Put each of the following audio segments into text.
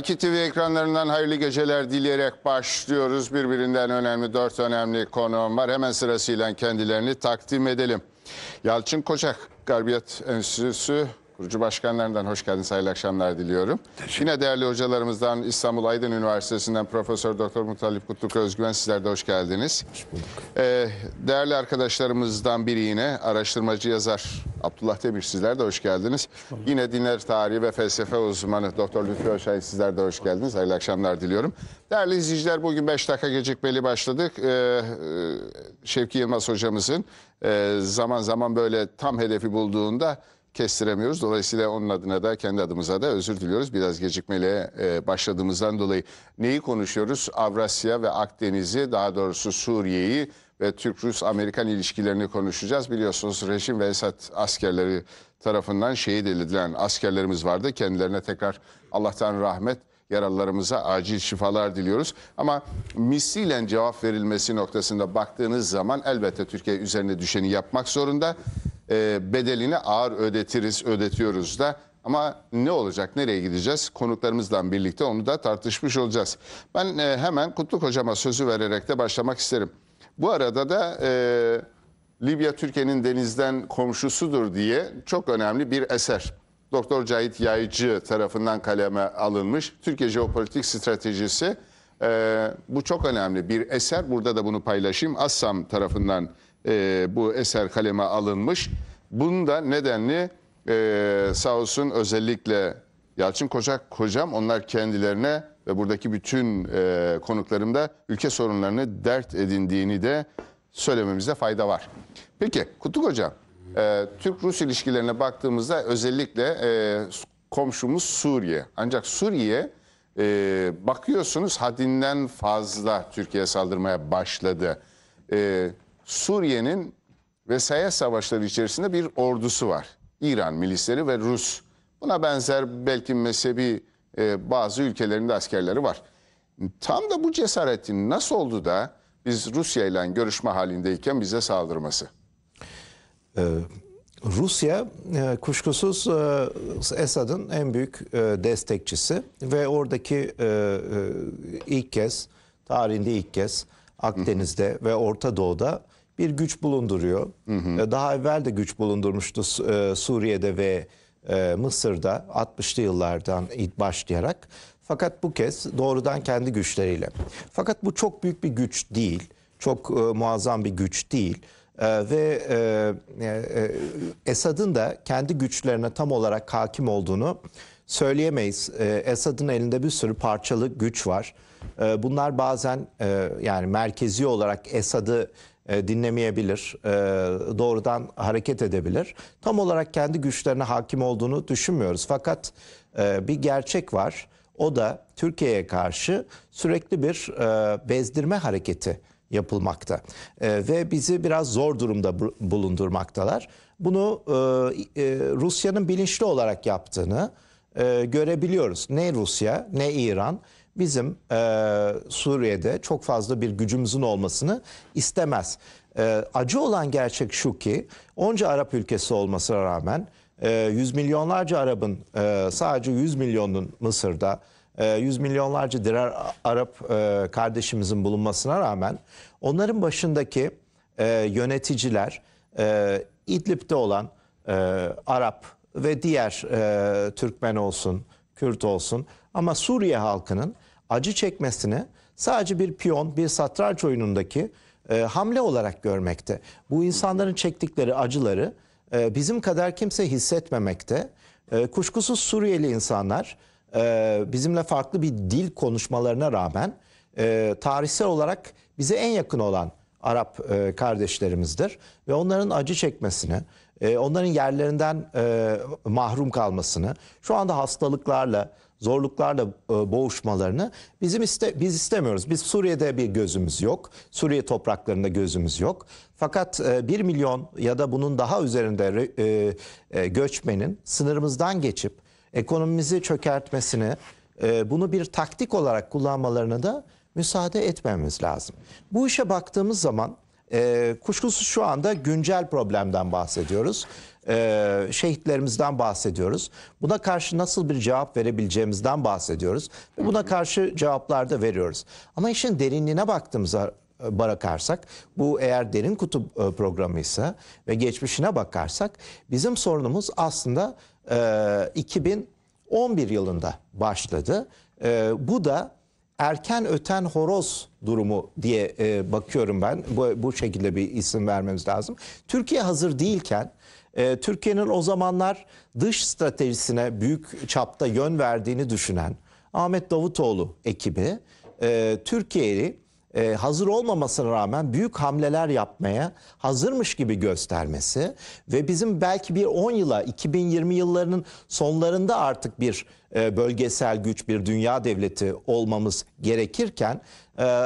Akit TV ekranlarından hayırlı geceler dileyerek başlıyoruz. Birbirinden önemli dört önemli konuğum var. Hemen sırasıyla kendilerini takdim edelim. Yalçın Koçak, Garbiyat Enstitüsü kurucu başkanlarından hoş geldin. hayırlı akşamlar diliyorum. Yine değerli hocalarımızdan İstanbul Aydın Üniversitesi'nden Profesör Doktor Mutalip Kutluk Özgüven sizler de hoş geldiniz. Hoş bulduk. Ee, değerli arkadaşlarımızdan biri yine araştırmacı yazar Abdullah Demir sizler de hoş geldiniz. Hoş yine dinler tarihi ve felsefe uzmanı Doktor Lütfü Öşay sizler de hoş geldiniz. Hayırlı akşamlar diliyorum. Değerli izleyiciler bugün 5 dakika gecikmeli başladık. Ee, e, Şevki Yılmaz hocamızın e, zaman zaman böyle tam hedefi bulduğunda kestiremiyoruz. Dolayısıyla onun adına da kendi adımıza da özür diliyoruz. Biraz gecikmeyle e, başladığımızdan dolayı neyi konuşuyoruz? Avrasya ve Akdeniz'i daha doğrusu Suriye'yi ve Türk-Rus-Amerikan ilişkilerini konuşacağız. Biliyorsunuz rejim ve Esad askerleri tarafından şehit edilen askerlerimiz vardı. Kendilerine tekrar Allah'tan rahmet yaralarımıza acil şifalar diliyoruz. Ama misliyle cevap verilmesi noktasında baktığınız zaman elbette Türkiye üzerine düşeni yapmak zorunda e, bedelini ağır ödetiriz, ödetiyoruz da. Ama ne olacak, nereye gideceğiz? Konuklarımızla birlikte onu da tartışmış olacağız. Ben e, hemen Kutluk Hocam'a sözü vererek de başlamak isterim. Bu arada da e, Libya Türkiye'nin denizden komşusudur diye çok önemli bir eser. Doktor Cahit Yaycı tarafından kaleme alınmış. Türkiye Jeopolitik Stratejisi. E, bu çok önemli bir eser. Burada da bunu paylaşayım. Assam tarafından e, bu eser kaleme alınmış. Bunun da nedenli e, sağ olsun özellikle Yalçın Kocak hocam onlar kendilerine ve buradaki bütün e, konuklarımda ülke sorunlarını dert edindiğini de söylememize fayda var. Peki Kutuk Hocam, e, Türk-Rus ilişkilerine baktığımızda özellikle e, komşumuz Suriye. Ancak Suriye e, bakıyorsunuz haddinden fazla Türkiye'ye saldırmaya başladı. E, Suriye'nin vesayet savaşları içerisinde bir ordusu var. İran milisleri ve Rus. Buna benzer belki mezhebi e, bazı ülkelerinde askerleri var. Tam da bu cesaretin nasıl oldu da biz Rusya ile görüşme halindeyken bize saldırması? Ee, Rusya e, kuşkusuz e, Esad'ın en büyük e, destekçisi ve oradaki e, e, ilk kez tarihinde ilk kez Akdeniz'de ve Orta Doğu'da bir güç bulunduruyor. Hı hı. Ee, daha evvel de güç bulundurmuştu e, Suriye'de ve e, Mısır'da 60'lı yıllardan başlayarak. Fakat bu kez doğrudan kendi güçleriyle. Fakat bu çok büyük bir güç değil. Çok e, muazzam bir güç değil. Ee, ve Esad'ın da kendi güçlerine tam olarak hakim olduğunu söyleyemeyiz. Ee, Esad'ın elinde bir sürü parçalı güç var. Bunlar bazen yani merkezi olarak Esad'ı e, dinlemeyebilir, e, doğrudan hareket edebilir. Tam olarak kendi güçlerine hakim olduğunu düşünmüyoruz. Fakat e, bir gerçek var. O da Türkiye'ye karşı sürekli bir bezdirme hareketi yapılmakta ve bizi biraz zor durumda bulundurmaktalar. Bunu Rusya'nın bilinçli olarak yaptığını görebiliyoruz. Ne Rusya ne İran bizim e, Suriye'de çok fazla bir gücümüzün olmasını istemez. E, acı olan gerçek şu ki onca Arap ülkesi olmasına rağmen e, yüz milyonlarca Arap'ın e, sadece 100 milyonun Mısır'da e, yüz milyonlarca diğer Arap e, kardeşimizin bulunmasına rağmen onların başındaki e, yöneticiler e, İdlib'de olan e, Arap ve diğer e, Türkmen olsun, Kürt olsun ama Suriye halkının acı çekmesini sadece bir piyon, bir satranç oyunundaki e, hamle olarak görmekte. Bu insanların çektikleri acıları e, bizim kadar kimse hissetmemekte. E, kuşkusuz Suriyeli insanlar e, bizimle farklı bir dil konuşmalarına rağmen e, tarihsel olarak bize en yakın olan Arap e, kardeşlerimizdir ve onların acı çekmesini, e, onların yerlerinden e, mahrum kalmasını, şu anda hastalıklarla, zorluklarla e, boğuşmalarını bizim iste, biz istemiyoruz. Biz Suriye'de bir gözümüz yok. Suriye topraklarında gözümüz yok. Fakat 1 e, milyon ya da bunun daha üzerinde e, göçmenin sınırımızdan geçip ekonomimizi çökertmesini bunu bir taktik olarak kullanmalarını da müsaade etmemiz lazım. Bu işe baktığımız zaman kuşkusuz şu anda güncel problemden bahsediyoruz e, şehitlerimizden bahsediyoruz. Buna karşı nasıl bir cevap verebileceğimizden bahsediyoruz. Ve buna karşı cevaplar da veriyoruz. Ama işin derinliğine baktığımızda e, barakarsak bu eğer derin kutu e, programıysa ve geçmişine bakarsak bizim sorunumuz aslında e, 2011 yılında başladı. E, bu da erken öten horoz durumu diye e, bakıyorum ben. Bu, bu şekilde bir isim vermemiz lazım. Türkiye hazır değilken ee, Türkiye'nin o zamanlar dış stratejisine büyük çapta yön verdiğini düşünen Ahmet Davutoğlu ekibi e, Türkiye'yi e, hazır olmamasına rağmen büyük hamleler yapmaya hazırmış gibi göstermesi ve bizim belki bir 10 yıla 2020 yıllarının sonlarında artık bir e, bölgesel güç bir dünya devleti olmamız gerekirken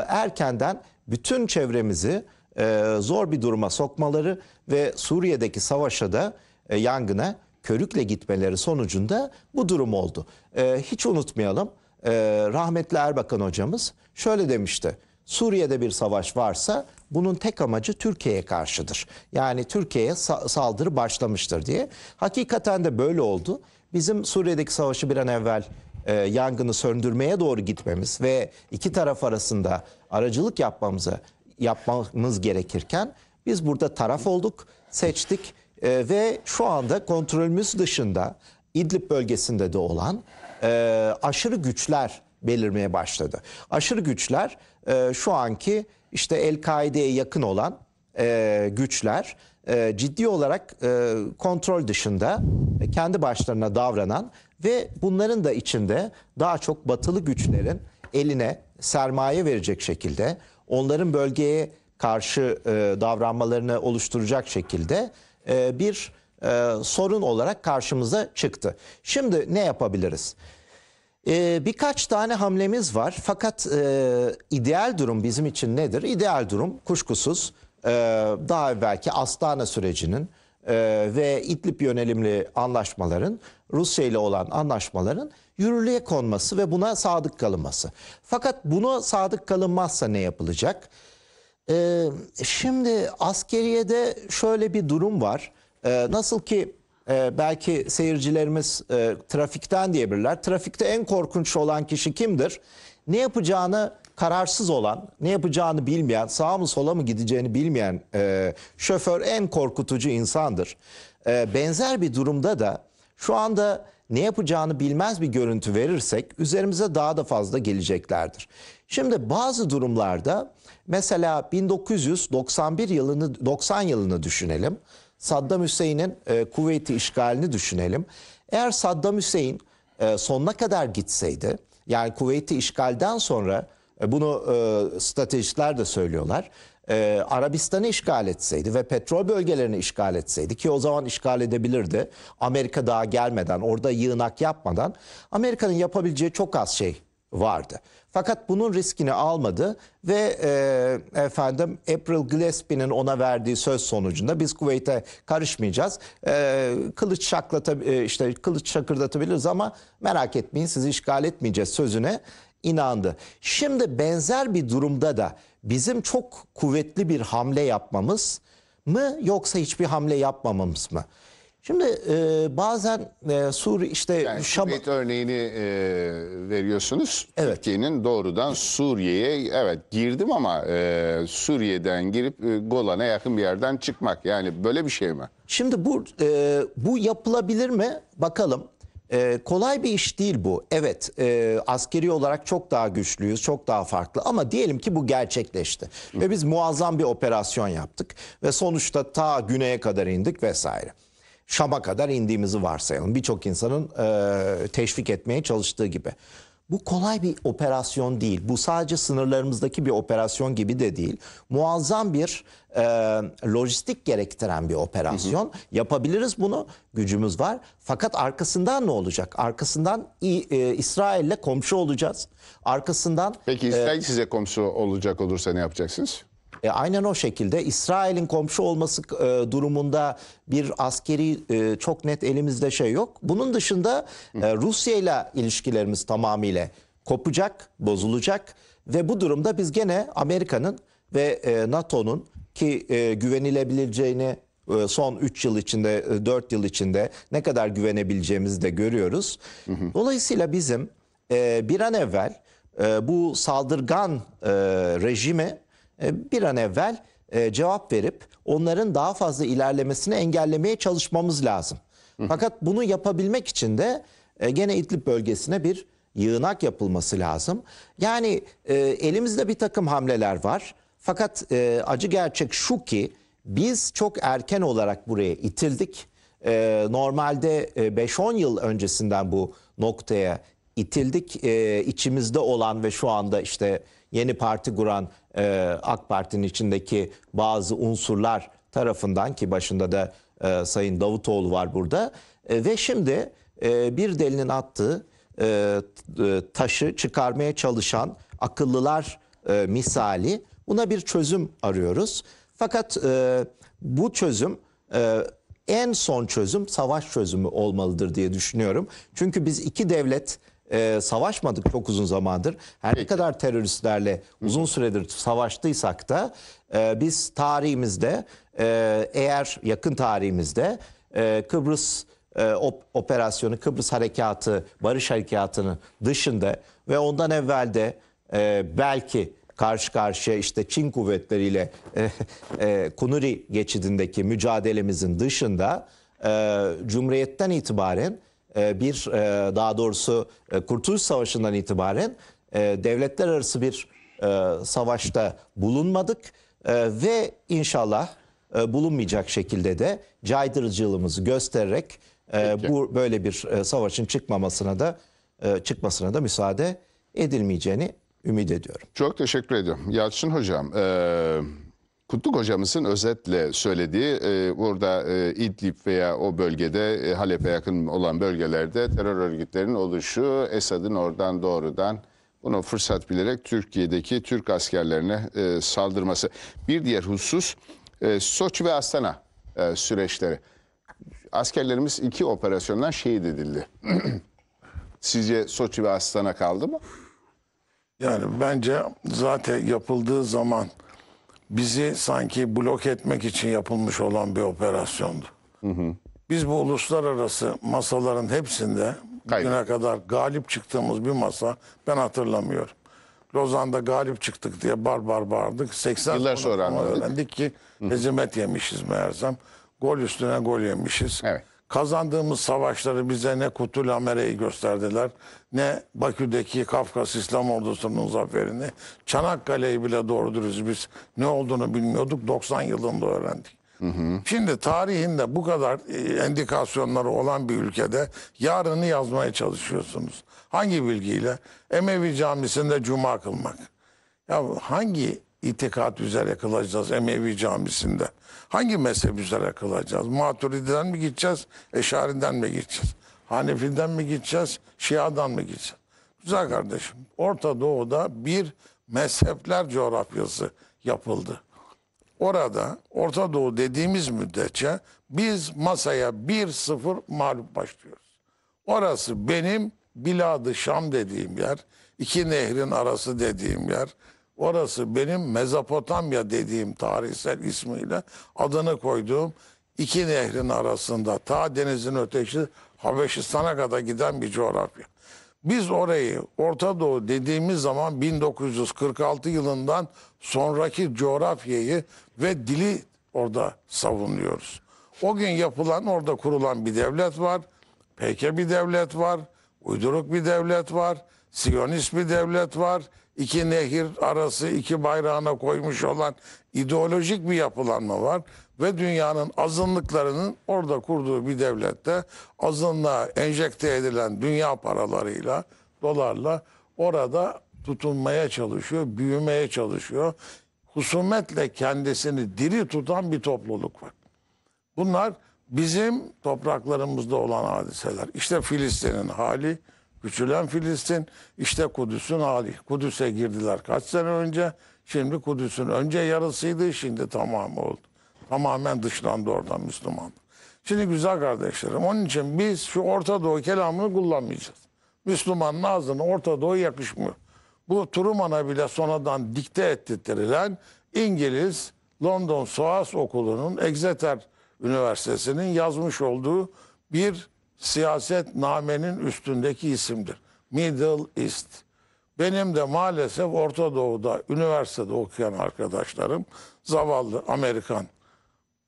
erkenden bütün çevremizi e, zor bir duruma sokmaları ve Suriye'deki savaşa da e, yangına körükle gitmeleri sonucunda bu durum oldu. E, hiç unutmayalım e, rahmetli Erbakan hocamız şöyle demişti. Suriye'de bir savaş varsa bunun tek amacı Türkiye'ye karşıdır. Yani Türkiye'ye saldırı başlamıştır diye. Hakikaten de böyle oldu. Bizim Suriye'deki savaşı bir an evvel e, yangını söndürmeye doğru gitmemiz ve iki taraf arasında aracılık yapmamızı yapmamız gerekirken biz burada taraf olduk, seçtik e, ve şu anda kontrolümüz dışında İdlib bölgesinde de olan e, aşırı güçler belirmeye başladı. Aşırı güçler e, şu anki işte El-Kaide'ye yakın olan e, güçler e, ciddi olarak e, kontrol dışında e, kendi başlarına davranan ve bunların da içinde daha çok batılı güçlerin eline sermaye verecek şekilde onların bölgeye karşı e, davranmalarını oluşturacak şekilde e, bir e, sorun olarak karşımıza çıktı. Şimdi ne yapabiliriz? E, birkaç tane hamlemiz var fakat e, ideal durum bizim için nedir? İdeal durum kuşkusuz e, daha evvelki Astana sürecinin ee, ve İdlib yönelimli anlaşmaların, Rusya ile olan anlaşmaların yürürlüğe konması ve buna sadık kalınması. Fakat buna sadık kalınmazsa ne yapılacak? E, şimdi de şöyle bir durum var. E, nasıl ki e, belki seyircilerimiz e, trafikten diyebilirler. Trafikte en korkunç olan kişi kimdir? Ne yapacağını kararsız olan, ne yapacağını bilmeyen, sağa mı sola mı gideceğini bilmeyen e, şoför en korkutucu insandır. E, benzer bir durumda da şu anda ne yapacağını bilmez bir görüntü verirsek üzerimize daha da fazla geleceklerdir. Şimdi bazı durumlarda mesela 1991 yılını 90 yılını düşünelim. Saddam Hüseyin'in e, kuvveti işgalini düşünelim. Eğer Saddam Hüseyin e, sonuna kadar gitseydi yani kuvveti işgalden sonra e, bunu e, stratejistler de söylüyorlar. E, Arabistan'ı işgal etseydi ve petrol bölgelerini işgal etseydi ki o zaman işgal edebilirdi. Amerika daha gelmeden, orada yığınak yapmadan Amerika'nın yapabileceği çok az şey vardı. Fakat bunun riskini almadı ve e, efendim April Gillespie'nin ona verdiği söz sonucunda biz Kuveyt'e karışmayacağız. E, kılıç şaklata e, işte kılıç şakırdatabiliriz ama merak etmeyin sizi işgal etmeyeceğiz sözüne inandı. Şimdi benzer bir durumda da bizim çok kuvvetli bir hamle yapmamız mı yoksa hiçbir hamle yapmamamız mı? Şimdi e, bazen e, Suri işte yani Şam Kuveyt örneğini e, veriyorsunuz. Evet. Türkiye'nin doğrudan Suriye'ye evet girdim ama e, Suriye'den girip e, Golan'a yakın bir yerden çıkmak yani böyle bir şey mi? Şimdi bu e, bu yapılabilir mi? Bakalım. Ee, kolay bir iş değil bu. Evet e, askeri olarak çok daha güçlüyüz, çok daha farklı ama diyelim ki bu gerçekleşti. Hı. Ve biz muazzam bir operasyon yaptık ve sonuçta ta güneye kadar indik vesaire. Şam'a kadar indiğimizi varsayalım. Birçok insanın e, teşvik etmeye çalıştığı gibi. Bu kolay bir operasyon değil. Bu sadece sınırlarımızdaki bir operasyon gibi de değil. Muazzam bir e, lojistik gerektiren bir operasyon. Hı hı. Yapabiliriz bunu, gücümüz var. Fakat arkasından ne olacak? Arkasından e, İsrail'le komşu olacağız. Arkasından... Peki İsrail e, size komşu olacak olursa ne yapacaksınız? E, aynen o şekilde İsrail'in komşu olması e, durumunda bir askeri e, çok net elimizde şey yok. Bunun dışında e, Rusya ile ilişkilerimiz tamamıyla kopacak, bozulacak ve bu durumda biz gene Amerika'nın ve e, NATO'nun ki e, güvenilebileceğini e, son 3 yıl içinde 4 e, yıl içinde ne kadar güvenebileceğimizi de görüyoruz. Dolayısıyla bizim e, bir an evvel bu saldırgan rejimi ee, bir an evvel e, cevap verip onların daha fazla ilerlemesini engellemeye çalışmamız lazım. Fakat bunu yapabilmek için de e, gene İdlib bölgesine bir yığınak yapılması lazım. Yani e, elimizde bir takım hamleler var. Fakat acı gerçek şu ki biz çok erken olarak buraya itildik. Normalde 5-10 yıl öncesinden bu noktaya itildik. İçimizde olan ve şu anda işte yeni parti kuran e, AK Parti'nin içindeki bazı unsurlar tarafından ki başında da e, Sayın Davutoğlu var burada e, ve şimdi e, bir delinin attığı e, e, taşı çıkarmaya çalışan akıllılar e, misali buna bir çözüm arıyoruz. Fakat e, bu çözüm e, en son çözüm savaş çözümü olmalıdır diye düşünüyorum. Çünkü biz iki devlet e, savaşmadık çok uzun zamandır. Her ne kadar teröristlerle uzun süredir savaştıysak da e, biz tarihimizde e, eğer yakın tarihimizde e, Kıbrıs e, op, operasyonu, Kıbrıs harekatı, barış harekatının dışında ve ondan evvel de e, belki karşı karşıya işte Çin kuvvetleriyle e, e, Kunuri geçidindeki mücadelemizin dışında e, Cumhuriyet'ten itibaren e, bir e, daha doğrusu e, Kurtuluş Savaşı'ndan itibaren devletler arası bir savaşta bulunmadık ve inşallah bulunmayacak şekilde de caydırıcılığımızı göstererek Peki. bu böyle bir savaşın çıkmamasına da çıkmasına da müsaade edilmeyeceğini ümit ediyorum. Çok teşekkür ediyorum. Yalçın Hocam, Kutluk hocamızın özetle söylediği e, burada e, İdlib veya o bölgede e, Halep'e yakın olan bölgelerde terör örgütlerinin oluşu Esad'ın oradan doğrudan bunu fırsat bilerek Türkiye'deki Türk askerlerine e, saldırması. Bir diğer husus e, Soçi ve Astana e, süreçleri. Askerlerimiz iki operasyondan şehit edildi. Sizce Soçi ve Astana kaldı mı? Yani bence zaten yapıldığı zaman bizi sanki blok etmek için yapılmış olan bir operasyondu. Hı hı. Biz bu uluslararası masaların hepsinde güne kadar galip çıktığımız bir masa ben hatırlamıyorum. Lozan'da galip çıktık diye bar bar bağırdık. 80 Yıllar sonra öğrendik. öğrendik ki hezimet yemişiz meğersem. Gol üstüne gol yemişiz. Evet. Kazandığımız savaşları bize ne Kutul Amere'yi gösterdiler ne Bakü'deki Kafkas İslam ordusunun zaferini. Çanakkale'yi bile doğru dürüst biz ne olduğunu bilmiyorduk 90 yılında öğrendik. Hı hı. Şimdi tarihinde bu kadar e, endikasyonları olan bir ülkede yarını yazmaya çalışıyorsunuz. Hangi bilgiyle? Emevi Camisi'nde cuma kılmak. Ya hangi itikat üzere kılacağız Emevi camisinde? Hangi mezhep üzere kılacağız? Maturidi'den mi gideceğiz? Eşari'den mi gideceğiz? Hanefi'den mi gideceğiz? Şia'dan mı gideceğiz? Güzel kardeşim. Orta Doğu'da bir mezhepler coğrafyası yapıldı. Orada Orta Doğu dediğimiz müddetçe biz masaya 1-0 mağlup başlıyoruz. Orası benim Biladı Şam dediğim yer, iki nehrin arası dediğim yer, Orası benim Mezopotamya dediğim tarihsel ismiyle adını koyduğum iki nehrin arasında ta denizin ötesi Habeşistan'a kadar giden bir coğrafya. Biz orayı Orta Doğu dediğimiz zaman 1946 yılından sonraki coğrafyayı ve dili orada savunuyoruz. O gün yapılan orada kurulan bir devlet var. PK bir devlet var. Uyduruk bir devlet var. Siyonist bir devlet var iki nehir arası iki bayrağına koymuş olan ideolojik bir yapılanma var ve dünyanın azınlıklarının orada kurduğu bir devlette azınlığa enjekte edilen dünya paralarıyla dolarla orada tutunmaya çalışıyor, büyümeye çalışıyor. Husumetle kendisini diri tutan bir topluluk var. Bunlar bizim topraklarımızda olan hadiseler. İşte Filistin'in hali, Küçülen Filistin işte Kudüs'ün hali. Kudüs'e girdiler kaç sene önce. Şimdi Kudüs'ün önce yarısıydı şimdi tamamı oldu. Tamamen dışlandı oradan Müslüman. Şimdi güzel kardeşlerim onun için biz şu Orta Doğu kelamını kullanmayacağız. Müslümanın ağzına Orta Doğu yakışmıyor. Bu Truman'a bile sonradan dikte ettirtilen İngiliz London Soas Okulu'nun Exeter Üniversitesi'nin yazmış olduğu bir siyaset namenin üstündeki isimdir. Middle East. Benim de maalesef Orta Doğu'da üniversitede okuyan arkadaşlarım zavallı Amerikan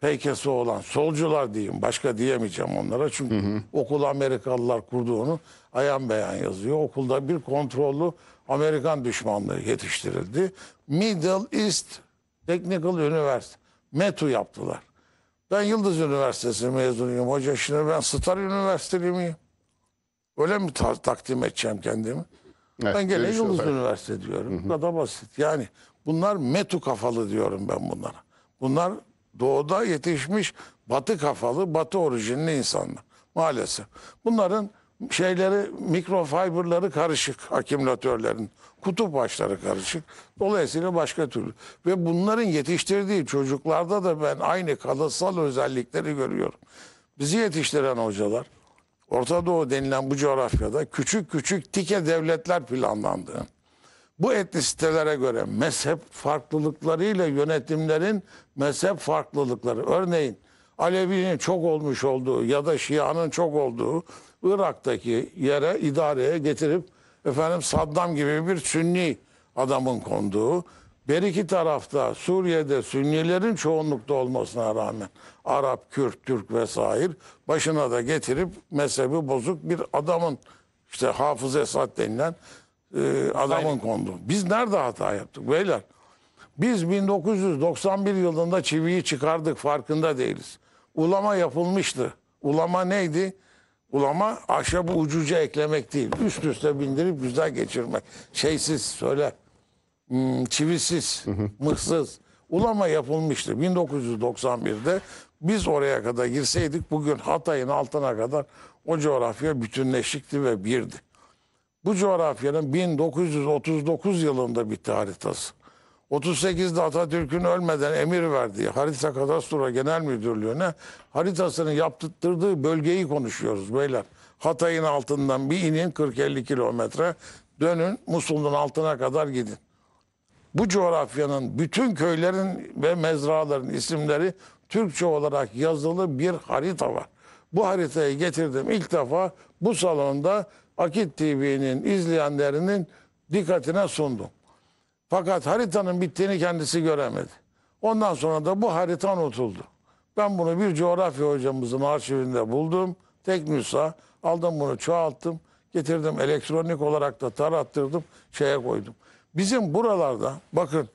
PKS olan solcular diyeyim. Başka diyemeyeceğim onlara. Çünkü hı hı. okul Amerikalılar kurduğunu ayan beyan yazıyor. Okulda bir kontrollü Amerikan düşmanlığı yetiştirildi. Middle East Technical University. METU yaptılar. Ben Yıldız Üniversitesi mezunuyum hoca. Şimdi ben Star Üniversiteli miyim? Öyle mi ta- takdim edeceğim kendimi? Evet, ben gene Yıldız olarak. Üniversite diyorum. Bu da basit. Yani bunlar metu kafalı diyorum ben bunlara. Bunlar doğuda yetişmiş batı kafalı, batı orijinli insanlar maalesef. Bunların şeyleri mikrofiberları karışık akümülatörlerin. Kutup başları karışık. Dolayısıyla başka türlü. Ve bunların yetiştirdiği çocuklarda da ben aynı kalıtsal özellikleri görüyorum. Bizi yetiştiren hocalar Orta Doğu denilen bu coğrafyada küçük küçük tike devletler planlandı. Bu etnisitelere göre mezhep farklılıklarıyla yönetimlerin mezhep farklılıkları. Örneğin Alevi'nin çok olmuş olduğu ya da Şia'nın çok olduğu Irak'taki yere idareye getirip efendim Saddam gibi bir Sünni adamın konduğu bir iki tarafta Suriye'de Sünnilerin çoğunlukta olmasına rağmen Arap, Kürt, Türk vesaire başına da getirip mezhebi bozuk bir adamın işte Hafız Esad denilen e, adamın kondu. Biz nerede hata yaptık beyler? Biz 1991 yılında çiviyi çıkardık farkında değiliz. Ulama yapılmıştı. Ulama neydi? Ulama ahşabı ucuca eklemek değil. Üst üste bindirip güzel geçirmek. Şeysiz söyle. Hmm, çivisiz, mıhsız. Ulama yapılmıştı. 1991'de biz oraya kadar girseydik bugün Hatay'ın altına kadar o coğrafya bütünleşikti ve birdi. Bu coğrafyanın 1939 yılında bir haritası. 38'de Atatürk'ün ölmeden emir verdiği harita kadastro genel müdürlüğüne haritasını yaptırdığı bölgeyi konuşuyoruz beyler. Hatay'ın altından bir inin 40-50 kilometre dönün Musul'un altına kadar gidin. Bu coğrafyanın bütün köylerin ve mezraların isimleri Türkçe olarak yazılı bir harita var. Bu haritayı getirdim ilk defa bu salonda Akit TV'nin izleyenlerinin dikkatine sundum. Fakat haritanın bittiğini kendisi göremedi. Ondan sonra da bu harita unutuldu. Ben bunu bir coğrafya hocamızın arşivinde buldum. Tek nüsa. Aldım bunu çoğalttım. Getirdim elektronik olarak da tarattırdım. Şeye koydum. Bizim buralarda bakın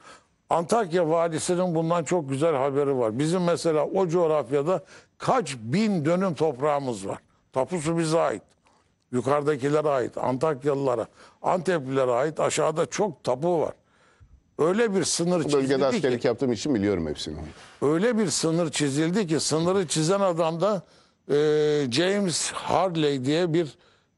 Antakya valisinin bundan çok güzel haberi var. Bizim mesela o coğrafyada kaç bin dönüm toprağımız var. Tapusu bize ait. Yukarıdakilere ait, Antakyalılara, Anteplilere ait aşağıda çok tapu var öyle bir sınır çizildi Bölgede askerlik ki, yaptığım için biliyorum hepsini. Öyle bir sınır çizildi ki sınırı çizen adam da e, James Harley diye bir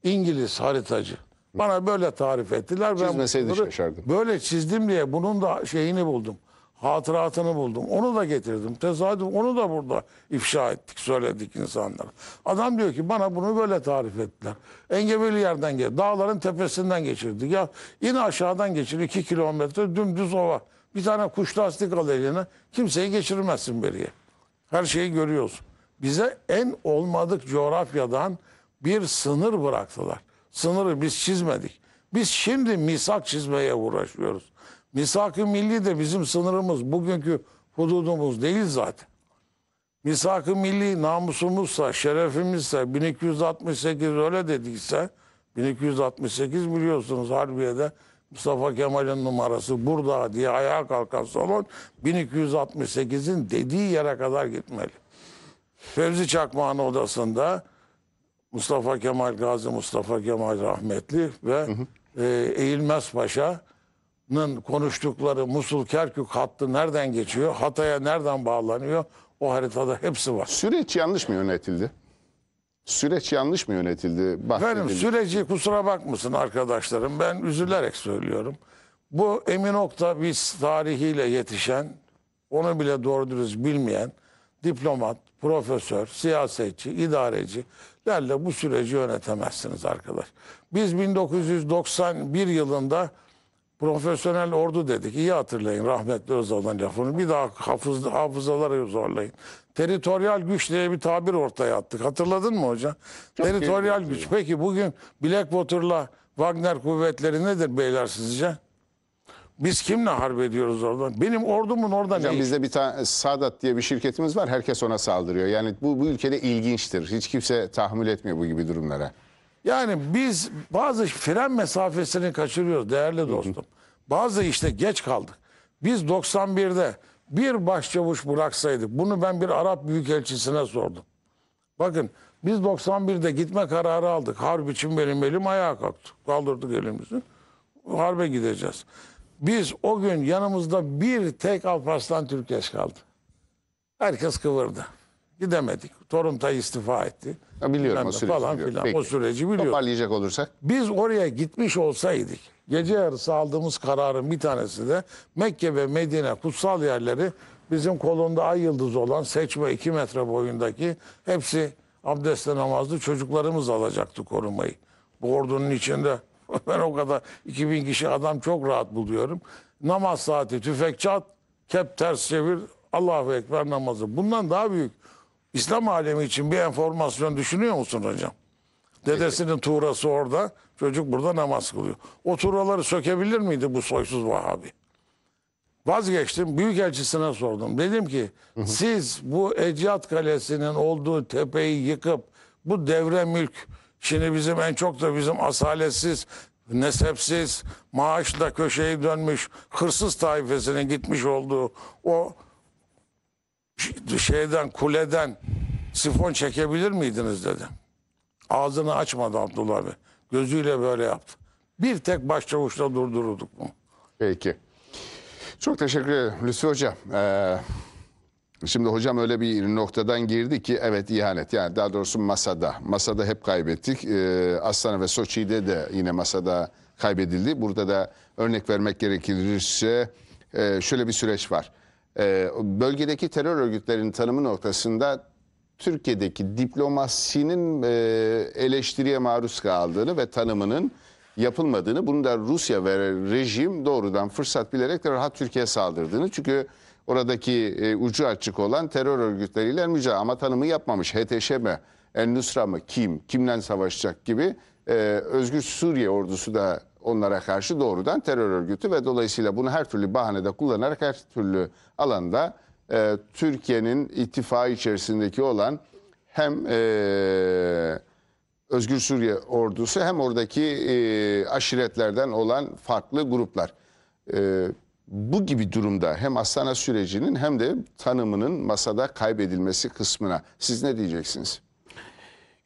İngiliz haritacı. Bana böyle tarif ettiler. Ben şaşardım. Böyle çizdim diye bunun da şeyini buldum hatıratını buldum. Onu da getirdim. Tesadüf onu da burada ifşa ettik, söyledik insanlara. Adam diyor ki bana bunu böyle tarif ettiler. Engebeli yerden gel, dağların tepesinden geçirdik. Ya in aşağıdan geçir iki kilometre dümdüz ova. Bir tane kuş lastik al eline. Kimseyi geçirmezsin beriye. Her şeyi görüyorsun. Bize en olmadık coğrafyadan bir sınır bıraktılar. Sınırı biz çizmedik. Biz şimdi misak çizmeye uğraşıyoruz. Misak-ı milli de bizim sınırımız, bugünkü hududumuz değil zaten. Misak-ı milli namusumuzsa, şerefimizse, 1268 öyle dediyse, 1268 biliyorsunuz Harbiye'de Mustafa Kemal'in numarası burada diye ayağa kalkan salon 1268'in dediği yere kadar gitmeli. Fevzi Çakmağ'ın odasında Mustafa Kemal Gazi Mustafa Kemal rahmetli ve hı hı. E, Eğilmez Paşa konuştukları Musul Kerkük hattı nereden geçiyor? Hatay'a nereden bağlanıyor? O haritada hepsi var. Süreç yanlış mı yönetildi? Süreç yanlış mı yönetildi? Bahsedildi. Efendim süreci kusura bakmasın arkadaşlarım. Ben üzülerek söylüyorum. Bu Emin Okta biz tarihiyle yetişen, onu bile doğru dürüst bilmeyen diplomat, profesör, siyasetçi, idarecilerle bu süreci yönetemezsiniz arkadaş. Biz 1991 yılında Profesyonel ordu dedik. İyi hatırlayın rahmetli Özal'dan lafını. Bir daha hafız, hafızaları zorlayın. Teritoryal güç diye bir tabir ortaya attık. Hatırladın mı hocam? Teritoryal güç. Şey. Peki bugün Blackwater'la Wagner kuvvetleri nedir beyler sizce? Biz kimle harp ediyoruz oradan? Benim ordumun orada ne? Bizde bir tane Sadat diye bir şirketimiz var. Herkes ona saldırıyor. Yani bu, bu ülkede ilginçtir. Hiç kimse tahammül etmiyor bu gibi durumlara. Yani biz bazı fren mesafesini kaçırıyoruz değerli dostum. Bazı işte geç kaldık. Biz 91'de bir başçavuş bıraksaydık bunu ben bir Arap Büyükelçisi'ne sordum. Bakın biz 91'de gitme kararı aldık. Harp için benim elim ayağa kalktı. Kaldırdık elimizi. Harbe gideceğiz. Biz o gün yanımızda bir tek Alparslan Türkeş kaldı. Herkes kıvırdı. Gidemedik. Torumtay istifa etti. Ya biliyorum o süreci. Falan biliyorum. filan Peki. o süreci biliyorum. Toparlayacak olursak. Biz oraya gitmiş olsaydık gece yarısı aldığımız kararın bir tanesi de Mekke ve Medine kutsal yerleri bizim kolunda ay yıldız olan seçme 2 metre boyundaki hepsi abdestle namazlı çocuklarımız alacaktı korumayı. Bu ordunun içinde ben o kadar 2000 kişi adam çok rahat buluyorum. Namaz saati tüfek çat, kep ters çevir, Allahu Ekber namazı. Bundan daha büyük İslam alemi için bir enformasyon düşünüyor musun hocam? Dedesinin tuğrası orada. Çocuk burada namaz kılıyor. O tuğraları sökebilir miydi bu soysuz Vahabi? Vazgeçtim. Büyükelçisine sordum. Dedim ki siz bu Eciyat Kalesi'nin olduğu tepeyi yıkıp bu devre mülk şimdi bizim en çok da bizim asaletsiz nesepsiz, maaşla köşeye dönmüş, hırsız taifesinin gitmiş olduğu o şeyden kuleden sifon çekebilir miydiniz dedi. Ağzını açmadı Abdullah Bey, Gözüyle böyle yaptı. Bir tek başçavuşla durdururduk mu? Peki. Çok teşekkür ederim Lüsü Hocam. Ee, şimdi hocam öyle bir noktadan girdi ki evet ihanet yani daha doğrusu masada. Masada hep kaybettik. Ee, Aslan ve Soçi'de de yine masada kaybedildi. Burada da örnek vermek gerekirse şöyle bir süreç var. Ee, bölgedeki terör örgütlerinin tanımı noktasında Türkiye'deki diplomasinin e, eleştiriye maruz kaldığını ve tanımının yapılmadığını, bunu da Rusya ve rejim doğrudan fırsat bilerek de rahat Türkiye saldırdığını. Çünkü oradaki e, ucu açık olan terör örgütleriyle mücadele ama tanımı yapmamış. HTŞ mi, El Nusra mı, kim, kimden savaşacak gibi e, Özgür Suriye ordusu da onlara karşı doğrudan terör örgütü ve dolayısıyla bunu her türlü bahanede kullanarak her türlü alanda e, Türkiye'nin ittifakı içerisindeki olan hem e, Özgür Suriye ordusu hem oradaki e, aşiretlerden olan farklı gruplar. E, bu gibi durumda hem Astana sürecinin hem de tanımının masada kaybedilmesi kısmına siz ne diyeceksiniz?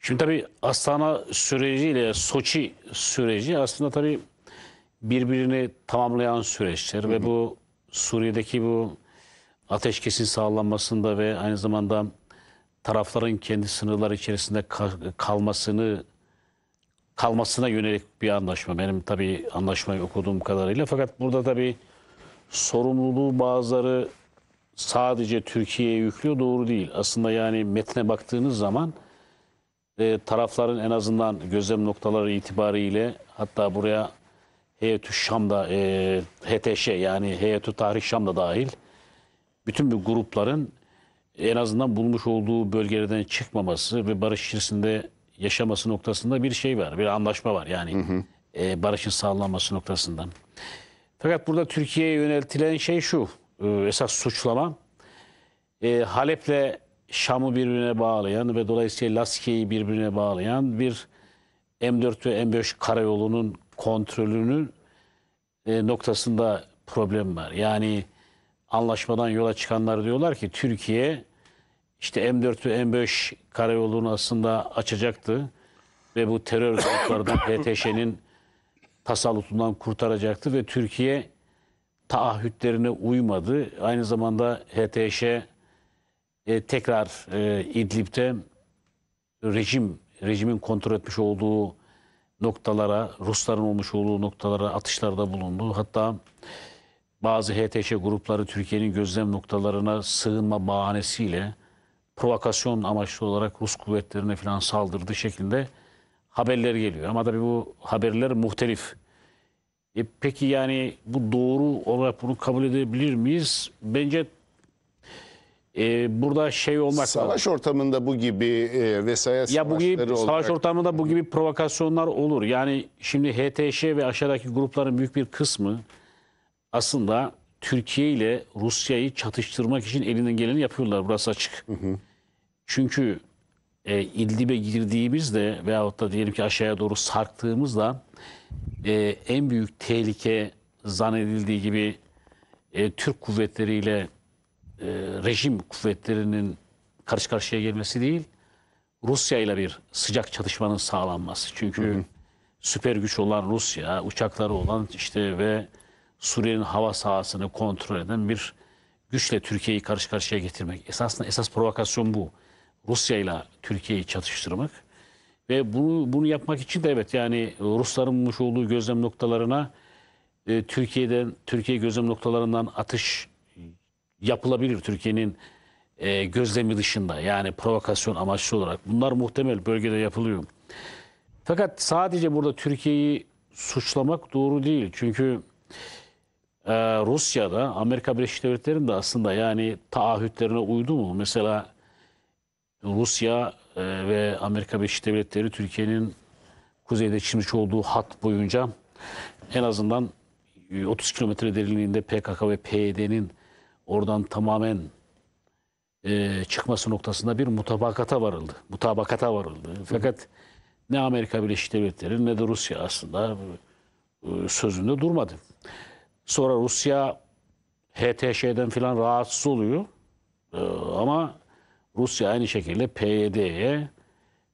Şimdi tabii Astana süreciyle Soçi süreci aslında tabii birbirini tamamlayan süreçler hı hı. ve bu Suriye'deki bu ateşkesin sağlanmasında ve aynı zamanda tarafların kendi sınırlar içerisinde kalmasını kalmasına yönelik bir anlaşma. Benim tabii anlaşmayı okuduğum kadarıyla. Fakat burada tabii sorumluluğu bazıları sadece Türkiye'ye yüklüyor doğru değil. Aslında yani metne baktığınız zaman tarafların en azından gözlem noktaları itibariyle hatta buraya Heyetü Şam'da e, HTŞ yani Heyetü Tahrik Şam'da dahil bütün bu grupların en azından bulmuş olduğu bölgelerden çıkmaması ve barış içerisinde yaşaması noktasında bir şey var. Bir anlaşma var yani hı hı. E, barışın sağlanması noktasından. Fakat burada Türkiye'ye yöneltilen şey şu e, esas suçlama e, Halep'le Şam'ı birbirine bağlayan ve dolayısıyla Laskiye'yi birbirine bağlayan bir M4 ve M5 karayolunun kontrolünü e, noktasında problem var. Yani anlaşmadan yola çıkanlar diyorlar ki Türkiye işte M4 ve M5 karayolunu aslında açacaktı ve bu terör gruplarından PTŞ'nin tasallutundan kurtaracaktı ve Türkiye taahhütlerine uymadı. Aynı zamanda HTŞ e, tekrar e, İdlib'de rejim rejimin kontrol etmiş olduğu noktalara, Rusların olmuş olduğu noktalara atışlarda bulundu. Hatta bazı HTŞ grupları Türkiye'nin gözlem noktalarına sığınma bahanesiyle provokasyon amaçlı olarak Rus kuvvetlerine falan saldırdı şeklinde haberler geliyor. Ama tabii bu haberler muhtelif. E peki yani bu doğru olarak bunu kabul edebilir miyiz? Bence e, burada şey olmak Savaş ortamında bu gibi e, vesayet ya bu gibi savaş ortamında bu gibi provokasyonlar olur. Yani şimdi HTŞ ve aşağıdaki grupların büyük bir kısmı aslında Türkiye ile Rusya'yı çatıştırmak için elinden geleni yapıyorlar. Burası açık. Hı hı. Çünkü e, İdlib'e girdiğimizde veyahut da diyelim ki aşağıya doğru sarktığımızda e, en büyük tehlike zannedildiği gibi e, Türk kuvvetleriyle e, rejim kuvvetlerinin karşı karşıya gelmesi değil, Rusya ile bir sıcak çatışmanın sağlanması. Çünkü hı hı. süper güç olan Rusya, uçakları olan işte ve Suriye'nin hava sahasını kontrol eden bir güçle Türkiye'yi karşı karşıya getirmek. Esasında esas provokasyon bu. Rusya ile Türkiye'yi çatıştırmak. Ve bunu, bunu yapmak için de evet yani Rusların bulmuş olduğu gözlem noktalarına e, Türkiye'den Türkiye gözlem noktalarından atış yapılabilir Türkiye'nin e, gözlemi dışında yani provokasyon amaçlı olarak. Bunlar muhtemel bölgede yapılıyor. Fakat sadece burada Türkiye'yi suçlamak doğru değil. Çünkü e, Rusya'da Amerika Birleşik Devletleri'nde aslında yani taahhütlerine uydu mu? Mesela Rusya e, ve Amerika Birleşik Devletleri Türkiye'nin kuzeyde çizmiş olduğu hat boyunca en azından 30 e, kilometre derinliğinde PKK ve PYD'nin oradan tamamen e, çıkması noktasında bir mutabakata varıldı. Mutabakata varıldı. Fakat ne Amerika Birleşik Devletleri ne de Rusya aslında e, sözünde durmadı. Sonra Rusya HTŞ'den filan rahatsız oluyor. E, ama Rusya aynı şekilde PYD'ye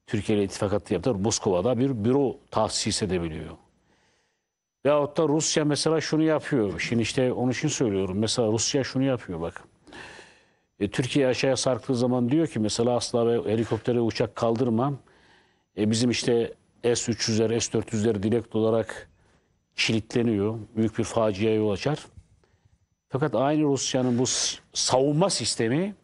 Türkiye ile ittifakatı yaptılar. Moskova'da bir büro tahsis edebiliyor. Veyahut da Rusya mesela şunu yapıyor. Şimdi işte onun için söylüyorum. Mesela Rusya şunu yapıyor bak. E, Türkiye aşağıya sarktığı zaman diyor ki mesela asla ve helikoptere uçak kaldırmam. E, bizim işte S-300'ler, S-400'ler direkt olarak kilitleniyor. Büyük bir facia yol açar. Fakat aynı Rusya'nın bu savunma sistemi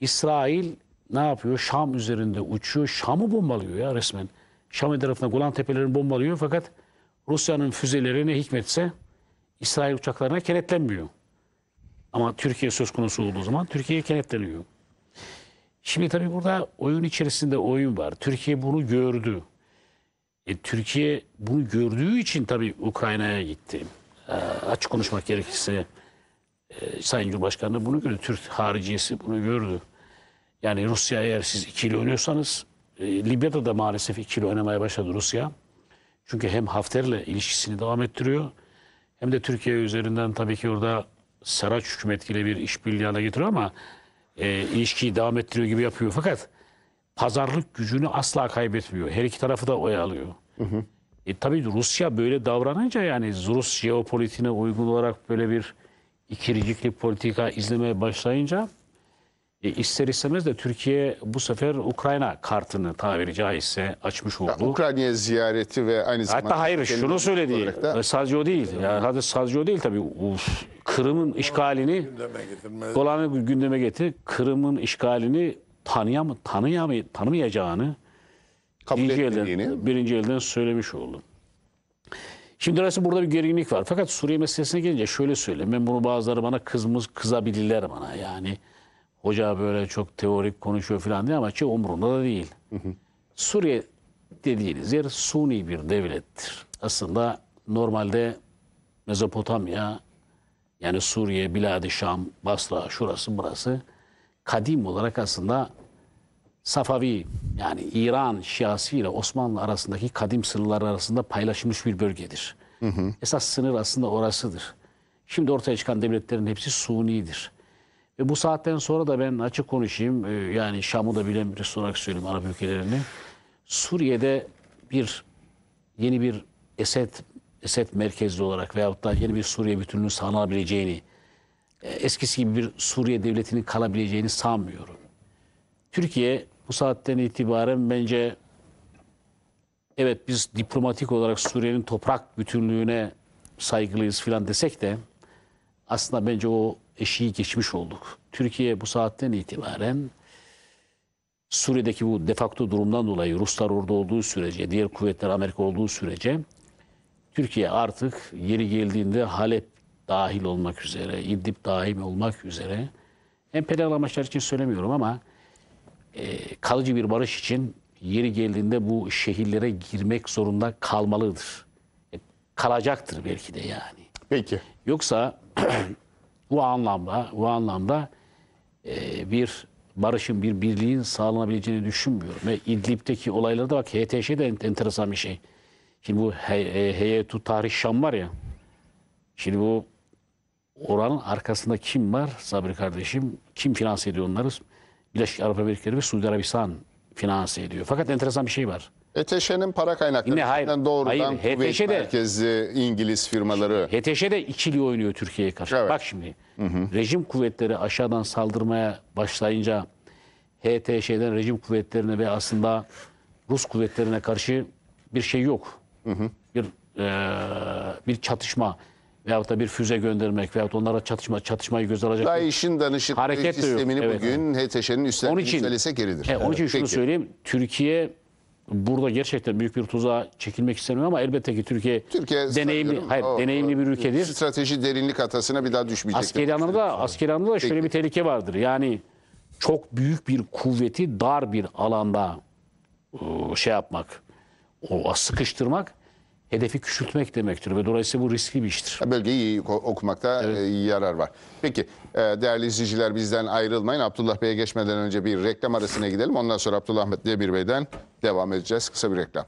İsrail ne yapıyor? Şam üzerinde uçuyor. Şam'ı bombalıyor ya resmen. Şam tarafına Golan Tepelerini bombalıyor fakat Rusya'nın füzeleri ne hikmetse İsrail uçaklarına kenetlenmiyor. Ama Türkiye söz konusu olduğu zaman Türkiye'ye kenetleniyor. Şimdi tabii burada oyun içerisinde oyun var. Türkiye bunu gördü. E, Türkiye bunu gördüğü için tabii Ukrayna'ya gitti. E, açık konuşmak gerekirse e, Sayın Cumhurbaşkanı bunu gördü. Türk hariciyesi bunu gördü. Yani Rusya eğer siz ikili oynuyorsanız e, Libya'da da maalesef ikili oynamaya başladı Rusya. Çünkü hem Hafter'le ilişkisini devam ettiriyor hem de Türkiye üzerinden tabii ki orada Saraç hükümetiyle bir işbirliği hale getiriyor ama e, ilişkiyi devam ettiriyor gibi yapıyor. Fakat pazarlık gücünü asla kaybetmiyor. Her iki tarafı da oyalıyor. Hı hı. E, tabii Rusya böyle davranınca yani Rus jeopolitiğine uygun olarak böyle bir ikircikli politika izlemeye başlayınca e, ister istemez de Türkiye bu sefer Ukrayna kartını tabiri caizse açmış oldu. Ukrayna'ya ziyareti ve aynı zamanda... Hatta hayır şunu söyledi. Da... E, sadece o değil. Yani, hadi sadece o değil tabii. Uf, Kırım'ın işgalini dolanı gündeme getir. Kırım'ın işgalini tanıyam, tanıyam, tanımayacağını Kabul birinci elden, birinci elden söylemiş oldu. Şimdi arası burada bir gerginlik var. Fakat Suriye meselesine gelince şöyle söyleyeyim. Ben bunu bazıları bana kızmış, kızabilirler bana yani hoca böyle çok teorik konuşuyor falan diye ama şey umurunda da değil. Suriye dediğiniz yer suni bir devlettir. Aslında normalde Mezopotamya yani Suriye, bilad Şam, Basra, şurası burası kadim olarak aslında Safavi yani İran Şiası ile Osmanlı arasındaki kadim sınırlar arasında paylaşılmış bir bölgedir. Hı hı. Esas sınır aslında orasıdır. Şimdi ortaya çıkan devletlerin hepsi Suni'dir. E, bu saatten sonra da ben açık konuşayım. E, yani Şam'ı da bilen birisi olarak söyleyeyim Arap ülkelerini. Suriye'de bir yeni bir Esed, Esed merkezli olarak veyahut da yeni bir Suriye bütünlüğü sağlanabileceğini, e, eskisi gibi bir Suriye devletinin kalabileceğini sanmıyorum. Türkiye bu saatten itibaren bence evet biz diplomatik olarak Suriye'nin toprak bütünlüğüne saygılıyız filan desek de aslında bence o eşiği geçmiş olduk. Türkiye bu saatten itibaren Suriye'deki bu defakto durumdan dolayı Ruslar orada olduğu sürece, diğer kuvvetler Amerika olduğu sürece Türkiye artık yeri geldiğinde Halep dahil olmak üzere, İdlib dahil olmak üzere hem federal amaçlar için söylemiyorum ama e, kalıcı bir barış için yeri geldiğinde bu şehirlere girmek zorunda kalmalıdır. E, kalacaktır belki de yani. Peki. Yoksa Bu anlamda, bu anlamda e, bir barışın, bir birliğin sağlanabileceğini düşünmüyorum. Ve İdlib'deki olaylarda bak HTŞ de enteresan bir şey. Şimdi bu Heyetu Tarih Şam var ya. Şimdi bu oranın arkasında kim var Sabri kardeşim? Kim finanse ediyor onları? Birleşik Arap Emirlikleri ve Suudi Arabistan finanse ediyor. Fakat enteresan bir şey var. ETŞ'nin para kaynakları. Yine hayır, doğrudan hayır, Kuveyt HTŞ merkezli İngiliz firmaları. HTŞ de ikili oynuyor Türkiye'ye karşı. Evet. Bak şimdi rejim kuvvetleri aşağıdan saldırmaya başlayınca HTŞ'den rejim kuvvetlerine ve aslında Rus kuvvetlerine karşı bir şey yok. Bir eee, bir çatışma veyahut da bir füze göndermek veyahut onlara çatışma çatışmayı göz alacak. bir- işin danışıklı Hareket sistemini Evet, bugün HTŞ'nin üstlendiği Onun için- geridir. He, onun için şunu Peki. söyleyeyim. Türkiye burada gerçekten büyük bir tuzağa çekilmek istemiyorum ama elbette ki Türkiye, Türkiye deneyimli hayır o, deneyimli bir e, ülkedir. Strateji derinlik hatasına bir daha düşmeyecek. Askeri anlamda askeri anlamda şöyle Peki. bir tehlike vardır. Yani çok büyük bir kuvveti dar bir alanda e, şey yapmak, o sıkıştırmak hedefi küçültmek demektir ve dolayısıyla bu riskli bir iştir. Bölgeyi iyi okumakta evet. E, yarar var. Peki e, değerli izleyiciler bizden ayrılmayın. Abdullah Bey'e geçmeden önce bir reklam arasına gidelim. Ondan sonra Abdullah Ahmet Demir Bey'den devam edeceğiz. Kısa bir reklam.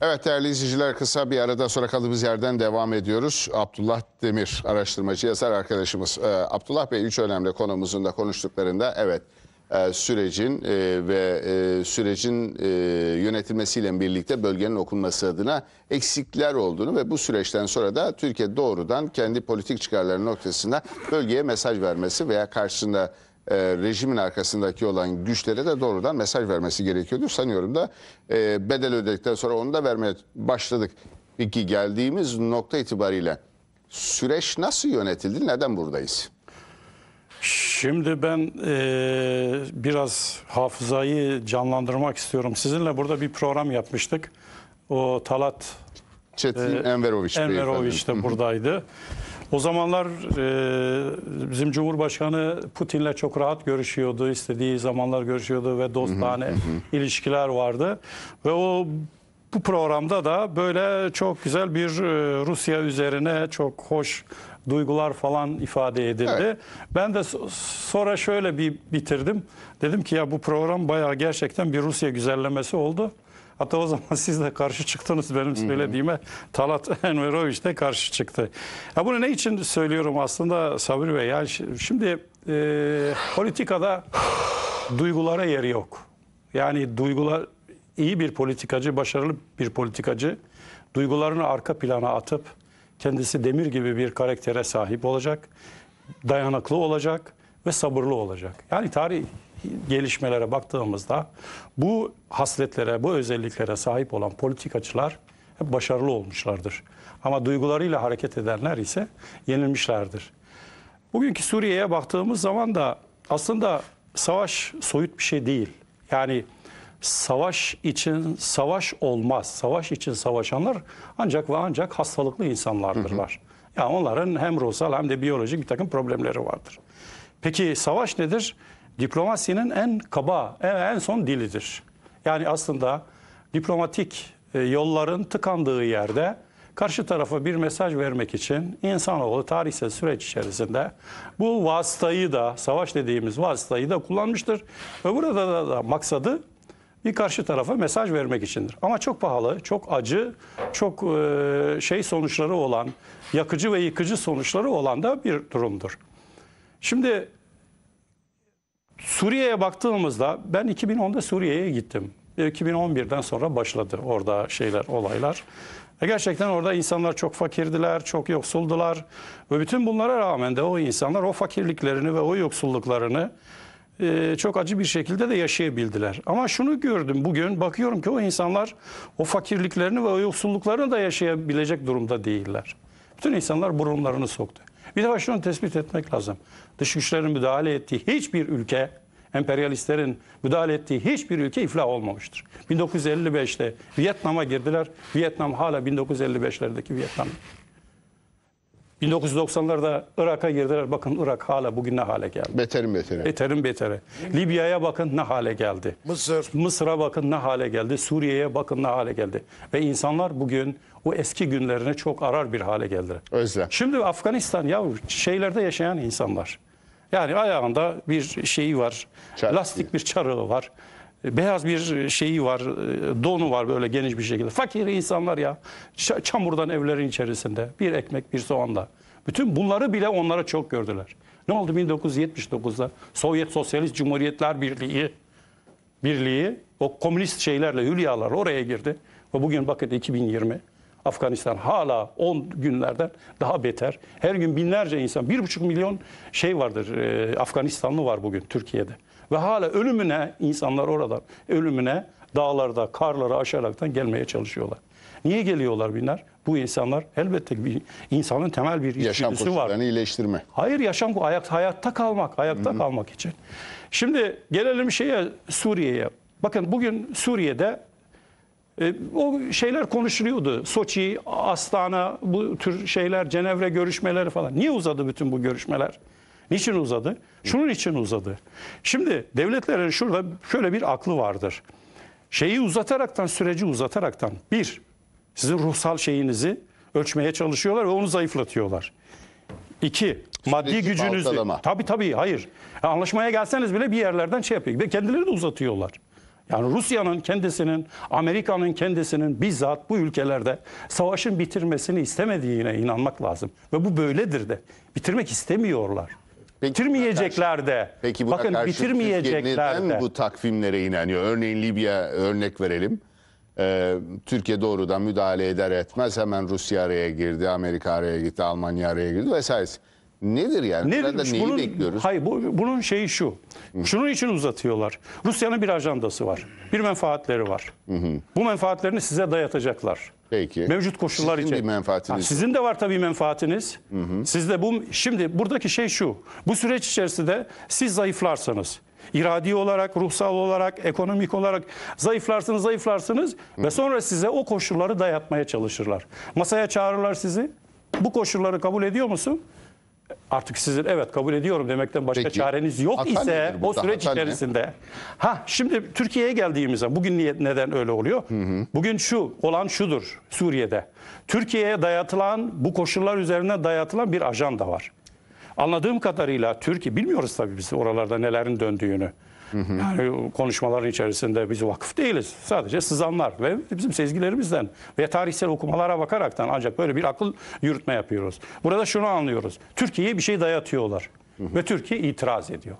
Evet değerli izleyiciler kısa bir arada sonra kaldığımız yerden devam ediyoruz. Abdullah Demir araştırmacı yazar arkadaşımız. Ee, Abdullah Bey üç önemli konumuzun da konuştuklarında evet e, sürecin e, ve e, sürecin yönetilmesiyle birlikte bölgenin okunması adına eksikler olduğunu ve bu süreçten sonra da Türkiye doğrudan kendi politik çıkarları noktasında bölgeye mesaj vermesi veya karşısında e, rejimin arkasındaki olan güçlere de doğrudan mesaj vermesi gerekiyordu. Sanıyorum da e, bedel ödedikten sonra onu da vermeye başladık. Peki geldiğimiz nokta itibariyle süreç nasıl yönetildi? Neden buradayız? Şimdi ben e, biraz hafızayı canlandırmak istiyorum. Sizinle burada bir program yapmıştık. O Talat Çetin e, Enveroviç, Enveroviç de buradaydı. O zamanlar e, bizim Cumhurbaşkanı Putin'le çok rahat görüşüyordu. İstediği zamanlar görüşüyordu ve dostane ilişkiler vardı. Ve o bu programda da böyle çok güzel bir Rusya üzerine çok hoş duygular falan ifade edildi. Evet. Ben de sonra şöyle bir bitirdim. Dedim ki ya bu program bayağı gerçekten bir Rusya güzellemesi oldu. Hatta o zaman siz de karşı çıktınız benim söylediğime. Talat Enveroviç de karşı çıktı. Ya bunu ne için söylüyorum aslında Sabri Bey? Yani şimdi e, politikada duygulara yeri yok. Yani duygular iyi bir politikacı, başarılı bir politikacı duygularını arka plana atıp Kendisi demir gibi bir karaktere sahip olacak, dayanıklı olacak ve sabırlı olacak. Yani tarih gelişmelere baktığımızda bu hasletlere, bu özelliklere sahip olan politikacılar hep başarılı olmuşlardır. Ama duygularıyla hareket edenler ise yenilmişlerdir. Bugünkü Suriye'ye baktığımız zaman da aslında savaş soyut bir şey değil. Yani savaş için savaş olmaz. Savaş için savaşanlar ancak ve ancak hastalıklı insanlardırlar. Hı hı. Yani onların hem ruhsal hem de biyolojik bir takım problemleri vardır. Peki savaş nedir? Diplomasinin en kaba, en son dilidir. Yani aslında diplomatik e, yolların tıkandığı yerde karşı tarafa bir mesaj vermek için insanoğlu tarihsel süreç içerisinde bu vasıtayı da savaş dediğimiz vasıtayı da kullanmıştır. Ve burada da, da maksadı bir karşı tarafa mesaj vermek içindir. Ama çok pahalı, çok acı, çok e, şey sonuçları olan, yakıcı ve yıkıcı sonuçları olan da bir durumdur. Şimdi Suriye'ye baktığımızda ben 2010'da Suriye'ye gittim. 2011'den sonra başladı orada şeyler, olaylar. E gerçekten orada insanlar çok fakirdiler, çok yoksuldular. Ve bütün bunlara rağmen de o insanlar o fakirliklerini ve o yoksulluklarını e, çok acı bir şekilde de yaşayabildiler. Ama şunu gördüm bugün bakıyorum ki o insanlar o fakirliklerini ve o yoksulluklarını da yaşayabilecek durumda değiller. Bütün insanlar burunlarını soktu. Bir defa şunu tespit etmek lazım. Dış güçlerin müdahale ettiği hiçbir ülke, emperyalistlerin müdahale ettiği hiçbir ülke iflah olmamıştır. 1955'te Vietnam'a girdiler. Vietnam hala 1955'lerdeki Vietnam. 1990'larda Irak'a girdiler. Bakın Irak hala bugün ne hale geldi. Beterin beteri. Beterin beteri. Libya'ya bakın ne hale geldi. Mısır. Mısır'a bakın ne hale geldi. Suriye'ye bakın ne hale geldi. Ve insanlar bugün o eski günlerine çok arar bir hale geldiler. Özle. Şimdi Afganistan ya şeylerde yaşayan insanlar. Yani ayağında bir şeyi var. Çarpı. Lastik bir çarığı var. Beyaz bir şeyi var, e, donu var böyle geniş bir şekilde. Fakir insanlar ya. Çamurdan evlerin içerisinde. Bir ekmek, bir soğanla. Bütün bunları bile onlara çok gördüler. Ne oldu 1979'da? Sovyet Sosyalist Cumhuriyetler Birliği Birliği o komünist şeylerle, hülyalar oraya girdi. Ve bugün bakın 2020. Afganistan hala 10 günlerden daha beter. Her gün binlerce insan, 1,5 milyon şey vardır, e, Afganistanlı var bugün Türkiye'de. Ve hala ölümüne insanlar oradan ölümüne dağlarda karları aşaraktan gelmeye çalışıyorlar. Niye geliyorlar bunlar? Bu insanlar elbette bir insanın temel bir yaşam var. Yaşam iyileştirme. Hayır yaşam ayak, hayatta kalmak, ayakta Hı-hı. kalmak için. Şimdi gelelim şeye Suriye'ye. Bakın bugün Suriye'de e, o şeyler konuşuluyordu. Soçi, Astana, bu tür şeyler, Cenevre görüşmeleri falan. Niye uzadı bütün bu görüşmeler? Niçin uzadı? Şunun için uzadı. Şimdi devletlerin şurada şöyle bir aklı vardır. Şeyi uzataraktan, süreci uzataraktan bir, sizin ruhsal şeyinizi ölçmeye çalışıyorlar ve onu zayıflatıyorlar. İki, maddi gücünüzü. Baltalama. Tabii tabii hayır. anlaşmaya gelseniz bile bir yerlerden şey yapıyor. Ve kendileri de uzatıyorlar. Yani Rusya'nın kendisinin, Amerika'nın kendisinin bizzat bu ülkelerde savaşın bitirmesini istemediğine inanmak lazım. Ve bu böyledir de. Bitirmek istemiyorlar. Peki, bitirmeyecekler de. Peki buna Bakın karşı Türkiye neden de. bu takvimlere inanıyor? Örneğin Libya örnek verelim. Ee, Türkiye doğrudan müdahale eder etmez hemen Rusya araya girdi, Amerika araya gitti, Almanya araya girdi vesaire. Nedir yani? Nedir? Nereden neyi bunun, bekliyoruz? Hayır bu, bunun şeyi şu. Şunun için uzatıyorlar. Rusya'nın bir ajandası var. Bir menfaatleri var. Hı hı. Bu menfaatlerini size dayatacaklar. Peki. Mevcut koşullar sizin için. Sizin bir menfaatiniz. Ha, sizin de var tabii menfaatiniz. Hı hı. Siz de bu şimdi buradaki şey şu. Bu süreç içerisinde siz zayıflarsanız iradi olarak, ruhsal olarak, ekonomik olarak zayıflarsınız, zayıflarsınız hı. ve sonra size o koşulları dayatmaya çalışırlar. Masaya çağırırlar sizi. Bu koşulları kabul ediyor musun? artık sizin evet kabul ediyorum demekten başka Peki, çareniz yok ise nedir o süreç Hata ne? içerisinde. Ha şimdi Türkiye'ye geldiğimizde bugün niye, neden öyle oluyor? Bugün şu olan şudur Suriye'de. Türkiye'ye dayatılan bu koşullar üzerine dayatılan bir ajanda var. Anladığım kadarıyla Türkiye bilmiyoruz tabii biz oralarda nelerin döndüğünü. Hı hı. Yani konuşmaların içerisinde biz vakıf değiliz. Sadece sızanlar ve bizim sezgilerimizden ve tarihsel okumalara bakaraktan ancak böyle bir akıl yürütme yapıyoruz. Burada şunu anlıyoruz. Türkiye'ye bir şey dayatıyorlar. Hı hı. Ve Türkiye itiraz ediyor.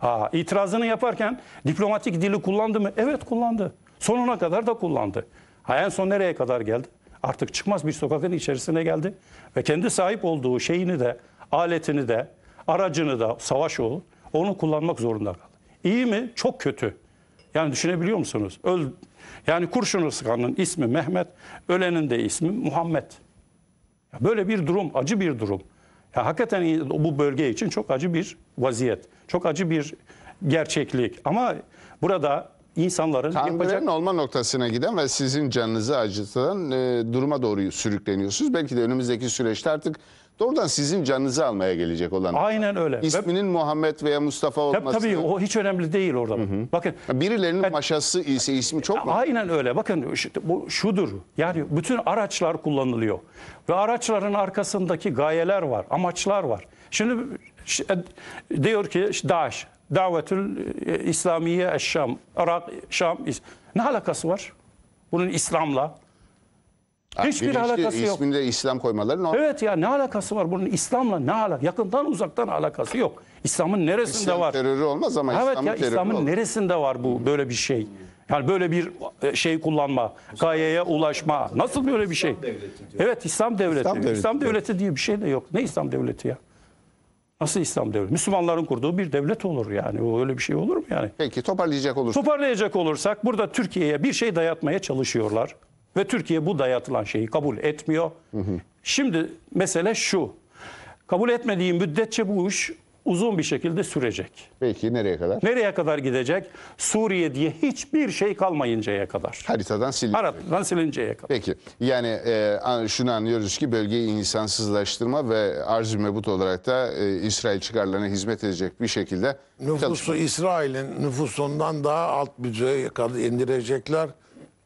Aa, itirazını yaparken diplomatik dili kullandı mı? Evet kullandı. Sonuna kadar da kullandı. Ha, en son nereye kadar geldi? Artık çıkmaz bir sokakın içerisine geldi. Ve kendi sahip olduğu şeyini de, aletini de, aracını da, savaş o, onu kullanmak zorunda kaldı. İyi mi? Çok kötü. Yani düşünebiliyor musunuz? Öl, yani kurşun sıkanın ismi Mehmet, ölenin de ismi Muhammed. böyle bir durum, acı bir durum. Ya hakikaten bu bölge için çok acı bir vaziyet, çok acı bir gerçeklik. Ama burada insanların tam yapacak... olma noktasına giden ve sizin canınızı acıtan e, duruma doğru sürükleniyorsunuz. Belki de önümüzdeki süreçte artık Doğrudan sizin canınızı almaya gelecek olan. Aynen öyle. İsminin Ve, Muhammed veya Mustafa olması. Tabii o hiç önemli değil orada. Hı hı. Bakın birilerinin ben, maşası ise ismi çok mu? Aynen öyle. Bakın şu, bu şudur. Yani bütün araçlar kullanılıyor. Ve araçların arkasındaki gayeler var, amaçlar var. Şimdi e, diyor ki Daş, Davetül e, İslamiye Şam, Irak, Şam. Ne alakası var? Bunun İslam'la, Ah, Hiçbir alakası yok. İsminde İslam koymaları normal. Evet ya ne alakası var bunun İslam'la ne alak? Yakından uzaktan alakası yok. İslam'ın neresinde İslam var? terörü olmaz ama evet, İslam'ın terörü İslam'ın neresinde var bu böyle bir şey? Yani böyle bir e, şey kullanma, gayeye ulaşma. Nasıl böyle bir şey? Evet İslam devleti. İslam devleti, İslam devleti diye bir şey de yok. Ne İslam devleti ya? Nasıl İslam devleti? Müslümanların kurduğu bir devlet olur yani. O öyle bir şey olur mu yani? Peki toparlayacak olursak. Toparlayacak olursak burada Türkiye'ye bir şey dayatmaya çalışıyorlar. Ve Türkiye bu dayatılan şeyi kabul etmiyor. Hı hı. Şimdi mesele şu. Kabul etmediği müddetçe bu iş uzun bir şekilde sürecek. Peki nereye kadar? Nereye kadar gidecek? Suriye diye hiçbir şey kalmayıncaya kadar. Haritadan silinecek. Haritadan silinceye kadar. Peki yani e, şunu anlıyoruz ki bölgeyi insansızlaştırma ve arzu mebut olarak da e, İsrail çıkarlarına hizmet edecek bir şekilde Nüfusu İsrail'in nüfusundan daha alt bütçeye kadar indirecekler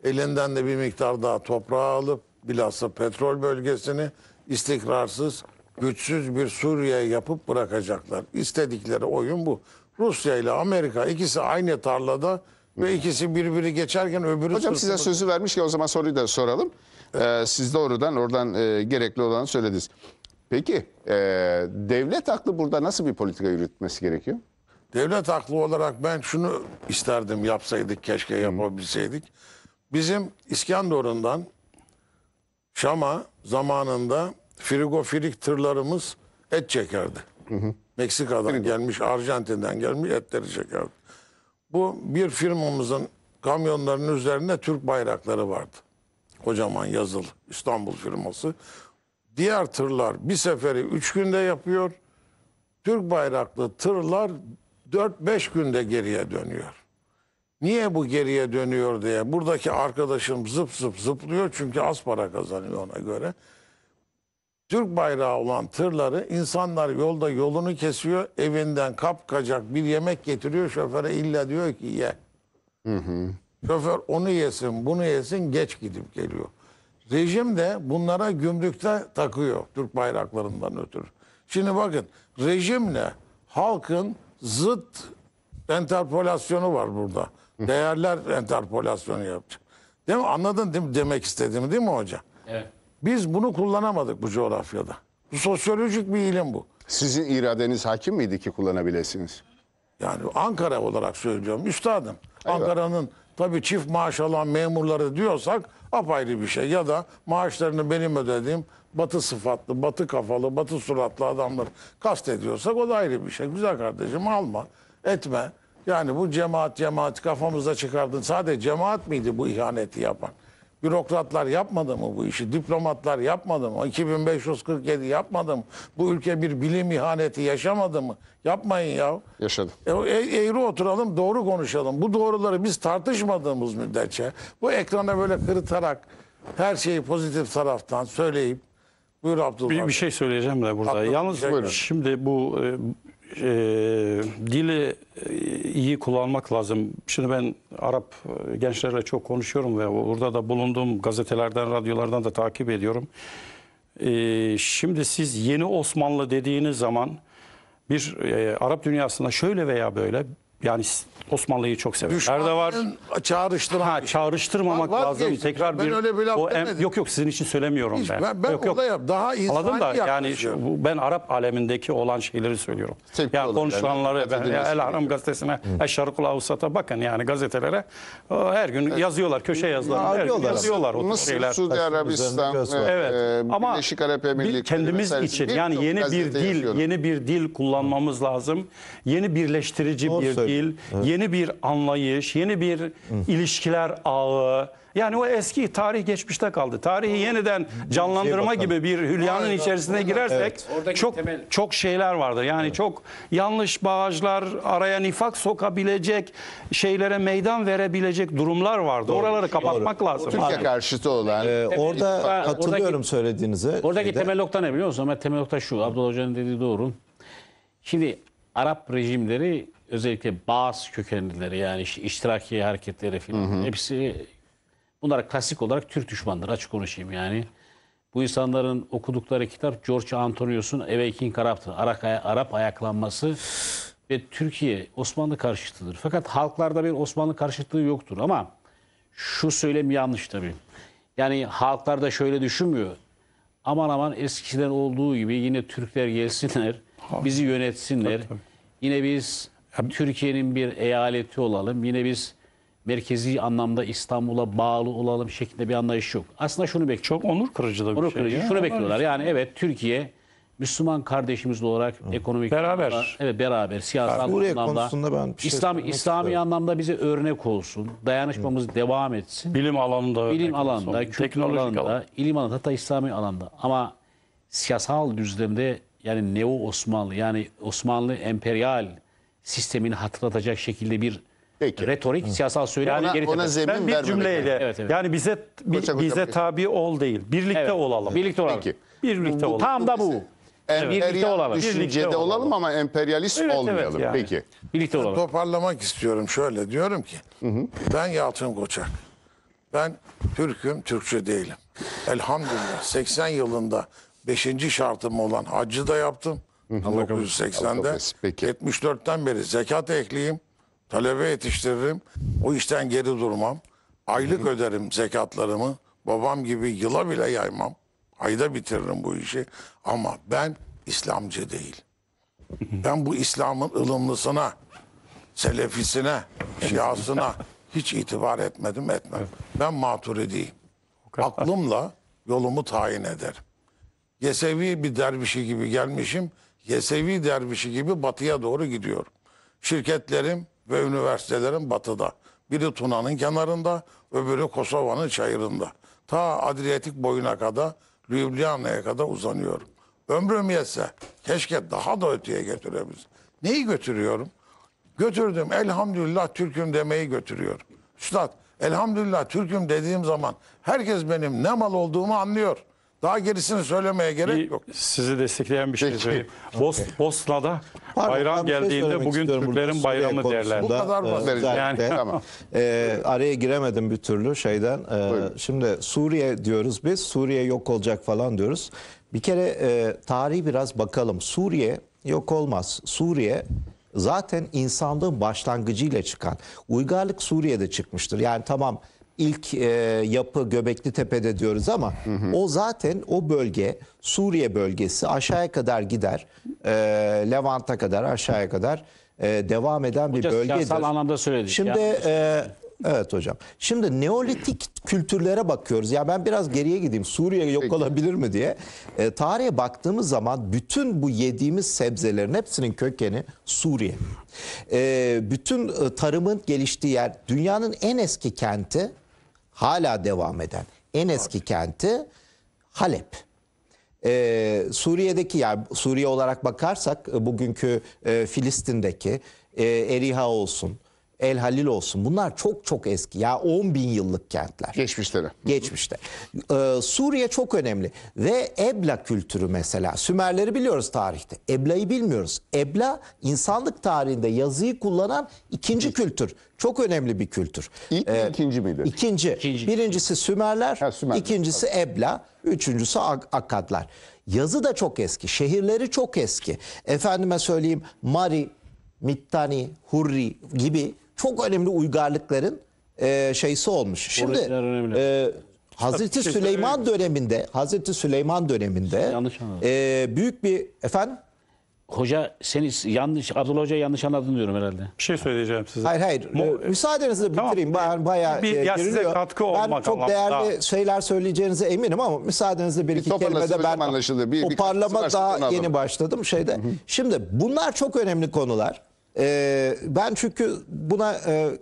elinden de bir miktar daha toprağı alıp bilhassa petrol bölgesini istikrarsız, güçsüz bir Suriye yapıp bırakacaklar. İstedikleri oyun bu. Rusya ile Amerika ikisi aynı tarlada ve ikisi birbiri geçerken öbürü... Hocam size sözü vermiş ki o zaman soruyu da soralım. Ee, siz de oradan e, gerekli olanı söylediniz. Peki e, devlet aklı burada nasıl bir politika yürütmesi gerekiyor? Devlet aklı olarak ben şunu isterdim yapsaydık keşke yapabilseydik. Bizim İskenderun'dan Şam'a zamanında frigofilik tırlarımız et çekerdi. Hı hı. Meksika'dan Frigo. gelmiş, Arjantin'den gelmiş etleri çekerdi. Bu bir firmamızın kamyonlarının üzerinde Türk bayrakları vardı. Kocaman yazılı İstanbul firması. Diğer tırlar bir seferi üç günde yapıyor. Türk bayraklı tırlar 4-5 günde geriye dönüyor. Niye bu geriye dönüyor diye. Buradaki arkadaşım zıp zıp zıplıyor çünkü az para kazanıyor ona göre. Türk bayrağı olan tırları insanlar yolda yolunu kesiyor. Evinden kapkacak bir yemek getiriyor şoföre illa diyor ki ye. Hı hı. Şoför onu yesin bunu yesin geç gidip geliyor. Rejim de bunlara gümrükte takıyor Türk bayraklarından ötürü. Şimdi bakın rejimle halkın zıt enterpolasyonu var burada değerler enterpolasyonu yaptı. Değil mi? Anladın değil mi? demek istediğimi değil mi hocam? Evet. Biz bunu kullanamadık bu coğrafyada. Bu sosyolojik bir ilim bu. Sizin iradeniz hakim miydi ki kullanabilirsiniz? Yani Ankara olarak söylüyorum üstadım. Ankara'nın tabii çift maaş alan memurları diyorsak apayrı bir şey. Ya da maaşlarını benim ödediğim batı sıfatlı, batı kafalı, batı suratlı adamları kastediyorsak o da ayrı bir şey. Güzel kardeşim alma, etme. Yani bu cemaat cemaat kafamıza çıkardın. Sadece cemaat miydi bu ihaneti yapan? Bürokratlar yapmadı mı bu işi? Diplomatlar yapmadı mı? 2547 yapmadı mı? Bu ülke bir bilim ihaneti yaşamadı mı? Yapmayın ya. Yaşadım. E, e- eğri oturalım, doğru konuşalım. Bu doğruları biz tartışmadığımız müddetçe bu ekrana böyle kırıtarak her şeyi pozitif taraftan söyleyip buyur Abdullah. Bir, bir şey söyleyeceğim de burada. Aklım Yalnız şey şimdi bu e, ee, e, dili iyi kullanmak lazım. Şimdi ben Arap e, gençlerle çok konuşuyorum ve orada da bulunduğum gazetelerden, radyolardan da takip ediyorum. E, şimdi siz yeni Osmanlı dediğiniz zaman bir e, Arap dünyasında şöyle veya böyle yani Osmanlı'yı çok sever. Nerede var? Çağrıştırmak. Ha, şey. çağrıştırmamak Var- lazım. vazgeçtim. Tekrar Ben bir öyle bir laf o em- yok yok sizin için söylemiyorum Hiç- ben. ben- yok, yok. daha iyi. Anladım da yani şu- ben Arap alemindeki olan şeyleri söylüyorum. Tepki yani konuşulanları yani. ben, El Aram gazetesine, Eşşarıkul Avsat'a bakın yani gazetelere e, her gün yazıyorlar köşe yazılarında. Her gün yazıyorlar o tür Mısır, şeyler. Suudi Arabistan, Evet. E, ama Birleşik Arap Emirlikleri kendimiz için yani yeni bir dil, yeni bir dil kullanmamız lazım. Yeni birleştirici Doğru bir değil, evet. yeni bir anlayış, yeni bir Hı. ilişkiler ağı. Yani o eski tarih geçmişte kaldı. Tarihi yeniden canlandırma gibi bir hülyanın Aynen. içerisine girersek evet. çok temel. çok şeyler vardır. Yani evet. çok yanlış bağajlar, araya nifak sokabilecek şeylere meydan verebilecek durumlar vardı. Doğru. Oraları kapatmak Doğru. lazım. Türkiye karşıtı olan. Ee, orada ittifak. söylediğinizi. oradaki, söylediğinize. temel nokta ne biliyor musun? Ama temel nokta şu. Abdullah Hoca'nın dediği doğru. Şimdi Arap rejimleri özellikle bazı kökenlileri yani işte iştiraki hareketleri filan hepsi bunlar klasik olarak Türk düşmanları açık konuşayım yani. Bu insanların okudukları kitap George Antonius'un Awakening Arap'tır. Arap, Arap ayaklanması ve Türkiye Osmanlı karşıtıdır. Fakat halklarda bir Osmanlı karşıtlığı yoktur ama şu söylem yanlış tabii. Yani halklar da şöyle düşünmüyor. Aman aman eskiden olduğu gibi yine Türkler gelsinler, bizi yönetsinler. Yine biz Türkiye'nin bir eyaleti olalım. Yine biz merkezi anlamda İstanbul'a bağlı olalım şeklinde bir anlayış yok. Aslında şunu bekliyor. Çok onur kırıcı da bir onur şey. Kırıcı. Ya. Şunu bekliyorlar. Yani evet Türkiye Müslüman kardeşimiz olarak Hı. ekonomik beraber anlamda, evet beraber siyasal Suriye anlamda konusunda ben bir şey İslam İslami istiyorum. anlamda bize örnek olsun. Dayanışmamız Hı. devam etsin. Bilim alanında bilim alanında, olsun. kültür Teknolojik alanında, alan. ilim alanında hatta İslami alanda ama siyasal düzlemde yani Neo Osmanlı yani Osmanlı emperyal sistemini hatırlatacak şekilde bir Peki. retorik, siyasal söylem yani geri ona zemin Ben bir cümleyle Evet, evet. yani bize bi- Koça koça bize bize. tabi ol değil. Birlikte Evet, olalım. Birlikte olalım. Peki. Birlikte olalım. Tam da bu. Birlikte olalım. Emperyal Birlikte olalım. olalım ama emperyalist Evet, evet olmayalım. yani. Peki. Birlikte olalım. Toparlamak istiyorum şöyle diyorum ki ben Yalçın Koçak. Ben Türk'üm, Türkçe değilim. Elhamdülillah 80 yılında 5. şartım olan haccı da yaptım. 1980'de. 74'ten beri zekat ekleyeyim, talebe yetiştiririm, o işten geri durmam. Aylık öderim zekatlarımı, babam gibi yıla bile yaymam. Ayda bitiririm bu işi ama ben İslamcı değil. Ben bu İslam'ın ılımlısına, selefisine, şiasına hiç itibar etmedim etmem. Ben maturidiyim. Aklımla yolumu tayin ederim. Yesevi bir dervişi gibi gelmişim. Yesevi dervişi gibi batıya doğru gidiyorum. Şirketlerim ve üniversitelerim batıda. Biri Tuna'nın kenarında, öbürü Kosova'nın çayırında. Ta Adriyatik boyuna kadar, Ljubljana'ya kadar uzanıyorum. Ömrüm yetse keşke daha da öteye götürebiliriz. Neyi götürüyorum? Götürdüm elhamdülillah Türk'üm demeyi götürüyorum. Üstad elhamdülillah Türk'üm dediğim zaman herkes benim ne mal olduğumu anlıyor. Daha gerisini söylemeye gerek Bir- yok. Sizi destekleyen bir şey Peki. söyleyeyim. Bos- Bosna'da Pardon, bayram ben şey geldiğinde söylemek bugün Türklerin bayramı konusunda. Bu kadar Ee, basit. özellikle. Yani- Ee, araya giremedim bir türlü şeyden. Ee, şimdi Suriye diyoruz biz. Suriye yok olacak falan diyoruz. Bir kere e, tarihi biraz bakalım. Suriye yok olmaz. Suriye zaten insanlığın başlangıcıyla çıkan. Uygarlık Suriye'de çıkmıştır. Yani tamam ilk e, yapı Göbekli Tepe'de diyoruz ama hı hı. o zaten o bölge Suriye bölgesi aşağıya kadar gider. E, Levant'a kadar aşağıya kadar e, devam eden bir Hoca, bölgedir. Siyasal anlamda söyledik. Şimdi e, Evet hocam. Şimdi Neolitik kültürlere bakıyoruz. Ya ben biraz geriye gideyim. Suriye yok Peki. olabilir mi diye. E, tarihe baktığımız zaman bütün bu yediğimiz sebzelerin hepsinin kökeni Suriye. E, bütün e, tarımın geliştiği yer dünyanın en eski kenti hala devam eden en eski kenti Halep. Ee, Suriye'deki yani Suriye olarak bakarsak e, bugünkü e, Filistin'deki e, Eriha olsun, El Halil olsun. Bunlar çok çok eski. Ya 10 bin yıllık kentler. Geçmişleri. Geçmişte. Ee, Suriye çok önemli. Ve Ebla kültürü mesela. Sümerleri biliyoruz tarihte. Ebla'yı bilmiyoruz. Ebla insanlık tarihinde yazıyı kullanan ikinci kültür. Çok önemli bir kültür. İlk mi, ee, ikinci miydi? İkinci. İkinci. Birincisi Sümerler, Ha, Sümerler. ikincisi Ebla, üçüncüsü Ak- Akkadlar. Yazı da çok eski, şehirleri çok eski. Efendime söyleyeyim Mari, Mittani, Hurri gibi çok önemli uygarlıkların e, şeysi olmuş. Şimdi e, Hazreti şey Süleyman döneminde Hazreti Süleyman döneminde e, büyük bir efendim Hoca seni yanlış Abdul Hoca yanlış anladın diyorum herhalde. Bir şey söyleyeceğim size. Hayır hayır. Mo- Müsaadenizle bitireyim. Tamam. Bayağı, bir, e, ya size katkı olmak Ben çok Allah değerli daha. şeyler söyleyeceğinize eminim ama müsaadenizle bir, bir iki kelimede ben anlaşıldı. Bir, toparlama bir daha yeni başladım şeyde. Hı hı. Şimdi bunlar çok önemli konular. E, ben çünkü buna e,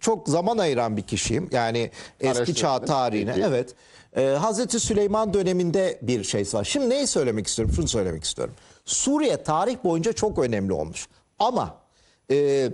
çok zaman ayıran bir kişiyim. Yani eski çağ tarihine. Peki. Evet. E, Hazreti Süleyman döneminde bir şey var. Şimdi neyi söylemek istiyorum? Şunu söylemek istiyorum. Suriye tarih boyunca çok önemli olmuş. Ama e,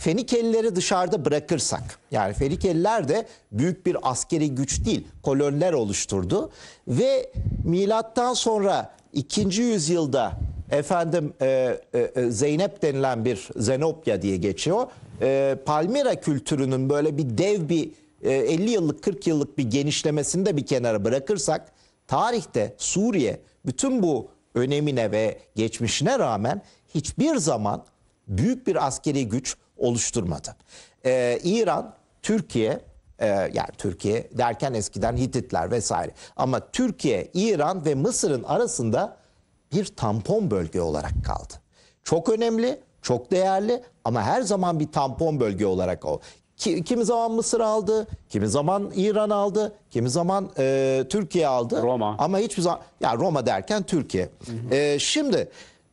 Fenikelileri dışarıda bırakırsak yani Fenikeliler de büyük bir askeri güç değil koloniler oluşturdu ve milattan sonra 2. yüzyılda Efendim e, e, e, Zeynep denilen bir Zenopya diye geçiyor. E, Palmira kültürünün böyle bir dev bir e, 50 yıllık 40 yıllık bir genişlemesini de bir kenara bırakırsak tarihte Suriye bütün bu önemine ve geçmişine rağmen hiçbir zaman büyük bir askeri güç oluşturmadı. Ee, İran, Türkiye, e, yani Türkiye derken eskiden Hititler vesaire ama Türkiye, İran ve Mısır'ın arasında bir tampon bölge olarak kaldı. Çok önemli, çok değerli ama her zaman bir tampon bölge olarak o. Ki, kimi zaman Mısır aldı, kimi zaman İran aldı, kimi zaman e, Türkiye aldı. Roma. Ama hiçbir zaman, yani Roma derken Türkiye. Hı hı. E, şimdi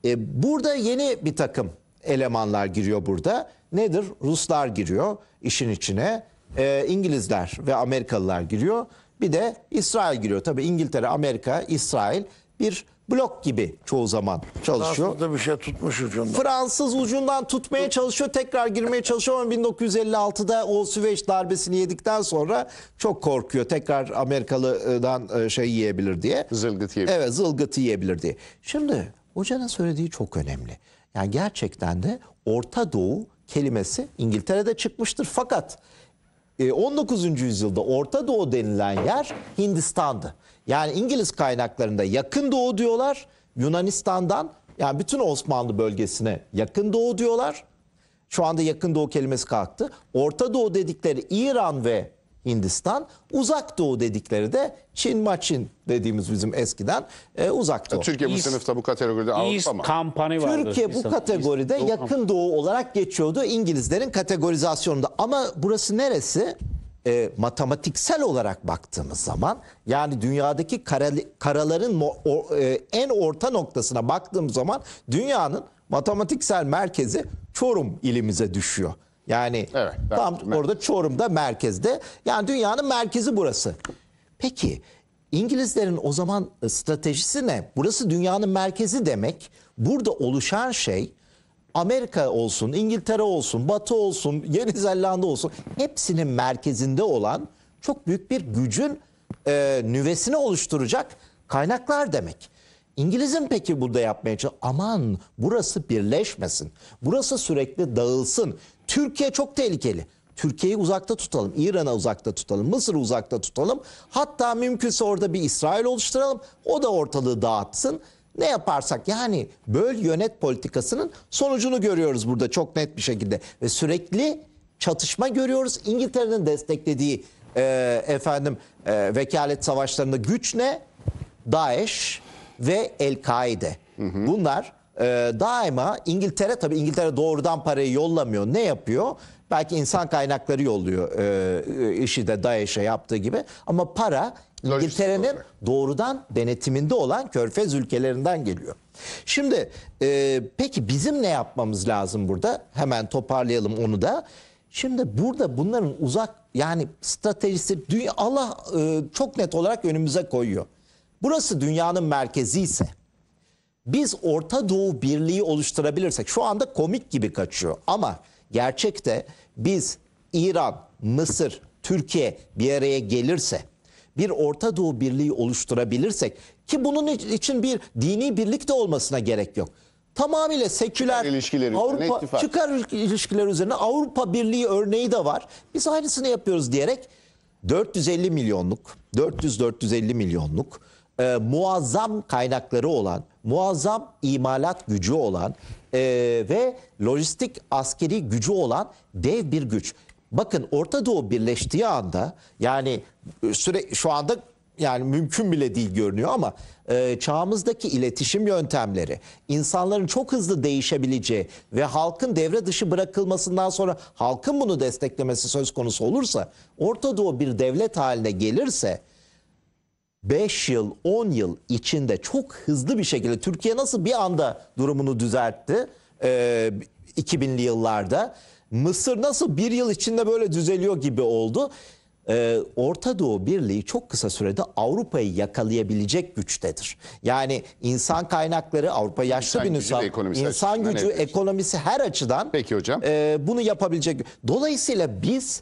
e, burada yeni bir takım elemanlar giriyor burada. Nedir? Ruslar giriyor işin içine. E, İngilizler ve Amerikalılar giriyor. Bir de İsrail giriyor. Tabii İngiltere, Amerika, İsrail bir blok gibi çoğu zaman çalışıyor. Aslında bir şey tutmuş ucundan. Fransız ucundan tutmaya çalışıyor, tekrar girmeye çalışıyor ama 1956'da o Süveyş darbesini yedikten sonra çok korkuyor. Tekrar Amerikalı'dan e, şey yiyebilir diye. Zılgıt yiyebilir. Evet, zılgıtı yiyebilir diye. Şimdi hocanın söylediği çok önemli. Yani gerçekten de Orta Doğu kelimesi İngiltere'de çıkmıştır fakat 19. E, yüzyılda Orta Doğu denilen yer Hindistan'dı. Yani İngiliz kaynaklarında yakın doğu diyorlar. Yunanistan'dan yani bütün Osmanlı bölgesine yakın doğu diyorlar. Şu anda yakın doğu kelimesi kalktı. Orta doğu dedikleri İran ve Hindistan. Uzak Doğu dedikleri de Çin Maçin dediğimiz bizim eskiden e, uzak doğu. Türkiye bu East, sınıfta bu kategoride Avrupa mı? Kampanya vardı. Türkiye bu kategoride East, yakın doğu olarak geçiyordu İngilizlerin kategorizasyonunda. Ama burası neresi? E, matematiksel olarak baktığımız zaman yani dünyadaki kara, karaların o, e, en orta noktasına baktığım zaman dünyanın matematiksel merkezi Çorum ilimize düşüyor. Yani evet, tam ben. orada Çorum'da merkezde. Yani dünyanın merkezi burası. Peki İngilizlerin o zaman stratejisi ne? Burası dünyanın merkezi demek. Burada oluşan şey Amerika olsun, İngiltere olsun, Batı olsun, Yeni Zelanda olsun hepsinin merkezinde olan çok büyük bir gücün e, nüvesini oluşturacak kaynaklar demek. İngiliz'in peki burada yapmaya çalıştığı aman burası birleşmesin, burası sürekli dağılsın, Türkiye çok tehlikeli. Türkiye'yi uzakta tutalım, İran'a uzakta tutalım, Mısır'ı uzakta tutalım. Hatta mümkünse orada bir İsrail oluşturalım. O da ortalığı dağıtsın. Ne yaparsak yani böl yönet politikasının sonucunu görüyoruz burada çok net bir şekilde. Ve sürekli çatışma görüyoruz. İngiltere'nin desteklediği e, efendim e, vekalet savaşlarında güç ne? DAEŞ ve El-Kaide. Bunlar e, daima İngiltere tabii İngiltere doğrudan parayı yollamıyor. Ne yapıyor? Belki insan kaynakları yolluyor e, e işi de DAEŞ'e yaptığı gibi. Ama para İngiltere'nin doğrudan denetiminde olan körfez ülkelerinden geliyor. Şimdi e, peki bizim ne yapmamız lazım burada? Hemen toparlayalım onu da. Şimdi burada bunların uzak yani stratejisi dünya Allah e, çok net olarak önümüze koyuyor. Burası dünyanın merkezi ise biz Orta Doğu Birliği oluşturabilirsek şu anda komik gibi kaçıyor ama gerçekte biz İran, Mısır, Türkiye bir araya gelirse bir Orta Doğu Birliği oluşturabilirsek ki bunun için bir dini birlik de olmasına gerek yok. Tamamıyla seküler ilişkileri Avrupa çıkar ilişkiler üzerine Avrupa Birliği örneği de var. Biz aynısını yapıyoruz diyerek 450 milyonluk, 400-450 milyonluk e, muazzam kaynakları olan, muazzam imalat gücü olan e, ve lojistik askeri gücü olan dev bir güç. Bakın Orta Doğu birleştiği anda yani e, süre şu anda yani mümkün bile değil görünüyor ama e, çağımızdaki iletişim yöntemleri, insanların çok hızlı değişebileceği ve halkın devre dışı bırakılmasından sonra halkın bunu desteklemesi söz konusu olursa, Orta Doğu bir devlet haline gelirse 5 yıl 10 yıl içinde çok hızlı bir şekilde Türkiye nasıl bir anda durumunu düzeltti e, 2000'li yıllarda Mısır nasıl bir yıl içinde böyle düzeliyor gibi oldu. Ee, Orta Doğu Birliği çok kısa sürede Avrupa'yı yakalayabilecek güçtedir. Yani insan kaynakları, Avrupa yaşlı insan bir insan, insan gücü, ekonomisi her açıdan Peki hocam. E, bunu yapabilecek. Dolayısıyla biz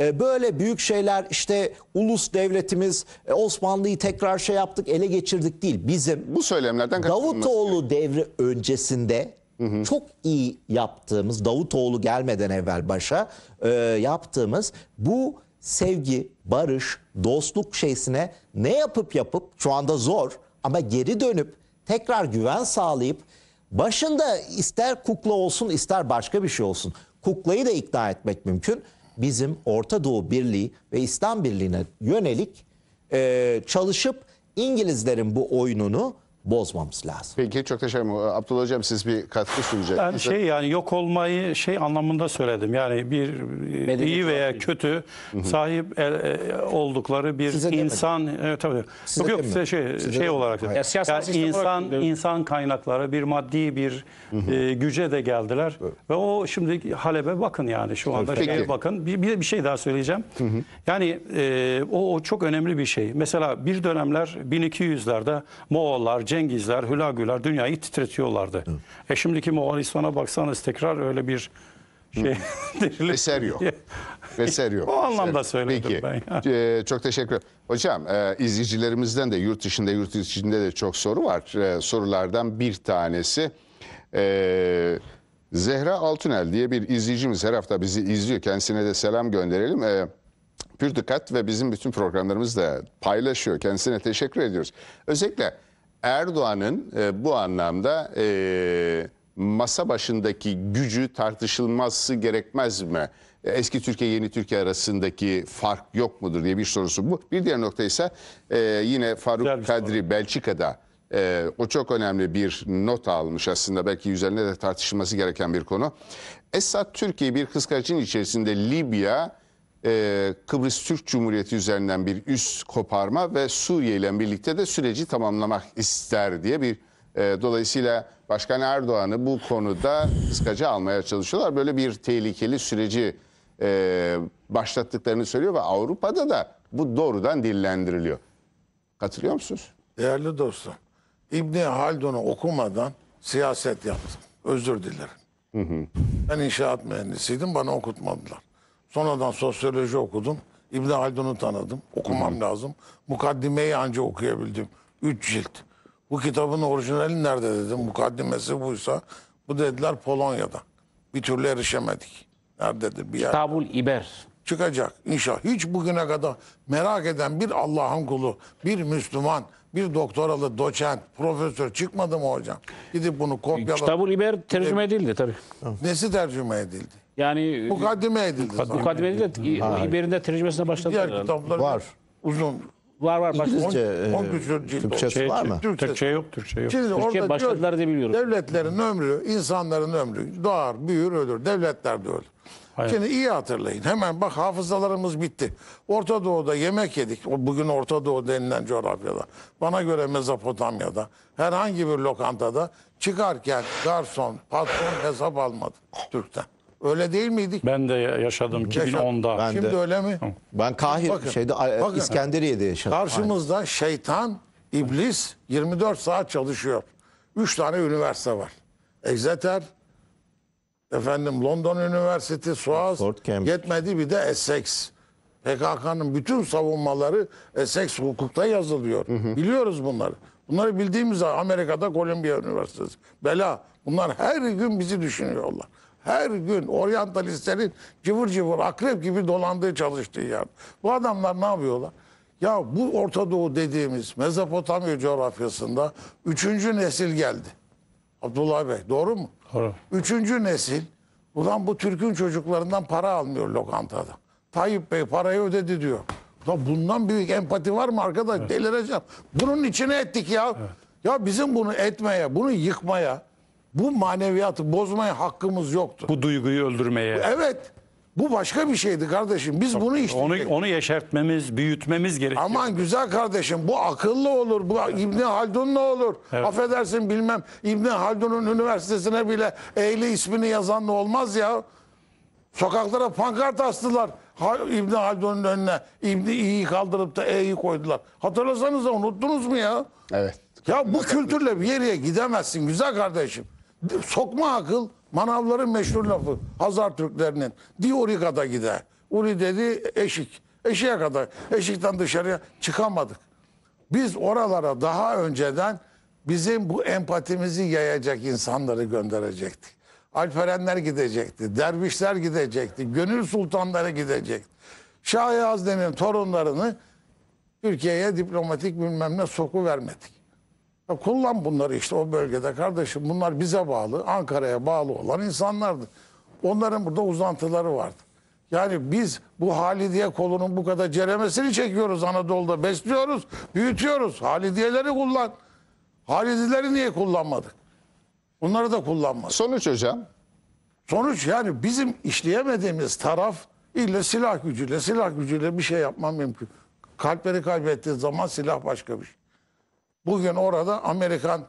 e, böyle büyük şeyler işte ulus devletimiz e, Osmanlı'yı tekrar şey yaptık ele geçirdik değil bizim bu söylemlerden Davutoğlu devri öncesinde hı hı. çok iyi yaptığımız Davutoğlu gelmeden evvel başa e, yaptığımız bu sevgi, barış, dostluk şeysine ne yapıp yapıp şu anda zor ama geri dönüp tekrar güven sağlayıp başında ister kukla olsun ister başka bir şey olsun kuklayı da ikna etmek mümkün bizim Orta Doğu Birliği ve İslam Birliği'ne yönelik e, çalışıp İngilizlerin bu oyununu bozmamız lazım. Peki çok teşekkür ederim. Abdullah Hocam siz bir katkı sunacaksınız. Ben şey yani yok olmayı şey anlamında söyledim. Yani bir Medeniyet iyi veya değil. kötü sahip el, e, oldukları bir size insan e, tabii. Size yok yok size şey size şey demedim. olarak dedim. Ya, yani insan olarak... insan kaynakları bir maddi bir e, güce de geldiler evet. ve o şimdi Halep'e bakın yani şu anda Peki. bakın. Bir, bir bir şey daha söyleyeceğim. Yani e, o, o çok önemli bir şey. Mesela bir dönemler 1200'lerde Moğollar Cengizler, Hülagüler dünyayı titretiyorlardı. Evet. E şimdiki Moğolistan'a baksanız tekrar öyle bir şey. Eser yok. Eser yok. o anlamda Eser. söyledim Peki. ben. Yani. Ee, çok teşekkür ederim. Hocam e, izleyicilerimizden de yurt dışında yurt içinde de çok soru var. E, sorulardan bir tanesi. E, Zehra Altunel diye bir izleyicimiz her hafta bizi izliyor. Kendisine de selam gönderelim. E, pür dikkat ve bizim bütün programlarımızı da paylaşıyor. Kendisine teşekkür ediyoruz. Özellikle Erdoğan'ın e, bu anlamda e, masa başındaki gücü tartışılması gerekmez mi? Eski Türkiye yeni Türkiye arasındaki fark yok mudur diye bir sorusu bu. Bir diğer nokta ise e, yine Faruk Güzel Kadri soru. Belçika'da e, o çok önemli bir not almış aslında belki üzerine de tartışılması gereken bir konu. Esad Türkiye bir kıskacın içerisinde Libya e, Kıbrıs Türk Cumhuriyeti üzerinden bir üst koparma ve Suriye ile birlikte de süreci tamamlamak ister diye bir e, dolayısıyla Başkan Erdoğan'ı bu konuda kıskaca almaya çalışıyorlar. Böyle bir tehlikeli süreci e, başlattıklarını söylüyor ve Avrupa'da da bu doğrudan dillendiriliyor. Katılıyor musunuz? Değerli dostum, İbni Haldun'u okumadan siyaset yaptım. Özür dilerim. Hı hı. Ben inşaat mühendisiydim, bana okutmadılar. Sonradan sosyoloji okudum. İbn Haldun'u tanıdım. Okumam lazım. Mukaddimeyi anca okuyabildim. Üç cilt. Bu kitabın orijinali nerede dedim. Mukaddimesi buysa. Bu dediler Polonya'da. Bir türlü erişemedik. Nerededir bir yer? Kitabul İber. Çıkacak inşallah. Hiç bugüne kadar merak eden bir Allah'ın kulu, bir Müslüman, bir doktoralı doçent, profesör çıkmadı mı hocam? Gidip bunu kopyaladı. Kitabı Liber tercüme edildi tabii. Nesi tercüme edildi? Yani mukaddime edildi. Mukaddime, edildi. İber'in de tercümesine başladı. Diğer kitaplar var. Uzun Var var başladı. 10 küsur cilt. Türkçesi şey, var mı? Türkçe, Türkçe yok, Türkçe yok. Şimdi Türkiye orada başladılar diyor, diye biliyorum. Devletlerin ömrü, insanların ömrü doğar, büyür, ölür. Devletler de ölür. Hayır. Şimdi iyi hatırlayın. Hemen bak hafızalarımız bitti. Orta Doğu'da yemek yedik. Bugün Orta Doğu denilen coğrafyada. Bana göre Mezopotamya'da. Herhangi bir lokantada çıkarken garson, patron hesap almadı Türk'ten. Öyle değil miydik? Ben de yaşadım 2010'da. Ben Şimdi de. öyle mi? Ben Kahir bakın, şeyde bakın, İskenderiye'de yaşadım. Karşımızda Aynen. şeytan, iblis 24 saat çalışıyor. 3 tane üniversite var. Exeter, efendim London Üniversitesi, Suaz yetmedi bir de Essex. PKK'nın bütün savunmaları Essex hukukta yazılıyor. Hı hı. Biliyoruz bunları. Bunları bildiğimiz Amerika'da Columbia Üniversitesi. Bela. Bunlar her gün bizi düşünüyorlar. Her gün oryantalistlerin cıvır cıvır akrep gibi dolandığı çalıştığı yer. Bu adamlar ne yapıyorlar? Ya bu Orta Doğu dediğimiz Mezopotamya coğrafyasında üçüncü nesil geldi. Abdullah Bey doğru mu? Doğru. Üçüncü nesil ulan bu Türk'ün çocuklarından para almıyor lokantada. Tayyip Bey parayı ödedi diyor. Ulan bundan büyük empati var mı arkadaş? Evet. Delireceğim. Bunun içine ettik ya. Evet. Ya bizim bunu etmeye, bunu yıkmaya, bu maneviyatı bozmaya hakkımız yoktu. Bu duyguyu öldürmeye. Evet. Bu başka bir şeydi kardeşim. Biz bunu işte onu, onu yeşertmemiz, büyütmemiz gerekiyor. Aman güzel kardeşim bu akıllı olur. Bu İbni Haldun ne olur? Evet. Affedersin bilmem İbni Haldun'un üniversitesine bile Eyle ismini yazan ne olmaz ya. Sokaklara pankart astılar. İbni Haldun'un önüne İbni İ'yi kaldırıp da E'yi koydular. Hatırlasanız da unuttunuz mu ya? Evet. Ya bu kültürle bir yere gidemezsin güzel kardeşim sokma akıl manavların meşhur lafı Hazar Türklerinin. Di Urika'da gide, Uri dedi eşik. Eşiğe kadar. Eşikten dışarıya çıkamadık. Biz oralara daha önceden bizim bu empatimizi yayacak insanları gönderecektik. Alperenler gidecekti, dervişler gidecekti, gönül sultanları gidecekti. Şah-ı Aznem'in torunlarını Türkiye'ye diplomatik bilmem ne soku vermedik. Ya kullan bunları işte o bölgede kardeşim. Bunlar bize bağlı, Ankara'ya bağlı olan insanlardı. Onların burada uzantıları vardı. Yani biz bu Halidiye kolunun bu kadar ceremesini çekiyoruz Anadolu'da. Besliyoruz, büyütüyoruz. Halidiyeleri kullan. Halidileri niye kullanmadık? Onları da kullanmadık. Sonuç hocam? Sonuç yani bizim işleyemediğimiz taraf ile silah gücüyle, silah gücüyle bir şey yapmam mümkün. Kalpleri kaybettiği zaman silah başka bir şey. Bugün orada Amerikan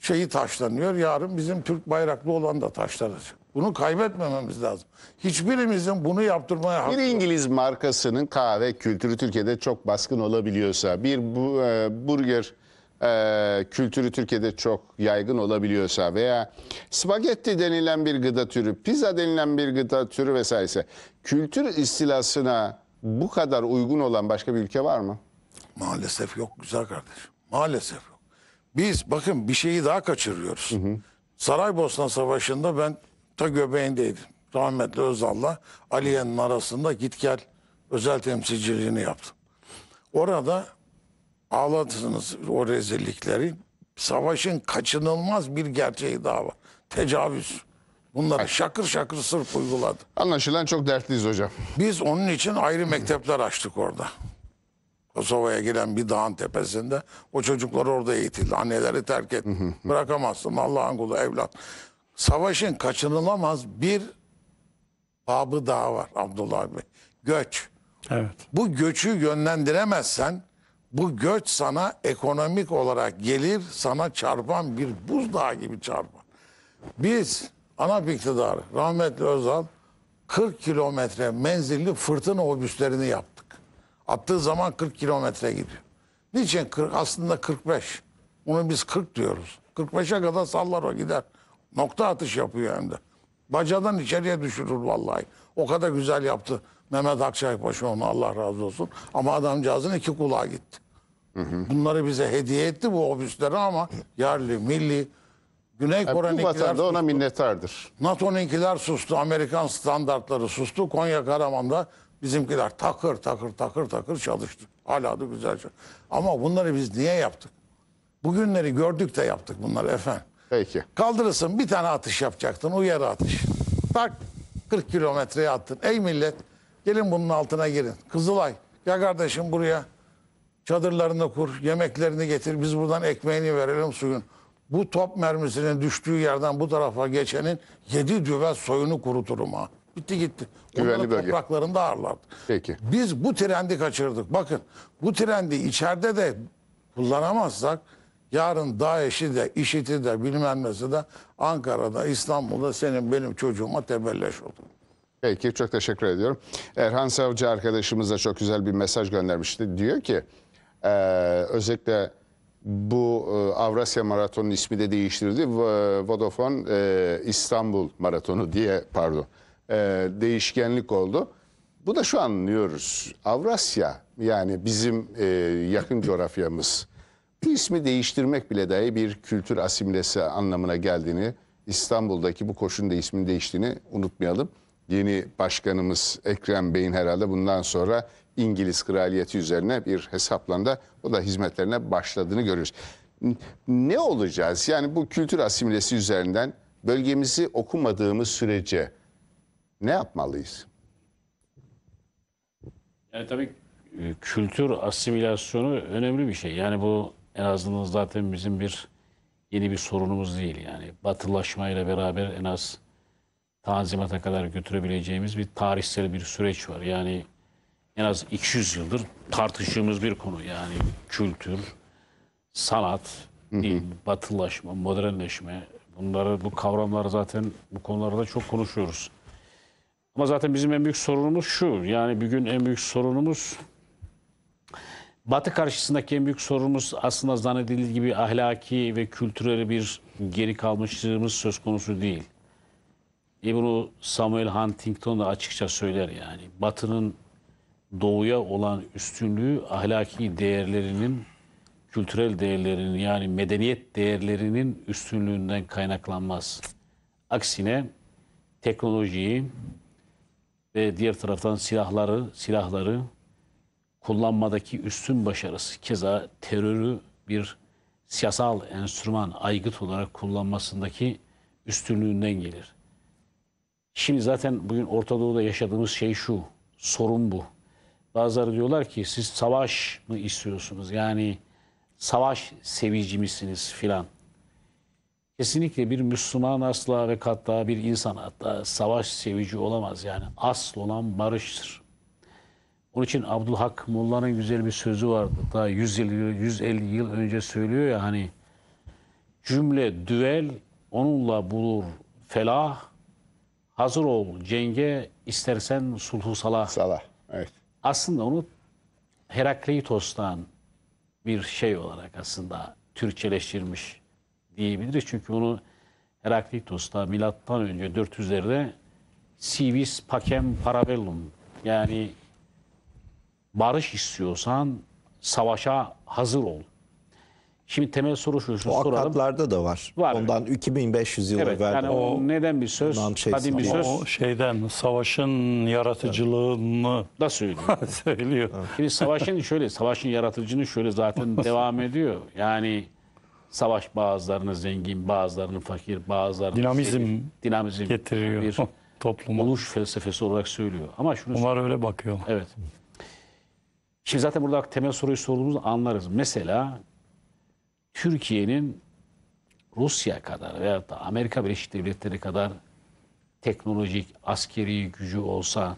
şeyi taşlanıyor. Yarın bizim Türk bayraklı olan da taşlanacak. Bunu kaybetmememiz lazım. Hiçbirimizin bunu yaptırmaya hakkı Bir İngiliz markasının kahve kültürü Türkiye'de çok baskın olabiliyorsa, bir bu, e, burger e, kültürü Türkiye'de çok yaygın olabiliyorsa veya spagetti denilen bir gıda türü, pizza denilen bir gıda türü vesaire kültür istilasına bu kadar uygun olan başka bir ülke var mı? Maalesef yok güzel kardeşim. Maalesef yok. Biz bakın bir şeyi daha kaçırıyoruz. Hı hı. Saraybosna Savaşı'nda ben ta göbeğindeydim. Rahmetli Özal'la Aliye'nin arasında git gel özel temsilciliğini yaptım. Orada ağladınız o rezillikleri. Savaşın kaçınılmaz bir gerçeği daha var. Tecavüz. Bunları şakır şakır sırf uyguladı. Anlaşılan çok dertliyiz hocam. Biz onun için ayrı mektepler açtık orada. Kosova'ya giren bir dağın tepesinde o çocuklar orada eğitildi. Anneleri terk et. Bırakamazsın Allah'ın kulu evlat. Savaşın kaçınılamaz bir babı daha var Abdullah Bey. Göç. Evet. Bu göçü yönlendiremezsen bu göç sana ekonomik olarak gelir sana çarpan bir buzdağı gibi çarpan. Biz ana iktidarı rahmetli Özal 40 kilometre menzilli fırtına obüslerini yaptı. Attığı zaman 40 kilometre gidiyor. Niçin 40? Aslında 45. Onu biz 40 diyoruz. 45'e kadar sallar o gider. Nokta atış yapıyor hem de. Bacadan içeriye düşürür vallahi. O kadar güzel yaptı Mehmet Akçaypaşa onu Allah razı olsun. Ama adamcağızın iki kulağı gitti. Hı hı. Bunları bize hediye etti bu obüsleri ama yerli, milli, Güney yani Bu vatan da ona minnettardır. NATO'nunkiler sustu, Amerikan standartları sustu. Konya Karaman'da Bizimkiler takır takır takır takır çalıştı. Hala da güzel çalıştı. Ama bunları biz niye yaptık? Bugünleri gördük de yaptık bunları efendim. Peki. Kaldırırsın bir tane atış yapacaktın uyarı atış. Tak 40 kilometreye attın. Ey millet gelin bunun altına girin. Kızılay ya kardeşim buraya çadırlarını kur yemeklerini getir biz buradan ekmeğini verelim suyun. Bu top mermisinin düştüğü yerden bu tarafa geçenin yedi düvel soyunu kuruturum ha. Bitti gitti. Güvenli bölge. topraklarında ağırlardı. Peki. Biz bu trendi kaçırdık. Bakın bu trendi içeride de kullanamazsak yarın DAEŞ'i de, IŞİD'i de bilmem nesi de Ankara'da, İstanbul'da senin benim çocuğuma tebelleş olur. Peki çok teşekkür ediyorum. Erhan Savcı arkadaşımız da çok güzel bir mesaj göndermişti. Diyor ki e, özellikle bu e, Avrasya Maratonu'nun ismi de değiştirildi. Vodafone e, İstanbul Maratonu diye pardon e, değişkenlik oldu. Bu da şu anlıyoruz. Avrasya yani bizim e, yakın coğrafyamız bir ismi değiştirmek bile dahi bir kültür asimilesi anlamına geldiğini İstanbul'daki bu koşun da ismini değiştiğini unutmayalım. Yeni başkanımız Ekrem Bey'in herhalde bundan sonra İngiliz kraliyeti üzerine bir hesaplanda o da hizmetlerine başladığını görüyoruz. Ne olacağız? Yani bu kültür asimilesi üzerinden bölgemizi okumadığımız sürece ne yapmalıyız? Yani tabii e, kültür asimilasyonu önemli bir şey. Yani bu en azından zaten bizim bir yeni bir sorunumuz değil. Yani batılaşmayla beraber en az tanzimata kadar götürebileceğimiz bir tarihsel bir süreç var. Yani en az 200 yıldır tartıştığımız bir konu. Yani kültür, sanat, dil, batılaşma, modernleşme bunları bu kavramları zaten bu konularda çok konuşuyoruz. Ama zaten bizim en büyük sorunumuz şu. Yani bir gün en büyük sorunumuz Batı karşısındaki en büyük sorunumuz aslında zannedildiği gibi ahlaki ve kültürel bir geri kalmışlığımız söz konusu değil. E bunu Samuel Huntington da açıkça söyler yani. Batı'nın doğuya olan üstünlüğü ahlaki değerlerinin, kültürel değerlerinin yani medeniyet değerlerinin üstünlüğünden kaynaklanmaz. Aksine teknolojiyi, ve diğer taraftan silahları silahları kullanmadaki üstün başarısı keza terörü bir siyasal enstrüman aygıt olarak kullanmasındaki üstünlüğünden gelir. Şimdi zaten bugün Orta Doğu'da yaşadığımız şey şu, sorun bu. Bazıları diyorlar ki siz savaş mı istiyorsunuz? Yani savaş sevici misiniz filan. Kesinlikle bir Müslüman asla ve hatta bir insan hatta savaş sevici olamaz. Yani asıl olan barıştır. Onun için Abdülhak Mullah'ın güzel bir sözü vardı. Daha yıl, 150 yıl önce söylüyor ya hani cümle düel onunla bulur felah hazır ol cenge istersen sulhu salah. Salah evet. Aslında onu Herakleitos'tan bir şey olarak aslında Türkçeleştirmiş diyebiliriz. Çünkü onu Heraklitos da milattan önce 400'lerde civis pacem parabellum yani barış istiyorsan savaşa hazır ol. Şimdi temel soru şu, o soralım. akatlarda da var. var Ondan 2500 yıl evet, evvel. Yani o neden bir söz, kadim bir söz. O şeyden, savaşın yaratıcılığını da söylüyor. söylüyor. Şimdi savaşın şöyle, savaşın yaratıcılığını şöyle zaten devam ediyor. Yani savaş bazılarını zengin, bazılarını fakir, bazılarını dinamizm, serir, şey, dinamizm getiriyor bir topluma. Buluş felsefesi olarak söylüyor. Ama şunu Onlar söylüyor. öyle bakıyor. Evet. Şimdi zaten burada temel soruyu sorduğumuzu anlarız. Mesela Türkiye'nin Rusya kadar veya da Amerika Birleşik Devletleri kadar teknolojik, askeri gücü olsa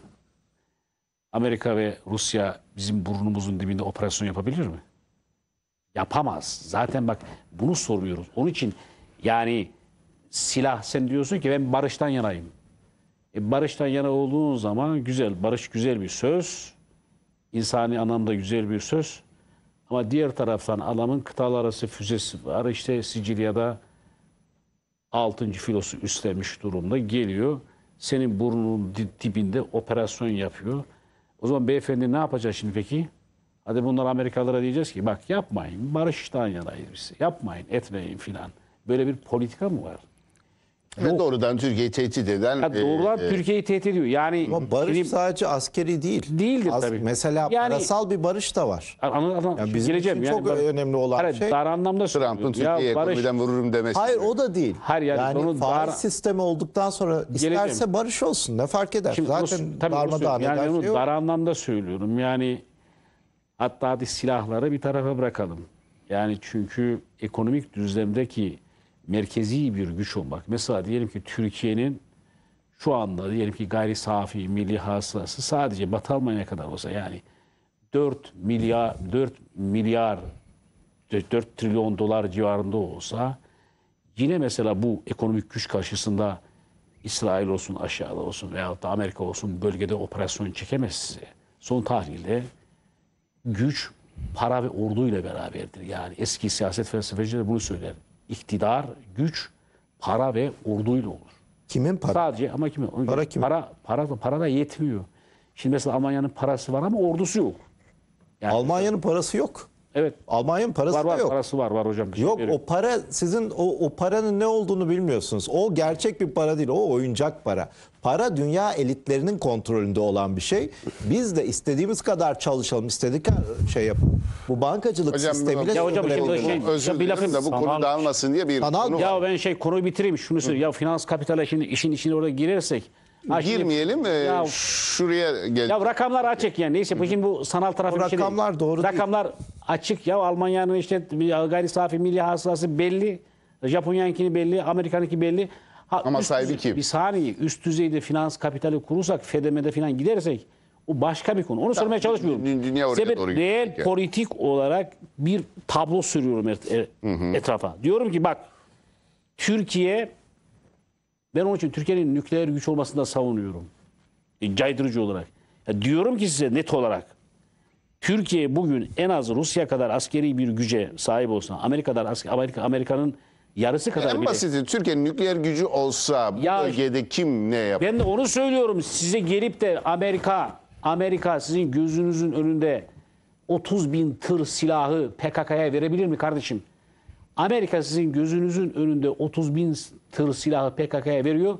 Amerika ve Rusya bizim burnumuzun dibinde operasyon yapabilir mi? Yapamaz. Zaten bak bunu soruyoruz. Onun için yani silah sen diyorsun ki ben barıştan yanayım. E barıştan yana olduğun zaman güzel. Barış güzel bir söz. İnsani anlamda güzel bir söz. Ama diğer taraftan adamın kıtalar arası füzesi var. İşte Sicilya'da 6. filosu üstlenmiş durumda geliyor. Senin burnunun dibinde operasyon yapıyor. O zaman beyefendi ne yapacak şimdi peki? Hadi bunlar Amerikalılara diyeceğiz ki bak yapmayın barıştan yanayız biz. Yapmayın etmeyin filan. Böyle bir politika mı var? Ve Yok. doğrudan Türkiye'yi tehdit eden... Ya e, doğrudan e, e, Türkiye'yi tehdit ediyor. Yani Ama barış şimdi, sadece askeri değil. Değildir As, tabii. Mesela yani, parasal bir barış da var. Anladım, anladım. Yani bizim geleceğim, için yani, çok önemli olan hayır, şey... Dar anlamda Trump'ın Türkiye'ye ekonomiden vururum demesi. Hayır o da değil. Hayır yani, yani onun faiz dar, sistemi olduktan sonra geleceğim. barış olsun ne fark eder. Şimdi Zaten darmadağın yani eder. Yani şey onu dar anlamda söylüyorum. Yani Hatta hadi silahları bir tarafa bırakalım. Yani çünkü ekonomik düzlemdeki merkezi bir güç olmak. Mesela diyelim ki Türkiye'nin şu anda diyelim ki gayri safi milli hasılası sadece Batı Almanya kadar olsa yani 4 milyar 4 milyar 4 trilyon dolar civarında olsa yine mesela bu ekonomik güç karşısında İsrail olsun aşağıda olsun veyahut da Amerika olsun bölgede operasyon çekemez size. Son tahlilde güç para ve orduyla beraberdir. Yani eski siyaset felsefecileri bunu söyler. İktidar, güç, para ve orduyla olur. Kimin para? Sadece ama kimin? Para kimin? Para, para, para da yetmiyor. Şimdi mesela Almanya'nın parası var ama ordusu yok. Yani Almanya'nın parası yok. Evet. Almanya'nın parası var, var, yok. Parası var var hocam. yok veriyorum. o para sizin o, o paranın ne olduğunu bilmiyorsunuz. O gerçek bir para değil. O oyuncak para. Para dünya elitlerinin kontrolünde olan bir şey. Biz de istediğimiz kadar çalışalım, istedik şey yapalım. Bu bankacılık hocam, sistemiyle... Ya hocam şimdi şey, özür dilerim de bu konu dağılmasın diye bir sanal, konu var. ben şey konuyu bitireyim. Şunu söyleyeyim. Ya finans kapitale şimdi işin içine orada girersek... Ha Girmeyelim şimdi, e, ya, şuraya gel. Ya rakamlar açık yani neyse bu şimdi bu sanal tarafı bu bir şey değil. doğru Rakamlar değil. açık ya Almanya'nın işte gayri safi milli hasılası belli. Japonya'nınkini belli, Amerika'nınki belli. Ha, Ama üst sahibi kim? Bir saniye üst düzeyde finans kapitali kurursak FEDEME'de falan gidersek o başka bir konu. Onu tamam, sormaya çalışmıyorum. Dünya oraya Sebep doğru reel yani. politik olarak bir tablo sürüyorum et, et, etrafa. Diyorum ki bak Türkiye ben onun için Türkiye'nin nükleer güç olmasını da savunuyorum. E, caydırıcı olarak. Ya diyorum ki size net olarak Türkiye bugün en az Rusya kadar askeri bir güce sahip olsa, Amerika'dan Amerika'nın Amerika yarısı kadar en bile. Türkiye'nin nükleer gücü olsa Ya- bölgede kim ne yapar? Ben de onu söylüyorum. Size gelip de Amerika, Amerika sizin gözünüzün önünde 30 bin tır silahı PKK'ya verebilir mi kardeşim? Amerika sizin gözünüzün önünde 30 bin tır silahı PKK'ya veriyor.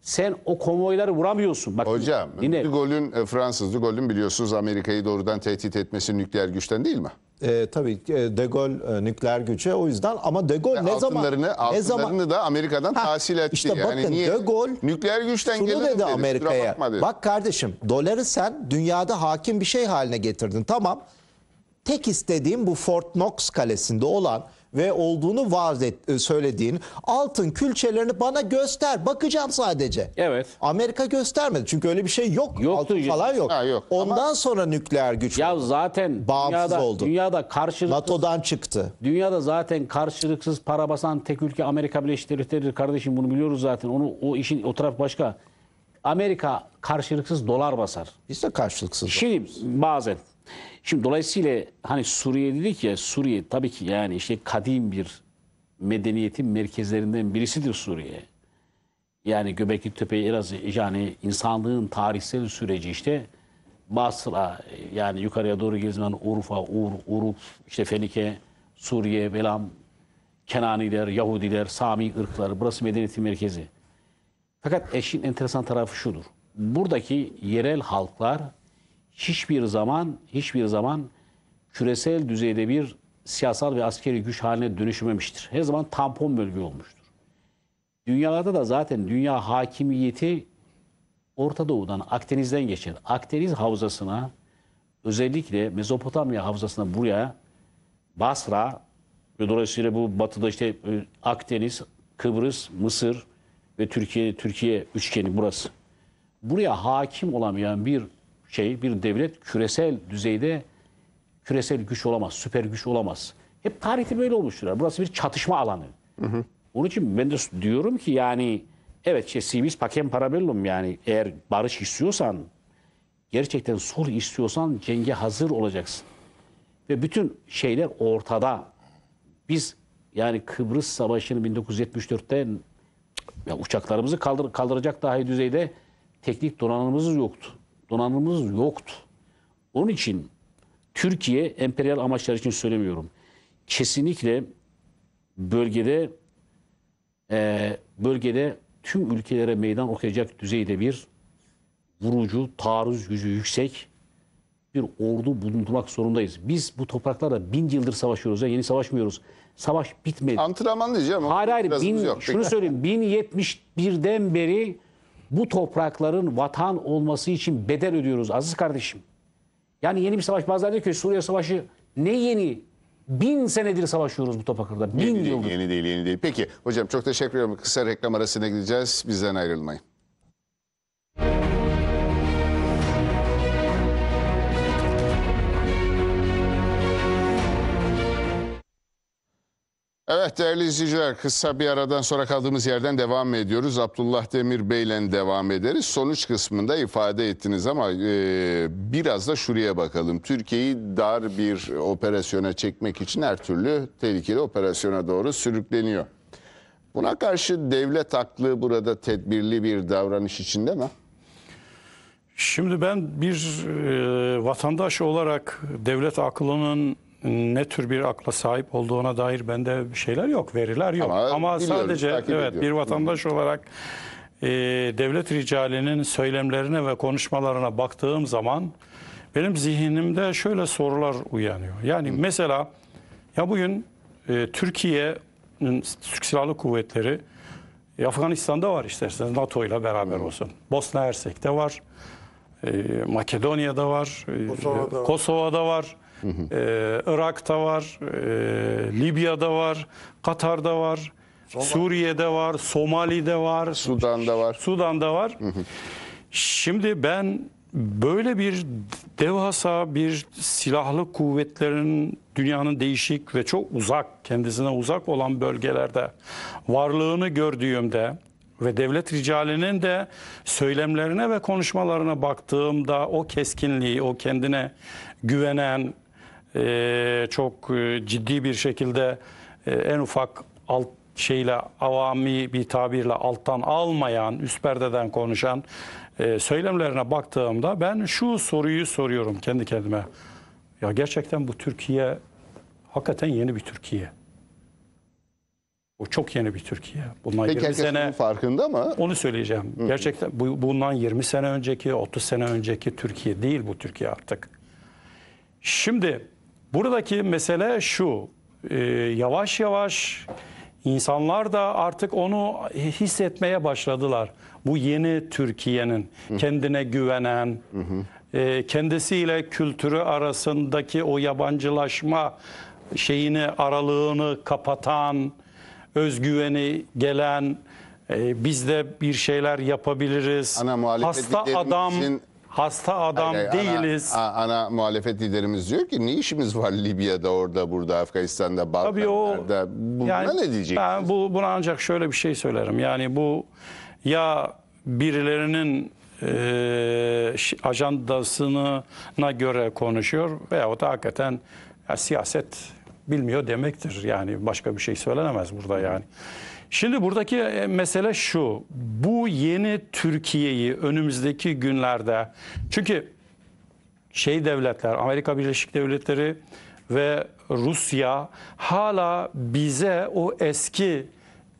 Sen o konvoyları vuramıyorsun. Bak, Hocam, dinle. De Gaulle'ün, e, Fransız De biliyorsunuz Amerika'yı doğrudan tehdit etmesi nükleer güçten değil mi? e, tabii e, De Gaulle e, nükleer güce o yüzden ama De Gaulle ne zaman altınlarını ne zaman da Amerika'dan ha, tahsil etti. İşte yani bakın niye, De Gaulle nükleer güçten şunu dedi, dedi Amerika'ya. Bak kardeşim doları sen dünyada hakim bir şey haline getirdin. Tamam. Tek istediğim bu Fort Knox kalesinde olan ve olduğunu vaaz et, e, söylediğin altın külçelerini bana göster. Bakacağım sadece. Evet. Amerika göstermedi. Çünkü öyle bir şey yok. Yoktu. Altın falan yok. Ha, yok. Ondan Ama... sonra nükleer güç Ya oldu. zaten bağımsız dünyada, oldu. Dünyada karşılıksız NATO'dan çıktı. Dünyada zaten karşılıksız para basan tek ülke Amerika Birleşik Devletleri'dir kardeşim bunu biliyoruz zaten. Onu o işin o taraf başka. Amerika karşılıksız dolar basar. Biz de karşılıksız. Şimdi bazen Şimdi dolayısıyla hani Suriye dedik ya Suriye tabii ki yani işte kadim bir medeniyetin merkezlerinden birisidir Suriye. Yani Göbekli Tepe Elazığ yani insanlığın tarihsel süreci işte Basra yani yukarıya doğru gezmen Urfa, Ur, Uruk, işte Fenike, Suriye, Belam, Kenaniler, Yahudiler, Sami ırkları burası medeniyetin merkezi. Fakat eşin enteresan tarafı şudur. Buradaki yerel halklar hiçbir zaman hiçbir zaman küresel düzeyde bir siyasal ve askeri güç haline dönüşmemiştir. Her zaman tampon bölge olmuştur. Dünyada da zaten dünya hakimiyeti Orta Doğu'dan, Akdeniz'den geçer. Akdeniz havzasına, özellikle Mezopotamya havzasına buraya, Basra ve dolayısıyla bu batıda işte e, Akdeniz, Kıbrıs, Mısır ve Türkiye, Türkiye üçgeni burası. Buraya hakim olamayan bir şey bir devlet küresel düzeyde küresel güç olamaz, süper güç olamaz. Hep tarihte böyle olmuştur. Burası bir çatışma alanı. Hı hı. Onun için ben de diyorum ki yani evet şey, civis pakem parabellum yani eğer barış istiyorsan gerçekten sulh istiyorsan cenge hazır olacaksın. Ve bütün şeyler ortada. Biz yani Kıbrıs Savaşı'nı 1974'te ya uçaklarımızı kaldır, kaldıracak dahi düzeyde teknik donanımımız yoktu donanımımız yoktu. Onun için Türkiye emperyal amaçlar için söylemiyorum. Kesinlikle bölgede e, bölgede tüm ülkelere meydan okuyacak düzeyde bir vurucu, taarruz gücü yüksek bir ordu bulundurmak zorundayız. Biz bu topraklarda bin yıldır savaşıyoruz. Ya, yeni savaşmıyoruz. Savaş bitmedi. Antrenman diyeceğim ama hayır, hayır, bin, yok. şunu söyleyeyim. 1071'den beri bu toprakların vatan olması için bedel ödüyoruz aziz kardeşim. Yani yeni bir savaş bazıları diyor ki Suriye Savaşı ne yeni Bin senedir savaşıyoruz bu topraklarda. Bin yıldır. Değil, yeni değil, yeni değil. Peki hocam çok teşekkür ediyorum. Kısa reklam arasına gideceğiz. Bizden ayrılmayın. Evet değerli izleyiciler kısa bir aradan sonra kaldığımız yerden devam ediyoruz. Abdullah Demir Bey'le devam ederiz. Sonuç kısmında ifade ettiniz ama e, biraz da şuraya bakalım. Türkiye'yi dar bir operasyona çekmek için her türlü tehlikeli operasyona doğru sürükleniyor. Buna karşı devlet aklı burada tedbirli bir davranış içinde mi? Şimdi ben bir e, vatandaş olarak devlet aklının ne tür bir akla sahip olduğuna dair bende bir şeyler yok, veriler yok. Ama, Ama sadece evet bir vatandaş olarak e, devlet ricalinin söylemlerine ve konuşmalarına baktığım zaman benim zihnimde şöyle sorular uyanıyor. Yani Hı. mesela ya bugün e, Türkiye Türk Silahlı Kuvvetleri e, Afganistan'da var isterseniz NATO ile beraber Hı. olsun. Bosna Hersek'te var. E, Makedonya'da var, Kosova'da, e, Kosova'da var. Hı Ee, Irak'ta var, e, Libya'da var, Katar'da var, Somal. Suriye'de var, Somali'de var, Sudan'da var. Sudan'da var. Hı hı. Şimdi ben böyle bir devasa bir silahlı kuvvetlerin dünyanın değişik ve çok uzak, kendisine uzak olan bölgelerde varlığını gördüğümde ve devlet ricalinin de söylemlerine ve konuşmalarına baktığımda o keskinliği, o kendine güvenen, ee, çok e, ciddi bir şekilde e, en ufak alt şeyle avami bir tabirle alttan almayan, üst perdeden konuşan e, söylemlerine baktığımda ben şu soruyu soruyorum kendi kendime. Ya gerçekten bu Türkiye hakikaten yeni bir Türkiye. Bu çok yeni bir Türkiye. Bundan Peki 20 sene farkında mı? Onu söyleyeceğim. Hı. Gerçekten bu, bundan 20 sene önceki, 30 sene önceki Türkiye değil bu Türkiye artık. Şimdi Buradaki mesele şu, e, yavaş yavaş insanlar da artık onu hissetmeye başladılar. Bu yeni Türkiye'nin kendine güvenen, hı hı. E, kendisiyle kültürü arasındaki o yabancılaşma şeyini aralığını kapatan, özgüveni gelen, e, biz de bir şeyler yapabiliriz. Ana, Hasta adam için hasta adam Hayır, hayır, değiliz. Ana, a- ana muhalefet liderimiz diyor ki ne işimiz var Libya'da orada burada Afganistan'da Tabii o- Balkanlar'da buna yani ne diyecek? Ben bu, buna ancak şöyle bir şey söylerim. Yani bu ya birilerinin e, ajandasına göre konuşuyor veya o da hakikaten ya siyaset bilmiyor demektir. Yani başka bir şey söylenemez burada yani. Şimdi buradaki e, mesele şu. Bu yeni Türkiye'yi önümüzdeki günlerde çünkü şey devletler Amerika Birleşik Devletleri ve Rusya hala bize o eski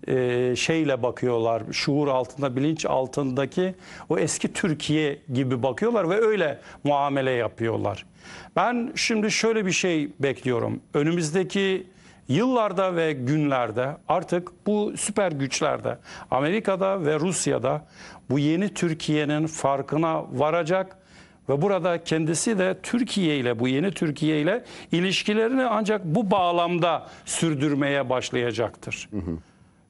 e, şeyle bakıyorlar. Şuur altında, bilinç altındaki o eski Türkiye gibi bakıyorlar ve öyle muamele yapıyorlar. Ben şimdi şöyle bir şey bekliyorum. Önümüzdeki yıllarda ve günlerde artık bu süper güçlerde Amerika'da ve Rusya'da bu yeni Türkiye'nin farkına varacak ve burada kendisi de Türkiye ile bu yeni Türkiye ile ilişkilerini ancak bu bağlamda sürdürmeye başlayacaktır. Hı hı.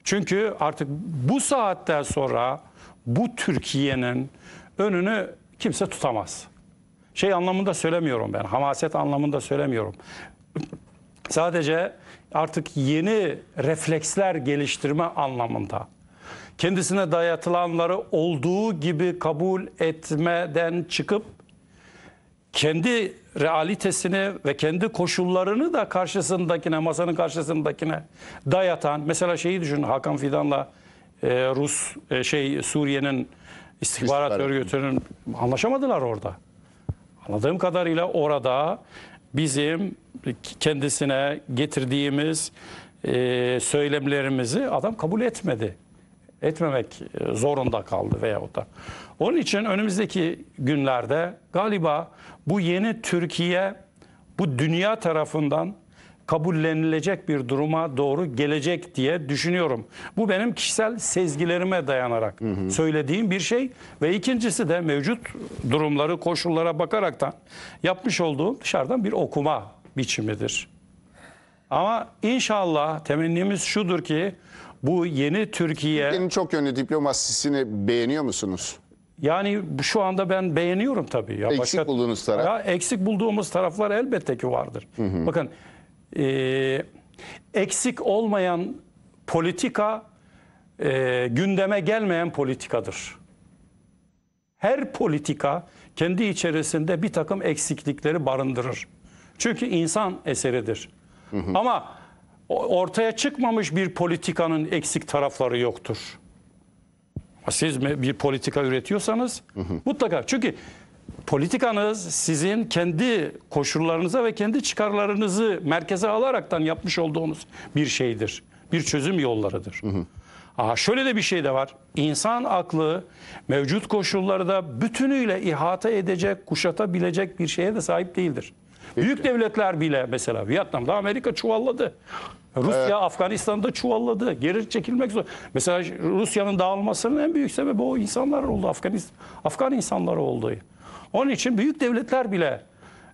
Çünkü artık bu saatten sonra bu Türkiye'nin önünü kimse tutamaz. Şey anlamında söylemiyorum ben, hamaset anlamında söylemiyorum. Sadece artık yeni refleksler geliştirme anlamında kendisine dayatılanları olduğu gibi kabul etmeden çıkıp kendi realitesini ve kendi koşullarını da karşısındakine, masanın karşısındakine dayatan, mesela şeyi düşünün Hakan Fidan'la e, Rus e, şey Suriye'nin istihbarat, istihbarat örgütünün anlaşamadılar orada. Anladığım kadarıyla orada bizim kendisine getirdiğimiz e, söylemlerimizi adam kabul etmedi. Etmemek e, zorunda kaldı veya o da. Onun için önümüzdeki günlerde galiba bu yeni Türkiye bu dünya tarafından kabullenilecek bir duruma doğru gelecek diye düşünüyorum. Bu benim kişisel sezgilerime dayanarak hı hı. söylediğim bir şey ve ikincisi de mevcut durumları, koşullara bakaraktan yapmış olduğum dışarıdan bir okuma biçimidir. Ama inşallah temennimiz şudur ki bu yeni Türkiye... Türkiye'nin çok yönlü diplomasisini beğeniyor musunuz? Yani şu anda ben beğeniyorum tabii. Ya eksik başka, bulduğunuz taraf. Ya eksik bulduğumuz taraflar elbette ki vardır. Hı hı. Bakın e, eksik olmayan politika e, gündeme gelmeyen politikadır. Her politika kendi içerisinde bir takım eksiklikleri barındırır. Çünkü insan eseridir. Hı hı. Ama ortaya çıkmamış bir politikanın eksik tarafları yoktur. Siz bir politika üretiyorsanız hı hı. mutlaka çünkü politikanız sizin kendi koşullarınıza ve kendi çıkarlarınızı merkeze alaraktan yapmış olduğunuz bir şeydir. Bir çözüm yollarıdır. Hı hı. Aha şöyle de bir şey de var. İnsan aklı mevcut koşullarda bütünüyle ihata edecek, kuşatabilecek bir şeye de sahip değildir. Peki. Büyük devletler bile mesela Vietnam'da Amerika çuvalladı. Rusya evet. Afganistan'da çuvalladı. Geri çekilmek zor. Mesela Rusya'nın dağılmasının en büyük sebebi o insanlar oldu. Afganistan, Afgan insanları oldu. Onun için büyük devletler bile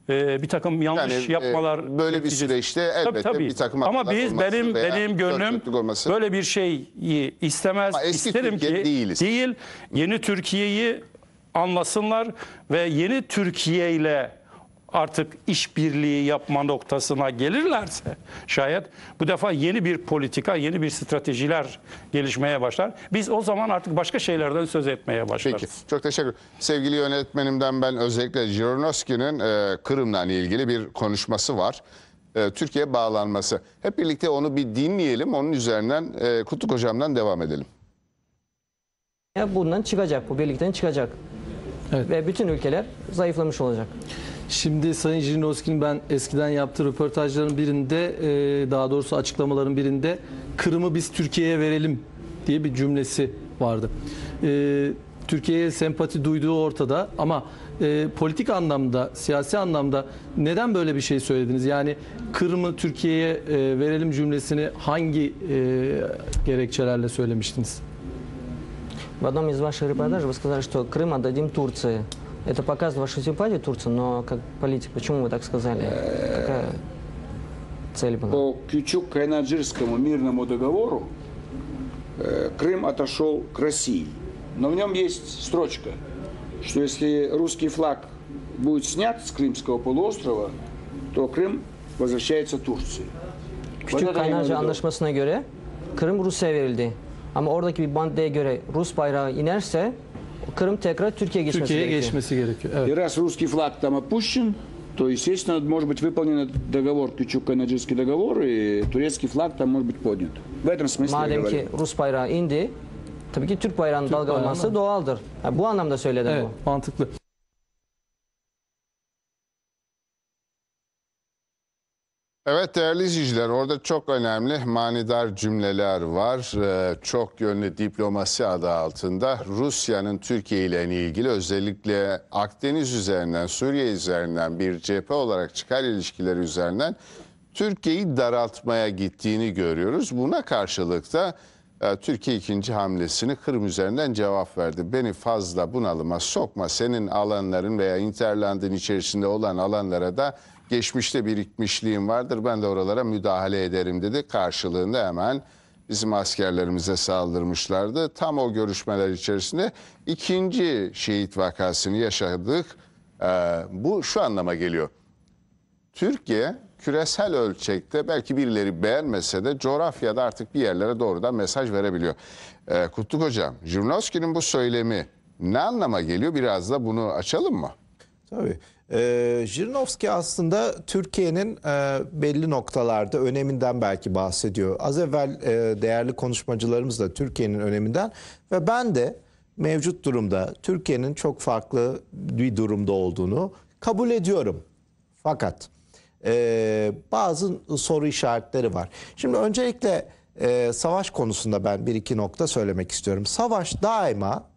e, bir takım yanlış yani, e, yapmalar e, böyle bir süreçte elbette tabii, tabii. bir takım ama biz benim benim gönlüm böyle bir şeyi istemez ama eski isterim Türkiye ki değiliz. değil yeni Türkiye'yi anlasınlar ve yeni Türkiye ile artık işbirliği yapma noktasına gelirlerse şayet bu defa yeni bir politika, yeni bir stratejiler gelişmeye başlar. Biz o zaman artık başka şeylerden söz etmeye başlarız. Peki. Çok teşekkür. Sevgili yönetmenimden ben özellikle Jironovski'nin e, Kırım'la ilgili bir konuşması var. E, Türkiye bağlanması. Hep birlikte onu bir dinleyelim. Onun üzerinden e, Kutluk Hocam'dan devam edelim. Bundan çıkacak, bu birlikten çıkacak. Evet. Ve bütün ülkeler zayıflamış olacak. Şimdi Sayın Jirinovski'nin ben eskiden yaptığı röportajların birinde e, daha doğrusu açıklamaların birinde Kırım'ı biz Türkiye'ye verelim diye bir cümlesi vardı. E, Türkiye'ye sempati duyduğu ortada ama e, politik anlamda, siyasi anlamda neden böyle bir şey söylediniz? Yani Kırım'ı Türkiye'ye verelim cümlesini hangi gerekçelerle söylemiştiniz? В одном из ваших репортажей вы сказали, что Крым отдадим Турции. Это показывает вашу симпатию Турции, но как политик, почему вы так сказали? Какая цель была? По Кючук-Кайнаджирскому мирному договору э, Крым отошел к России. Но в нем есть строчка, что если русский флаг будет снят с Крымского полуострова, то Крым возвращается Турции. кючук kaynaca anlaşmasına göre Kırım Rusya verildi. Ama oradaki bir bandaya göre Kırım tekrar Türkiye geçmesi Türkiye'ye gerekiyor. geçmesi gerekiyor. И Evet. раз русский флаг там опущен, то, естественно, может быть выполнен договор, Кючук-Канаджийский договор, и турецкий флаг там может быть поднят. В этом смысле Madem ki Rus bayrağı indi, tabii ki Türk bayrağının dalgalanması doğaldır. Ha, bu anlamda söyledim Evet, bu. mantıklı. Evet değerli izleyiciler orada çok önemli manidar cümleler var. Ee, çok yönlü diplomasi adı altında Rusya'nın Türkiye ile ilgili özellikle Akdeniz üzerinden, Suriye üzerinden bir cephe olarak çıkar ilişkileri üzerinden Türkiye'yi daraltmaya gittiğini görüyoruz. Buna karşılık da e, Türkiye ikinci hamlesini Kırım üzerinden cevap verdi. Beni fazla bunalıma sokma senin alanların veya interlandın içerisinde olan alanlara da geçmişte birikmişliğim vardır ben de oralara müdahale ederim dedi. Karşılığında hemen bizim askerlerimize saldırmışlardı. Tam o görüşmeler içerisinde ikinci şehit vakasını yaşadık. Ee, bu şu anlama geliyor. Türkiye küresel ölçekte belki birileri beğenmese de coğrafyada artık bir yerlere doğrudan mesaj verebiliyor. Ee, Kutluk Hocam, Jivnovski'nin bu söylemi ne anlama geliyor? Biraz da bunu açalım mı? Tabii. E, Jirinovski aslında Türkiye'nin e, belli noktalarda öneminden belki bahsediyor. Az evvel e, değerli konuşmacılarımız da Türkiye'nin öneminden ve ben de mevcut durumda Türkiye'nin çok farklı bir durumda olduğunu kabul ediyorum. Fakat e, bazı soru işaretleri var. Şimdi öncelikle e, savaş konusunda ben bir iki nokta söylemek istiyorum. Savaş daima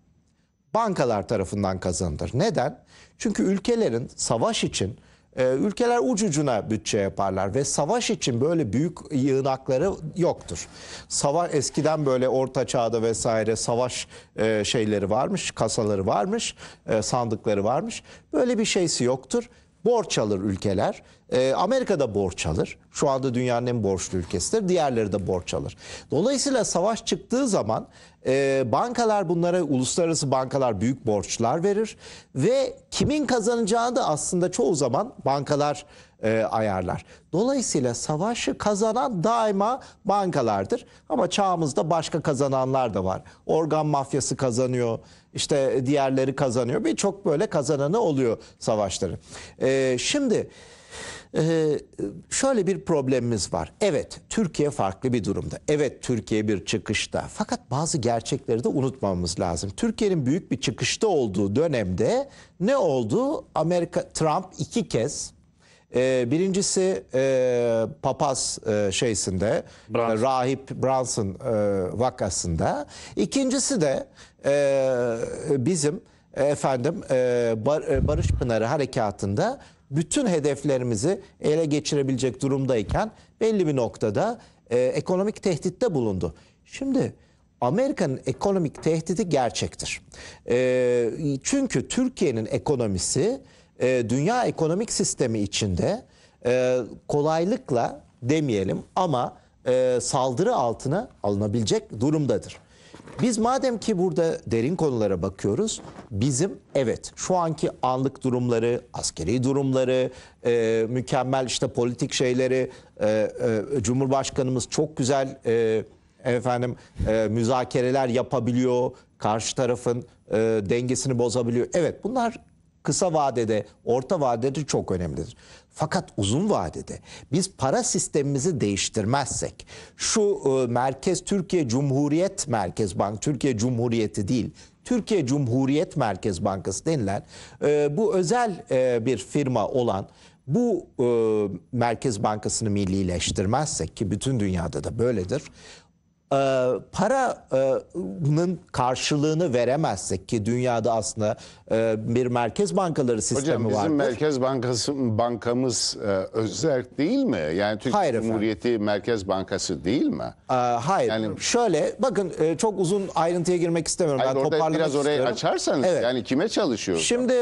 bankalar tarafından kazanılır. Neden? Çünkü ülkelerin savaş için e, ülkeler ucucuna bütçe yaparlar ve savaş için böyle büyük yığınakları yoktur. Savaş eskiden böyle orta çağda vesaire savaş e, şeyleri varmış, kasaları varmış, e, sandıkları varmış. Böyle bir şeysi yoktur. Borç alır ülkeler ee, Amerika da borç alır. Şu anda dünyanın en borçlu ülkesidir. Diğerleri de borç alır. Dolayısıyla savaş çıktığı zaman e, bankalar bunlara uluslararası bankalar büyük borçlar verir ve kimin kazanacağını da aslında çoğu zaman bankalar e, ayarlar. Dolayısıyla savaşı kazanan daima bankalardır. Ama çağımızda başka kazananlar da var. Organ mafyası kazanıyor, işte diğerleri kazanıyor. Birçok böyle kazananı oluyor savaşları. E, şimdi... Ee, şöyle bir problemimiz var. Evet Türkiye farklı bir durumda. Evet Türkiye bir çıkışta. Fakat bazı gerçekleri de unutmamız lazım. Türkiye'nin büyük bir çıkışta olduğu dönemde ne oldu? Amerika Trump iki kez e, birincisi e, papaz e, şeysinde e, Branson. rahip Branson vakasında. İkincisi de bizim efendim Barış Pınarı harekatında bütün hedeflerimizi ele geçirebilecek durumdayken belli bir noktada e, ekonomik tehditte bulundu. Şimdi Amerika'nın ekonomik tehdidi gerçektir. E, çünkü Türkiye'nin ekonomisi e, dünya ekonomik sistemi içinde e, kolaylıkla demeyelim ama e, saldırı altına alınabilecek durumdadır. Biz madem ki burada derin konulara bakıyoruz, bizim evet şu anki anlık durumları, askeri durumları, e, mükemmel işte politik şeyleri, e, e, Cumhurbaşkanımız çok güzel e, efendim e, müzakereler yapabiliyor, karşı tarafın e, dengesini bozabiliyor. Evet bunlar kısa vadede, orta vadede çok önemlidir. Fakat uzun vadede biz para sistemimizi değiştirmezsek şu e, merkez Türkiye Cumhuriyet Merkez Bank Türkiye Cumhuriyeti değil Türkiye Cumhuriyet Merkez Bankası denilen e, bu özel e, bir firma olan bu e, Merkez Bankası'nı millileştirmezsek ki bütün dünyada da böyledir. Ee, paranın e, karşılığını veremezsek ki dünyada aslında e, bir merkez bankaları sistemi var. Hocam bizim vardır. merkez bankası bankamız e, özel değil mi? Yani Türk hayır Cumhuriyeti efendim. Merkez Bankası değil mi? Ee, hayır. Yani... Şöyle bakın çok uzun ayrıntıya girmek istemiyorum. Hayır, ben orada biraz orayı istiyorum. açarsanız evet. yani kime çalışıyor? Şimdi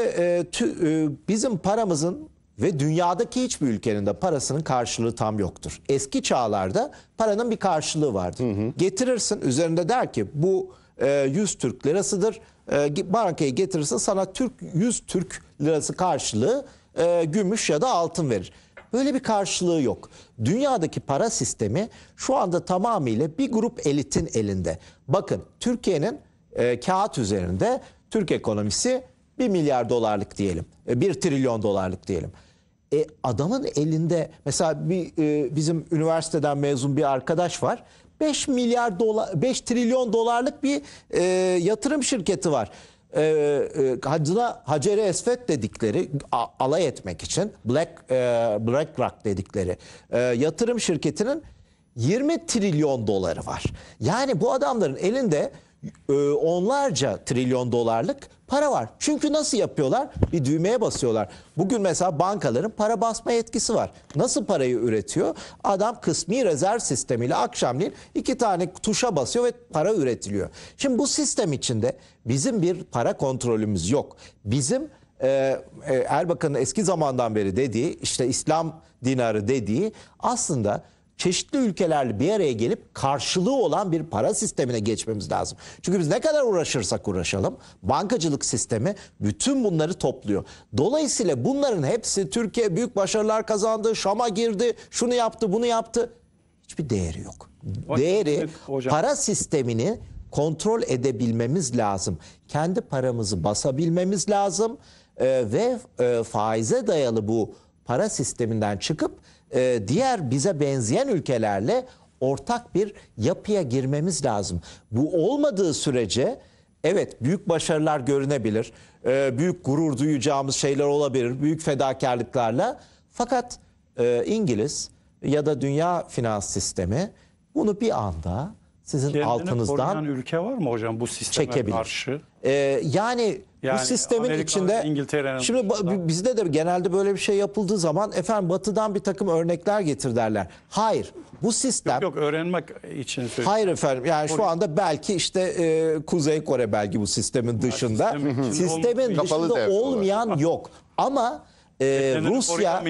bizim paramızın ve dünyadaki hiçbir ülkenin de parasının karşılığı tam yoktur. Eski çağlarda paranın bir karşılığı vardı. Hı hı. Getirirsin üzerinde der ki bu e, 100 Türk lirasıdır. E, bankaya getirirsin sana Türk 100 Türk lirası karşılığı e, gümüş ya da altın verir. Böyle bir karşılığı yok. Dünyadaki para sistemi şu anda tamamıyla bir grup elitin elinde. Bakın Türkiye'nin e, kağıt üzerinde Türk ekonomisi 1 milyar dolarlık diyelim. 1 e, trilyon dolarlık diyelim. E, adamın elinde mesela bir e, bizim üniversiteden mezun bir arkadaş var. 5 milyar dolar 5 trilyon dolarlık bir e, yatırım şirketi var. E, e, Hacına Hacer-i Esvet dedikleri a, alay etmek için Black e, BlackRock dedikleri e, yatırım şirketinin 20 trilyon doları var. Yani bu adamların elinde e, onlarca trilyon dolarlık para var. Çünkü nasıl yapıyorlar? Bir düğmeye basıyorlar. Bugün mesela bankaların para basma yetkisi var. Nasıl parayı üretiyor? Adam kısmi rezerv sistemiyle akşamleyin iki tane tuşa basıyor ve para üretiliyor. Şimdi bu sistem içinde bizim bir para kontrolümüz yok. Bizim e, e Erbakan'ın eski zamandan beri dediği işte İslam dinarı dediği aslında çeşitli ülkelerle bir araya gelip karşılığı olan bir para sistemine geçmemiz lazım. Çünkü biz ne kadar uğraşırsak uğraşalım bankacılık sistemi bütün bunları topluyor. Dolayısıyla bunların hepsi Türkiye büyük başarılar kazandı, Şam'a girdi, şunu yaptı, bunu yaptı. Hiçbir değeri yok. Değeri para sistemini kontrol edebilmemiz lazım. Kendi paramızı basabilmemiz lazım e, ve e, faize dayalı bu para sisteminden çıkıp e, diğer bize benzeyen ülkelerle ortak bir yapıya girmemiz lazım. Bu olmadığı sürece evet büyük başarılar görünebilir, e, büyük gurur duyacağımız şeyler olabilir, büyük fedakarlıklarla. Fakat e, İngiliz ya da dünya finans sistemi bunu bir anda sizin Kendini altınızdan ülke var mı hocam bu sisteme çekebilir. karşı? E, yani yani bu sistemin Amerika, içinde İngiltere'nin şimdi dışında. bizde de genelde böyle bir şey yapıldığı zaman efendim batıdan bir takım örnekler getir derler. Hayır. Bu sistem Yok, yok öğrenmek için söylüyorum. Hayır efendim. Yani Kore. şu anda belki işte e, Kuzey Kore belki bu sistemin dışında. Ya, sistemin, sistemin dışında olmayan yok. Ama e, Rusya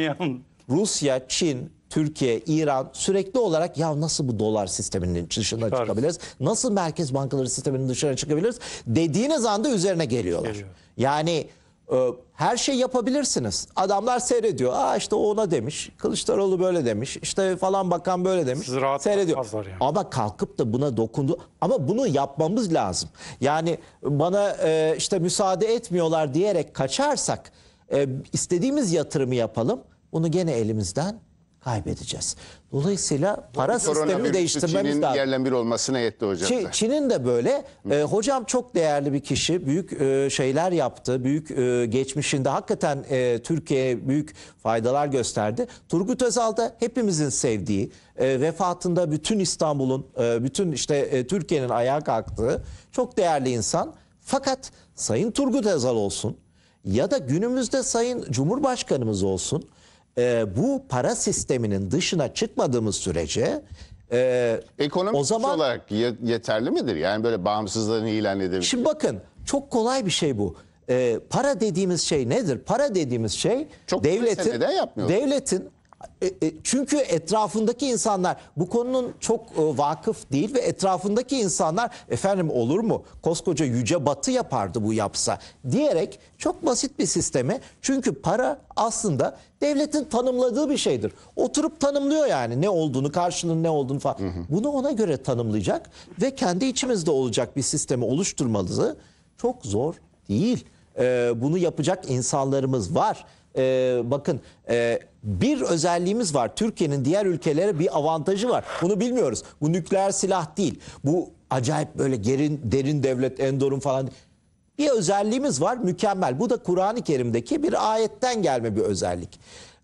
Rusya, Çin, Türkiye, İran sürekli olarak ya nasıl bu dolar sisteminin dışına Çıkar. çıkabiliriz? Nasıl merkez bankaları sisteminin dışına çıkabiliriz? Dediğiniz anda üzerine geliyorlar. Geliyor. Yani e, her şey yapabilirsiniz. Adamlar seyrediyor. Aa işte o ona demiş. Kılıçdaroğlu böyle demiş. İşte falan bakan böyle demiş. Siz rahat seyrediyor. Yani. Ama kalkıp da buna dokundu. Ama bunu yapmamız lazım. Yani bana e, işte müsaade etmiyorlar diyerek kaçarsak e, istediğimiz yatırımı yapalım. Bunu gene elimizden kaybedeceğiz. Dolayısıyla para sistemini değiştirmemiz Çin'in lazım. yerlen bir olmasına yetti hocam. Çin, Çin'in de böyle. E, hocam çok değerli bir kişi. Büyük e, şeyler yaptı. Büyük e, geçmişinde hakikaten e, Türkiye'ye büyük faydalar gösterdi. Turgut Özal da hepimizin sevdiği, e, vefatında bütün İstanbul'un, e, bütün işte e, Türkiye'nin ayağa kalktığı çok değerli insan. Fakat Sayın Turgut Özal olsun ya da günümüzde Sayın Cumhurbaşkanımız olsun e, bu para sisteminin dışına çıkmadığımız sürece e, Ekonomik o zaman olarak yeterli midir? Yani böyle bağımsızlığını ilan edebilir. Şimdi bakın çok kolay bir şey bu. Ee, para dediğimiz şey nedir? Para dediğimiz şey Çok devletin senede devletin e, e, çünkü etrafındaki insanlar bu konunun çok e, vakıf değil ve etrafındaki insanlar efendim olur mu koskoca yüce batı yapardı bu yapsa diyerek çok basit bir sisteme çünkü para aslında devletin tanımladığı bir şeydir. Oturup tanımlıyor yani ne olduğunu karşının ne olduğunu falan. Hı hı. Bunu ona göre tanımlayacak ve kendi içimizde olacak bir sistemi oluşturmalısı çok zor değil. Ee, bunu yapacak insanlarımız var. Ee, bakın e, bir özelliğimiz var. Türkiye'nin diğer ülkelere bir avantajı var. Bunu bilmiyoruz. Bu nükleer silah değil. Bu acayip böyle gerin, derin devlet, Endor'un falan. Bir özelliğimiz var mükemmel. Bu da Kur'an-ı Kerim'deki bir ayetten gelme bir özellik.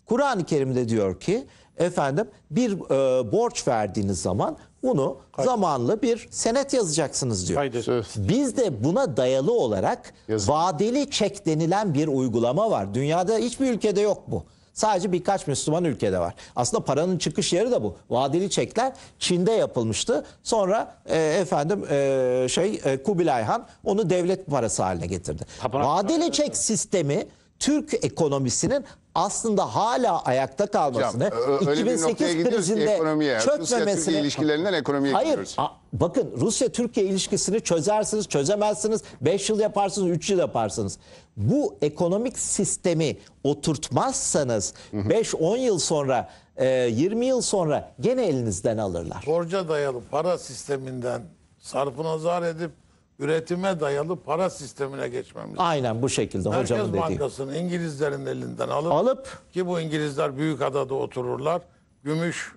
Kur'an-ı Kerim'de diyor ki efendim bir e, borç verdiğiniz zaman bunu Kaydet. zamanlı bir senet yazacaksınız diyor. Kaydet. Biz de buna dayalı olarak Yazın. vadeli çek denilen bir uygulama var. Dünyada hiçbir ülkede yok bu. Sadece birkaç Müslüman ülkede var. Aslında paranın çıkış yeri de bu. Vadeli çekler Çin'de yapılmıştı. Sonra e, efendim e, şey e, Kubilay Han onu devlet parası haline getirdi. Tapınak vadeli çek sistemi Türk ekonomisinin aslında hala ayakta kalmasını Hocam, 2008 krizinde ekonomiye, çökmemesini... ilişkilerinden ekonomiye Hayır, A, bakın Rusya-Türkiye ilişkisini çözersiniz, çözemezsiniz. 5 yıl yaparsınız, 3 yıl yaparsınız. Bu ekonomik sistemi oturtmazsanız 5-10 yıl sonra, e, 20 yıl sonra gene elinizden alırlar. Borca dayalı para sisteminden sarfı nazar edip üretime dayalı para sistemine geçmemiz. Aynen bu şekilde Merkez hocam dediği. Merkez Bankası'nı İngilizlerin elinden alıp, alıp ki bu İngilizler büyük adada otururlar. Gümüş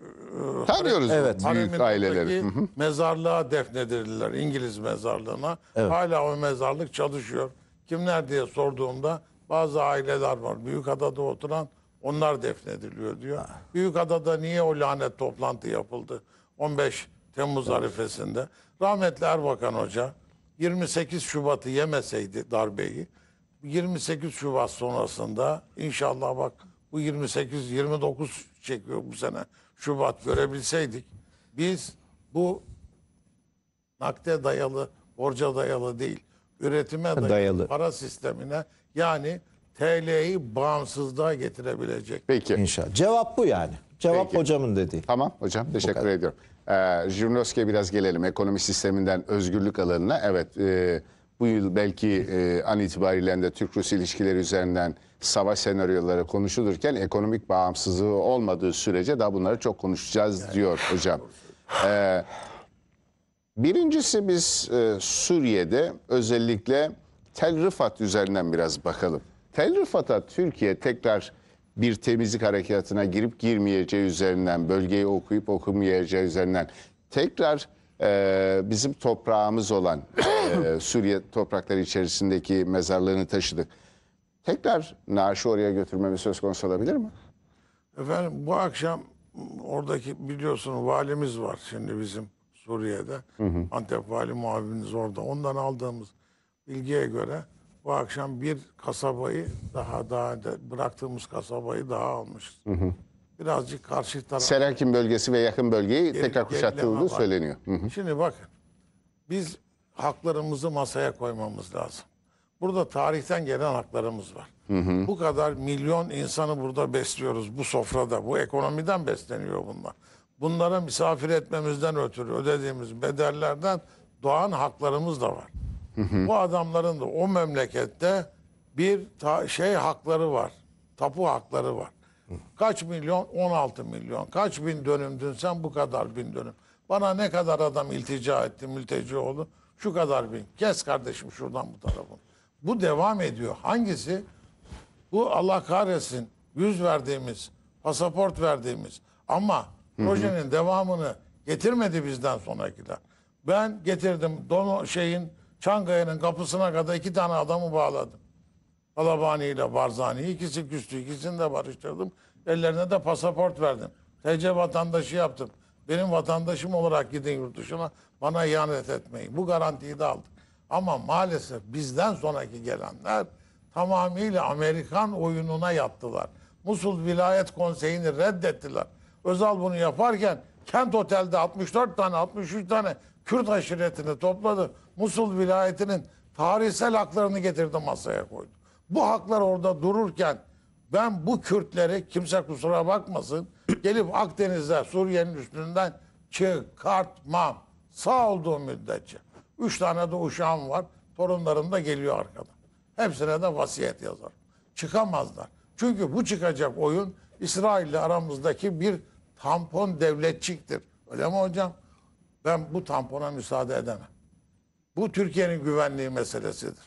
tanıyoruz e, evet, büyük aileleri. mezarlığa defnedirdiler İngiliz mezarlığına. Evet. Hala o mezarlık çalışıyor. Kimler diye sorduğumda bazı aileler var büyük adada oturan onlar defnediliyor diyor. Ha. Büyük adada niye o lanet toplantı yapıldı? 15 Temmuz evet. arifesinde. Rahmetli Erbakan Hoca 28 Şubat'ı yemeseydi darbeyi 28 Şubat sonrasında inşallah bak bu 28 29 çekiyor bu sene Şubat görebilseydik biz bu nakde dayalı borca dayalı değil üretime dayalı, dayalı. para sistemine yani TL'yi bağımsızlığa getirebilecek. Peki. İnşallah. Cevap bu yani. Cevap Peki. hocamın dediği. Tamam hocam teşekkür ediyorum. Ee, Jürnowski'ye biraz gelelim. Ekonomi sisteminden özgürlük alanına. Evet e, bu yıl belki e, an itibariyle de Türk-Rus ilişkileri üzerinden savaş senaryoları konuşulurken ekonomik bağımsızlığı olmadığı sürece daha bunları çok konuşacağız yani. diyor hocam. Ee, birincisi biz e, Suriye'de özellikle Tel Rıfat üzerinden biraz bakalım. Tel Rıfat'a Türkiye tekrar bir temizlik harekatına girip girmeyeceği üzerinden, bölgeyi okuyup okumayacağı üzerinden tekrar e, bizim toprağımız olan e, Suriye toprakları içerisindeki mezarlığını taşıdık. Tekrar naaşı oraya götürmemiz söz konusu olabilir mi? Efendim bu akşam oradaki biliyorsun valimiz var şimdi bizim Suriye'de. Hı hı. Antep vali muhabimiz orada. Ondan aldığımız bilgiye göre bu akşam bir kasabayı daha daha bıraktığımız kasabayı daha almışız. Hı hı. Birazcık karşı taraf. Selakin bölgesi ve yakın bölgeyi geri, tekrar kuşatıldığı söyleniyor. Hı hı. Şimdi bakın biz haklarımızı masaya koymamız lazım. Burada tarihten gelen haklarımız var. Hı hı. Bu kadar milyon insanı burada besliyoruz bu sofrada. Bu ekonomiden besleniyor bunlar. Bunlara misafir etmemizden ötürü ödediğimiz bedellerden doğan haklarımız da var hı. bu adamların da o memlekette bir ta, şey hakları var. Tapu hakları var. Hı. Kaç milyon? 16 milyon. Kaç bin dönümdün sen? Bu kadar bin dönüm. Bana ne kadar adam iltica etti, mülteci oldu? Şu kadar bin. Kes kardeşim şuradan bu tarafın. Bu devam ediyor. Hangisi? Bu Allah kahretsin yüz verdiğimiz, pasaport verdiğimiz ama hı hı. projenin devamını getirmedi bizden sonrakiler. Ben getirdim dono şeyin Çankaya'nın kapısına kadar iki tane adamı bağladım. Alabani ile Barzani. ikisi küstü. ikisini de barıştırdım. Ellerine de pasaport verdim. TC vatandaşı yaptım. Benim vatandaşım olarak gidin yurt dışına. Bana ihanet etmeyin. Bu garantiyi de aldık. Ama maalesef bizden sonraki gelenler tamamıyla Amerikan oyununa yattılar. Musul Vilayet Konseyi'ni reddettiler. Özal bunu yaparken Kent Otel'de 64 tane 63 tane Kürt aşiretini topladı. Musul vilayetinin tarihsel haklarını getirdi masaya koydu. Bu haklar orada dururken ben bu Kürtleri kimse kusura bakmasın gelip Akdeniz'de Suriye'nin üstünden çıkartmam. Sağ olduğu müddetçe. Üç tane de uşağım var. Torunlarım da geliyor arkada. Hepsine de vasiyet yazar. Çıkamazlar. Çünkü bu çıkacak oyun İsrail ile aramızdaki bir tampon devletçiktir. Öyle mi hocam? Ben bu tampona müsaade edemem. Bu Türkiye'nin güvenliği meselesidir.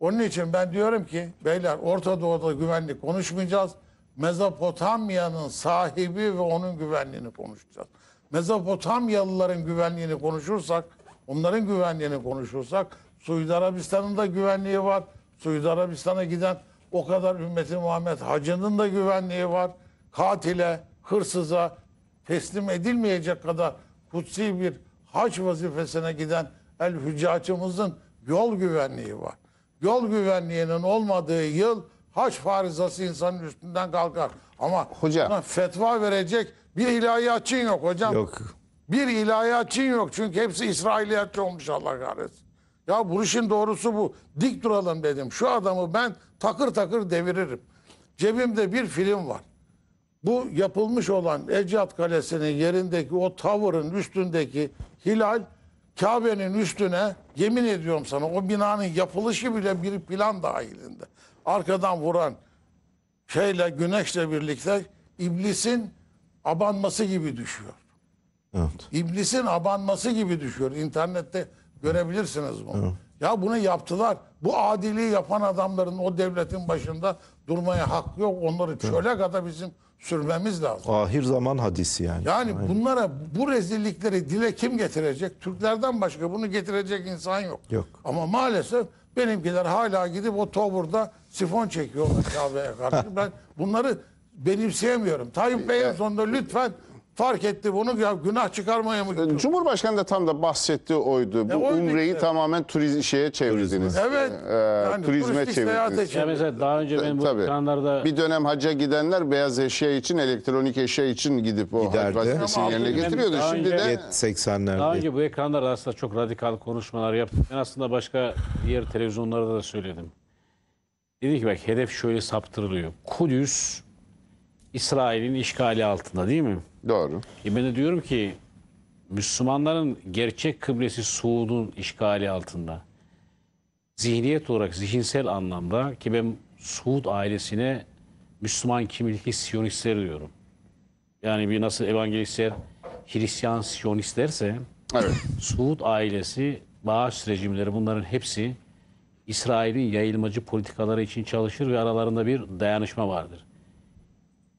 Onun için ben diyorum ki beyler Orta Doğu'da güvenlik konuşmayacağız. Mezopotamya'nın sahibi ve onun güvenliğini konuşacağız. Mezopotamyalıların güvenliğini konuşursak, onların güvenliğini konuşursak Suudi Arabistan'ın da güvenliği var. Suudi Arabistan'a giden o kadar ümmeti Muhammed Hacı'nın da güvenliği var. Katile, hırsıza teslim edilmeyecek kadar kutsi bir hac vazifesine giden el hüccacımızın yol güvenliği var. Yol güvenliğinin olmadığı yıl haç farizası insanın üstünden kalkar. Ama Hoca. fetva verecek bir ilahiyatçın yok hocam. Yok. Bir ilahiyatçın yok çünkü hepsi İsrailiyatçı olmuş Allah kahretsin. Ya bu işin doğrusu bu. Dik duralım dedim. Şu adamı ben takır takır deviririm. Cebimde bir film var. Bu yapılmış olan Ecdat Kalesi'nin yerindeki o tavırın üstündeki hilal Kabe'nin üstüne yemin ediyorum sana o binanın yapılışı bile bir plan dahilinde. Arkadan vuran şeyle güneşle birlikte iblisin abanması gibi düşüyor. Evet. İblisin abanması gibi düşüyor. İnternette görebilirsiniz bunu. Evet. Ya bunu yaptılar. Bu adiliği yapan adamların o devletin başında durmaya hakkı yok. Onları çöle kadar bizim sürmemiz lazım. Ahir zaman hadisi yani. Yani Aynen. bunlara bu rezillikleri dile kim getirecek? Türklerden başka bunu getirecek insan yok. Yok. Ama maalesef benimkiler hala gidip o toburda sifon çekiyorlar Kabe'ye karşı. ben bunları benimseyemiyorum. Tayyip Bey sonunda lütfen fark etti bunu ya günah çıkarmaya mı gidiyor? Cumhurbaşkanı da tam da bahsettiği oydu. Bu E, umreyi işte. tamamen turizm şeye çevirdiniz. Evet. Ee, Yani turizme çevirdiniz. için. Ya mesela daha önce ben bu Tabii. ekranlarda Bir dönem hacca gidenler beyaz eşya için, elektronik eşya için gidip o hac Giderdi. yerine getiriyordu. daha Şimdi önce- de 80'lerde. daha önce bu ekranlarda aslında çok radikal konuşmalar yaptım. Ben aslında başka diğer televizyonlarda da söyledim. Dedi ki bak hedef şöyle saptırılıyor. Kudüs İsrail'in işgali altında değil mi? Doğru. E ben de diyorum ki Müslümanların gerçek kıblesi Suud'un işgali altında. Zihniyet olarak, zihinsel anlamda ki ben Suud ailesine Müslüman kimlikli Siyonistler diyorum. Yani bir nasıl evangelistler Hristiyan Siyonistlerse evet. Suud ailesi, Bağış rejimleri bunların hepsi İsrail'in yayılmacı politikaları için çalışır ve aralarında bir dayanışma vardır.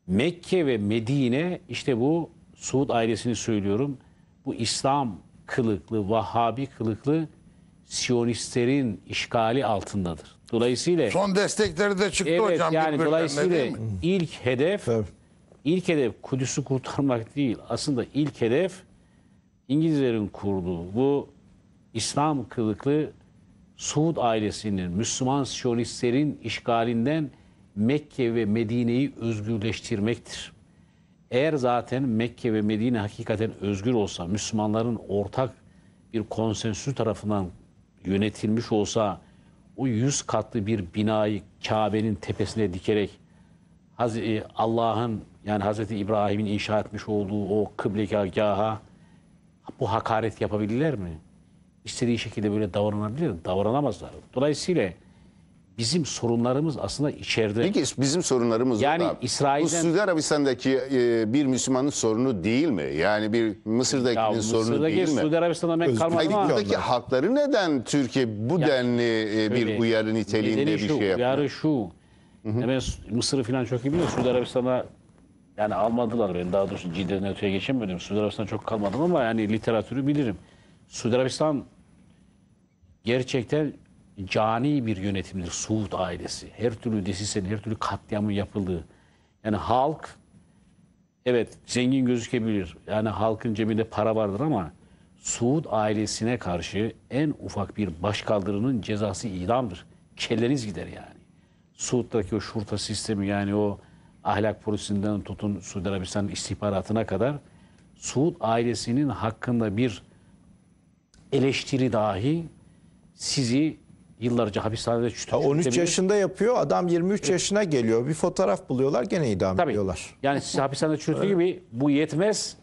Mekke ve Medine işte bu Suud ailesini söylüyorum. Bu İslam kılıklı, Vahhabi kılıklı Siyonistlerin işgali altındadır. Dolayısıyla son destekleri de çıktı evet, hocam. Yani dolayısıyla ilk hedef ilk hedef Kudüs'ü kurtarmak değil. Aslında ilk hedef İngilizlerin kurduğu bu İslam kılıklı Suud ailesinin, Müslüman Siyonistlerin işgalinden Mekke ve Medine'yi özgürleştirmektir. Eğer zaten Mekke ve Medine hakikaten özgür olsa, Müslümanların ortak bir konsensüs tarafından yönetilmiş olsa, o yüz katlı bir binayı Kabe'nin tepesine dikerek e, Allah'ın yani Hazreti İbrahim'in inşa etmiş olduğu o kıblegâha bu hakaret yapabilirler mi? İstediği şekilde böyle davranabilir mi? Davranamazlar. Dolayısıyla bizim sorunlarımız aslında içeride. Peki bizim sorunlarımız yani var. İsrail'den... Bu Suudi Arabistan'daki e, bir Müslümanın sorunu değil mi? Yani bir Mısır'dakinin ya, sorunu Mısır'daki, değil mi? Suudi Arabistan'da ben kalmadım ama. Buradaki halkları neden Türkiye bu yani, denli e, bir uyarı niteliğinde bir şu, şey yapıyor? Uyarı şu. Mısır'ı falan çok iyi biliyor. Suudi Arabistan'a yani almadılar ben daha doğrusu cidden öteye geçemedim. Suudi Arabistan'a çok kalmadım ama yani literatürü bilirim. Suudi Arabistan gerçekten cani bir yönetimdir Suud ailesi. Her türlü desisenin, her türlü katliamın yapıldığı. Yani halk evet zengin gözükebilir. Yani halkın cebinde para vardır ama Suud ailesine karşı en ufak bir başkaldırının cezası idamdır. Kelleniz gider yani. Suud'daki o şurta sistemi yani o ahlak polisinden tutun Suudi Arabistan'ın istihbaratına kadar Suud ailesinin hakkında bir eleştiri dahi sizi yıllarca hapishanede tutuyor. 13 yaşında yapıyor adam 23 evet. yaşına geliyor. Bir fotoğraf buluyorlar gene idam Tabii. ediyorlar. Yani siz hapishanede çürüttüğü evet. gibi bu yetmez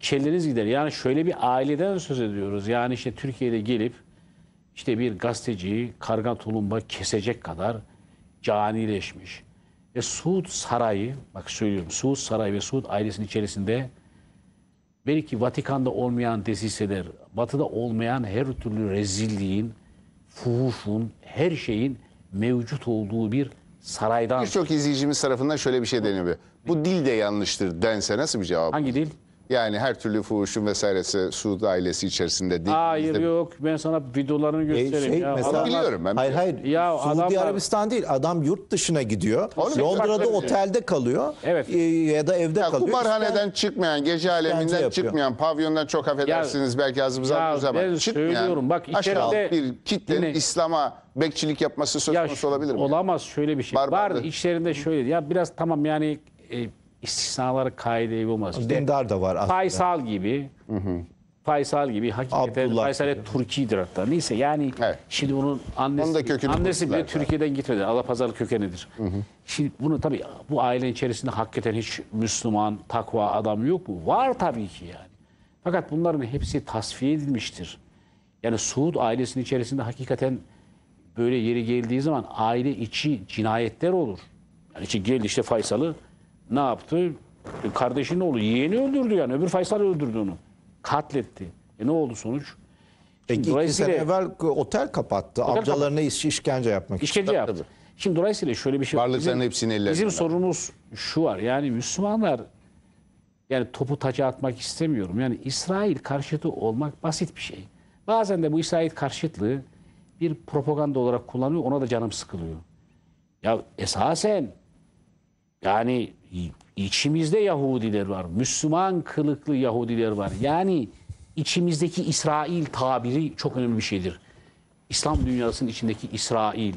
kelleniz gider. Yani şöyle bir aileden söz ediyoruz. Yani işte Türkiye'de gelip işte bir gazeteci karga tulumba kesecek kadar canileşmiş. Ve Suud Sarayı, bak söylüyorum Suud Sarayı ve Suud ailesinin içerisinde belki Vatikan'da olmayan desiseler, Batı'da olmayan her türlü rezilliğin fuhuşun, her şeyin mevcut olduğu bir saraydan. Birçok izleyicimiz tarafından şöyle bir şey deniyor. Bu dil de yanlıştır dense nasıl bir cevap? Hangi dil? Yani her türlü fuhuşun vesairesi Suud ailesi içerisinde değil. Hayır Bizde... yok ben sana videolarını şey, göstereyim. E, şey, ya. Mesela, adamlar, biliyorum ben. Hayır hayır ya Suudi adamlar, Arabistan değil adam yurt dışına gidiyor. Londra'da otelde kalıyor evet. e, ya da evde ya, kalıyor. Kumarhaneden işte, çıkmayan, gece aleminden çıkmayan, pavyondan çok affedersiniz ya, belki ağzımıza aldığınız ben çıkmayan. bak içeride. bir kitlenin İslam'a bekçilik yapması söz konusu olabilir mi? Olamaz şöyle bir şey. Barbardı. Var içlerinde şöyle ya biraz tamam yani... E, istisnaları kaideyi uymaz. İşte Dindar da var aslında. Faysal gibi. Hı hı. Faysal gibi hakikaten Abdullah Faysal'e Türkiye'dir hatta. Neyse yani evet. şimdi onun annesi, Onun da annesi bile Türkiye'den gitmedi. Allah pazarlık kökenidir. Hı hı. Şimdi bunu tabii bu ailenin içerisinde hakikaten hiç Müslüman, takva adam yok mu? Var tabii ki yani. Fakat bunların hepsi tasfiye edilmiştir. Yani Suud ailesinin içerisinde hakikaten böyle yeri geldiği zaman aile içi cinayetler olur. Yani içi geldi işte Faysal'ı ne yaptı? E, kardeşinin oğlu yeğeni öldürdü yani. Öbür Faysal öldürdü onu. Katletti. E ne oldu sonuç? Peki iki sene evvel otel kapattı. Otel Amcalarına kapattı. Iş, işkence yapmak için. İşkence yaptı. Şimdi dolayısıyla şöyle bir şey Varlıkların bizim, hepsini ellerinde. Bizim sorunumuz şu var. Yani Müslümanlar yani topu taca atmak istemiyorum. Yani İsrail karşıtı olmak basit bir şey. Bazen de bu İsrail karşıtlığı bir propaganda olarak kullanıyor. Ona da canım sıkılıyor. Ya esasen yani içimizde Yahudiler var. Müslüman kılıklı Yahudiler var. Yani içimizdeki İsrail tabiri çok önemli bir şeydir. İslam dünyasının içindeki İsrail.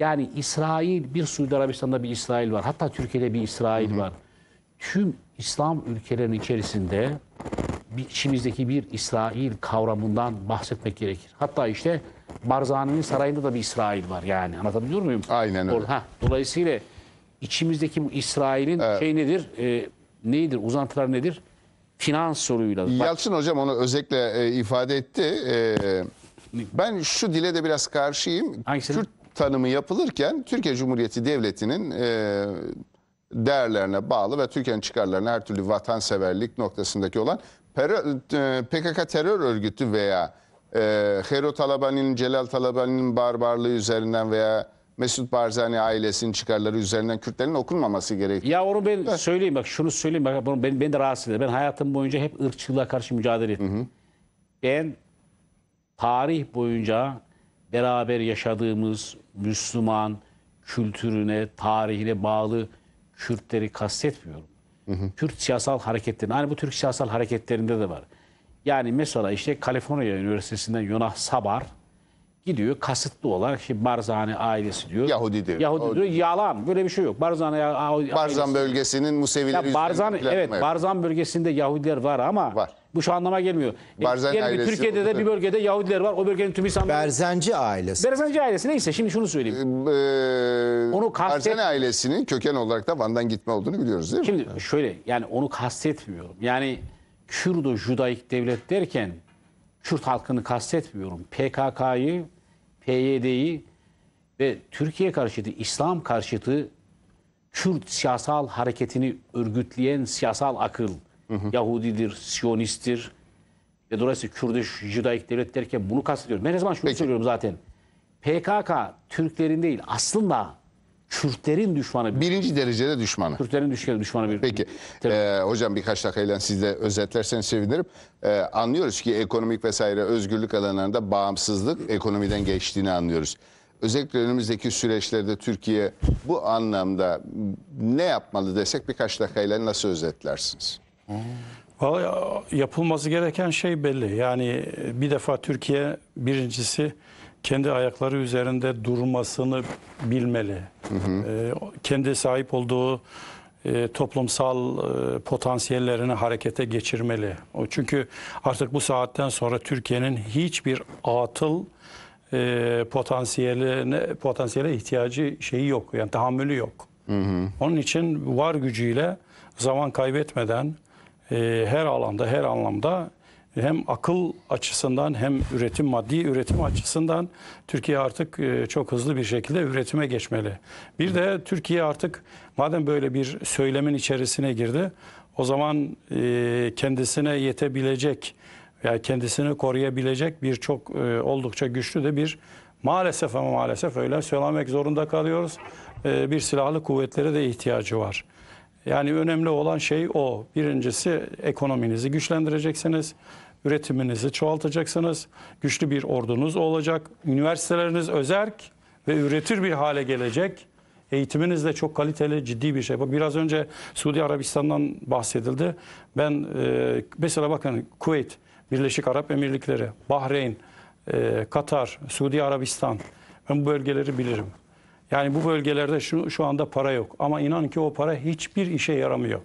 Yani İsrail, bir Suudi Arabistan'da bir İsrail var. Hatta Türkiye'de bir İsrail var. Tüm İslam ülkelerinin içerisinde içimizdeki bir İsrail kavramından bahsetmek gerekir. Hatta işte Barzani'nin sarayında da bir İsrail var yani. Anlatabiliyor muyum? Aynen öyle. Ha, dolayısıyla içimizdeki bu İsrail'in evet. şey nedir? E, ee, neyidir? Uzantılar nedir? Finans soruyla. Yalçın Bak, hocam onu özellikle e, ifade etti. E, ben şu dile de biraz karşıyım. Hangisini? Kürt tanımı yapılırken Türkiye Cumhuriyeti Devleti'nin e, değerlerine bağlı ve Türkiye'nin çıkarlarına her türlü vatanseverlik noktasındaki olan PKK e, terör örgütü veya e, Hero Talabani'nin, Celal Talabani'nin barbarlığı üzerinden veya Mesut Barzani ailesinin çıkarları üzerinden Kürtlerin okunmaması gerekiyor. Ya onu ben evet. söyleyeyim bak şunu söyleyeyim bak bunu ben beni de rahatsız eder. Ben hayatım boyunca hep ırkçılığa karşı mücadele ettim. Hı hı. Ben tarih boyunca beraber yaşadığımız Müslüman kültürüne, tarihine bağlı Kürtleri kastetmiyorum. Hı hı. Kürt siyasal hareketlerinde, hani bu Türk siyasal hareketlerinde de var. Yani mesela işte Kaliforniya Üniversitesi'nden Yonah Sabar, gidiyor kasıtlı olarak şimdi şey Barzani ailesi diyor. Yahudi diyor. Yahudi o... Yalan. Böyle bir şey yok. Barzani ailesi. Barzan bölgesinin Musevileri ya Barzan evet, evet Barzan bölgesinde Yahudiler var ama var. bu şu anlama gelmiyor. Barzan e, ailesi. Türkiye'de de bir bölgede Yahudiler var. O bölgenin tüm insanları. Berzenci ailesi. Berzenci ailesi neyse şimdi şunu söyleyeyim. Ee, onu kastet... Barzani ailesinin köken olarak da Van'dan gitme olduğunu biliyoruz değil mi? Şimdi şöyle yani onu kastetmiyorum. Yani Kürdo-Judaik devlet derken Kürt halkını kastetmiyorum. PKK'yı PYD'yi ve Türkiye karşıtı, İslam karşıtı Kürt siyasal hareketini örgütleyen siyasal akıl hı hı. Yahudidir, Siyonisttir ve dolayısıyla Kürdüş Judaik devlet derken bunu kastediyorum. Ben ne zaman şunu Peki. söylüyorum zaten. PKK Türklerin değil aslında Kürtlerin düşmanı. Birinci derecede düşmanı. Kürtlerin düşmanı, bir. Peki e, hocam birkaç dakikayla siz de özetlerseniz sevinirim. E, anlıyoruz ki ekonomik vesaire özgürlük alanlarında bağımsızlık ekonomiden geçtiğini anlıyoruz. Özellikle önümüzdeki süreçlerde Türkiye bu anlamda ne yapmalı desek birkaç dakikayla nasıl özetlersiniz? Vallahi e, yapılması gereken şey belli. Yani e, bir defa Türkiye birincisi kendi ayakları üzerinde durmasını bilmeli. Hı hı. E, kendi sahip olduğu e, toplumsal e, potansiyellerini harekete geçirmeli. O çünkü artık bu saatten sonra Türkiye'nin hiçbir atıl e, potansiyeline potansiyele ihtiyacı şeyi yok. Yani tahammülü yok. Hı hı. Onun için var gücüyle zaman kaybetmeden e, her alanda, her anlamda hem akıl açısından hem üretim maddi üretim açısından Türkiye artık e, çok hızlı bir şekilde üretime geçmeli. Bir de Türkiye artık madem böyle bir söylemin içerisine girdi o zaman e, kendisine yetebilecek yani kendisini koruyabilecek bir çok e, oldukça güçlü de bir maalesef ama maalesef öyle söylemek zorunda kalıyoruz. Bir silahlı kuvvetlere de ihtiyacı var. Yani önemli olan şey o. Birincisi ekonominizi güçlendireceksiniz üretiminizi çoğaltacaksınız. Güçlü bir ordunuz olacak. Üniversiteleriniz özerk ve üretir bir hale gelecek. Eğitiminiz de çok kaliteli, ciddi bir şey. Bak biraz önce Suudi Arabistan'dan bahsedildi. Ben e, mesela bakın Kuveyt, Birleşik Arap Emirlikleri, Bahreyn, e, Katar, Suudi Arabistan. Ben bu bölgeleri bilirim. Yani bu bölgelerde şu, şu anda para yok. Ama inan ki o para hiçbir işe yaramıyor.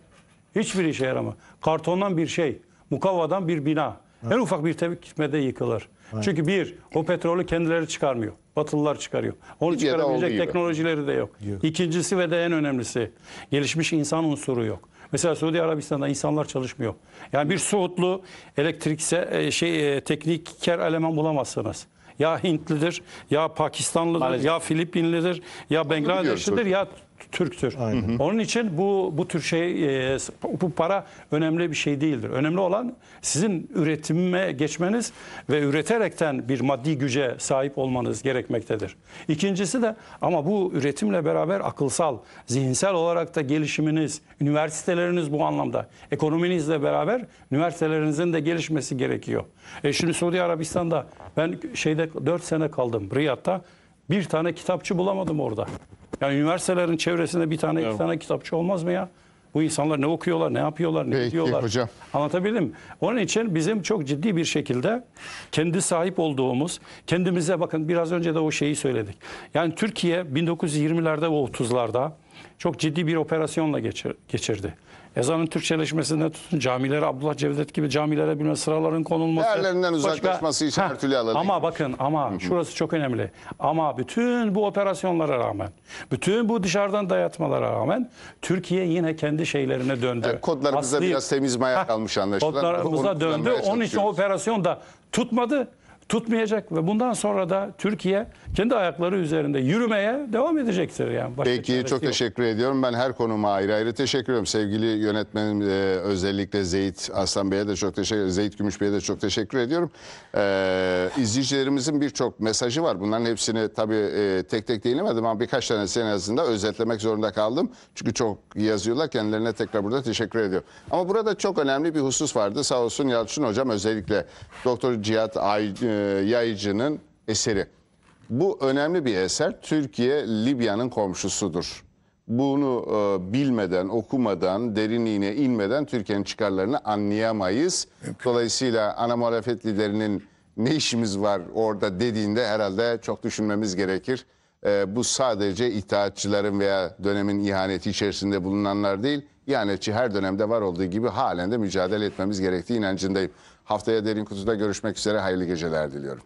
Hiçbir işe yaramıyor. Kartondan bir şey, mukavvadan bir bina. Evet. En ufak bir tepkimede yıkılır. Evet. Çünkü bir, o petrolü kendileri çıkarmıyor. Batılılar çıkarıyor. Onu bir çıkarabilecek teknolojileri de yok. yok. İkincisi ve de en önemlisi, gelişmiş insan unsuru yok. Mesela Suudi Arabistan'da insanlar çalışmıyor. Yani bir Suudlu elektrik e, şey e, tekniker eleman bulamazsınız ya Hintlidir, ya Pakistanlıdır, Maalesef. ya Filipinlidir, ya Bengalizlidir, ya Türktür. Aynen. Onun için bu bu tür şey e, bu para önemli bir şey değildir. Önemli olan sizin üretime geçmeniz ve üreterekten bir maddi güce sahip olmanız gerekmektedir. İkincisi de ama bu üretimle beraber akılsal, zihinsel olarak da gelişiminiz, üniversiteleriniz bu anlamda, ekonominizle beraber üniversitelerinizin de gelişmesi gerekiyor. E şimdi Suudi Arabistan'da ben şeyde 4 sene kaldım Riyad'da. Bir tane kitapçı bulamadım orada. Yani üniversitelerin çevresinde bir tane iki tane kitapçı olmaz mı ya? Bu insanlar ne okuyorlar, ne yapıyorlar, ne Peki, diyorlar? hocam. Anlatabildim Onun için bizim çok ciddi bir şekilde kendi sahip olduğumuz, kendimize bakın biraz önce de o şeyi söyledik. Yani Türkiye 1920'lerde ve 30'larda çok ciddi bir operasyonla geçir, geçirdi ezanın Türkçeleşmesine tutun, camilere, Abdullah Cevdet gibi camilere bilme sıraların konulması. Değerlerinden uzaklaşması için her türlü alalım. Ama bakın ama şurası çok önemli. Ama bütün bu operasyonlara rağmen, bütün bu dışarıdan dayatmalara rağmen Türkiye yine kendi şeylerine döndü. Yani kodlarımızda Asli, biraz temizmeye kalmış anlaşılan. Kodlarımıza döndü. Onun için operasyon da tutmadı tutmayacak ve bundan sonra da Türkiye kendi ayakları üzerinde yürümeye devam edecektir yani. Başka Peki çok yok. teşekkür ediyorum. Ben her konuma ayrı ayrı teşekkür ediyorum. Sevgili yönetmenim e, özellikle Zeyt Aslan Bey'e de çok teşekkür Zeyt Gümüş Bey'e de çok teşekkür ediyorum. E, izleyicilerimizin birçok mesajı var. Bunların hepsini tabii e, tek tek değinemedim ama birkaç tanesi en azından özetlemek zorunda kaldım. Çünkü çok yazıyorlar. Kendilerine tekrar burada teşekkür ediyorum. Ama burada çok önemli bir husus vardı. Sağ olsun Yalçın Hocam özellikle Doktor Cihat Ay e, e, yayıcı'nın eseri. Bu önemli bir eser. Türkiye Libya'nın komşusudur. Bunu e, bilmeden, okumadan, derinliğine inmeden Türkiye'nin çıkarlarını anlayamayız. Mümkün. Dolayısıyla ana muhalefet liderinin ne işimiz var orada dediğinde herhalde çok düşünmemiz gerekir. E, bu sadece itaatçıların veya dönemin ihaneti içerisinde bulunanlar değil, ihanetçi her dönemde var olduğu gibi halen de mücadele etmemiz gerektiği inancındayım. Haftaya Derin Kutu'da görüşmek üzere. Hayırlı geceler diliyorum.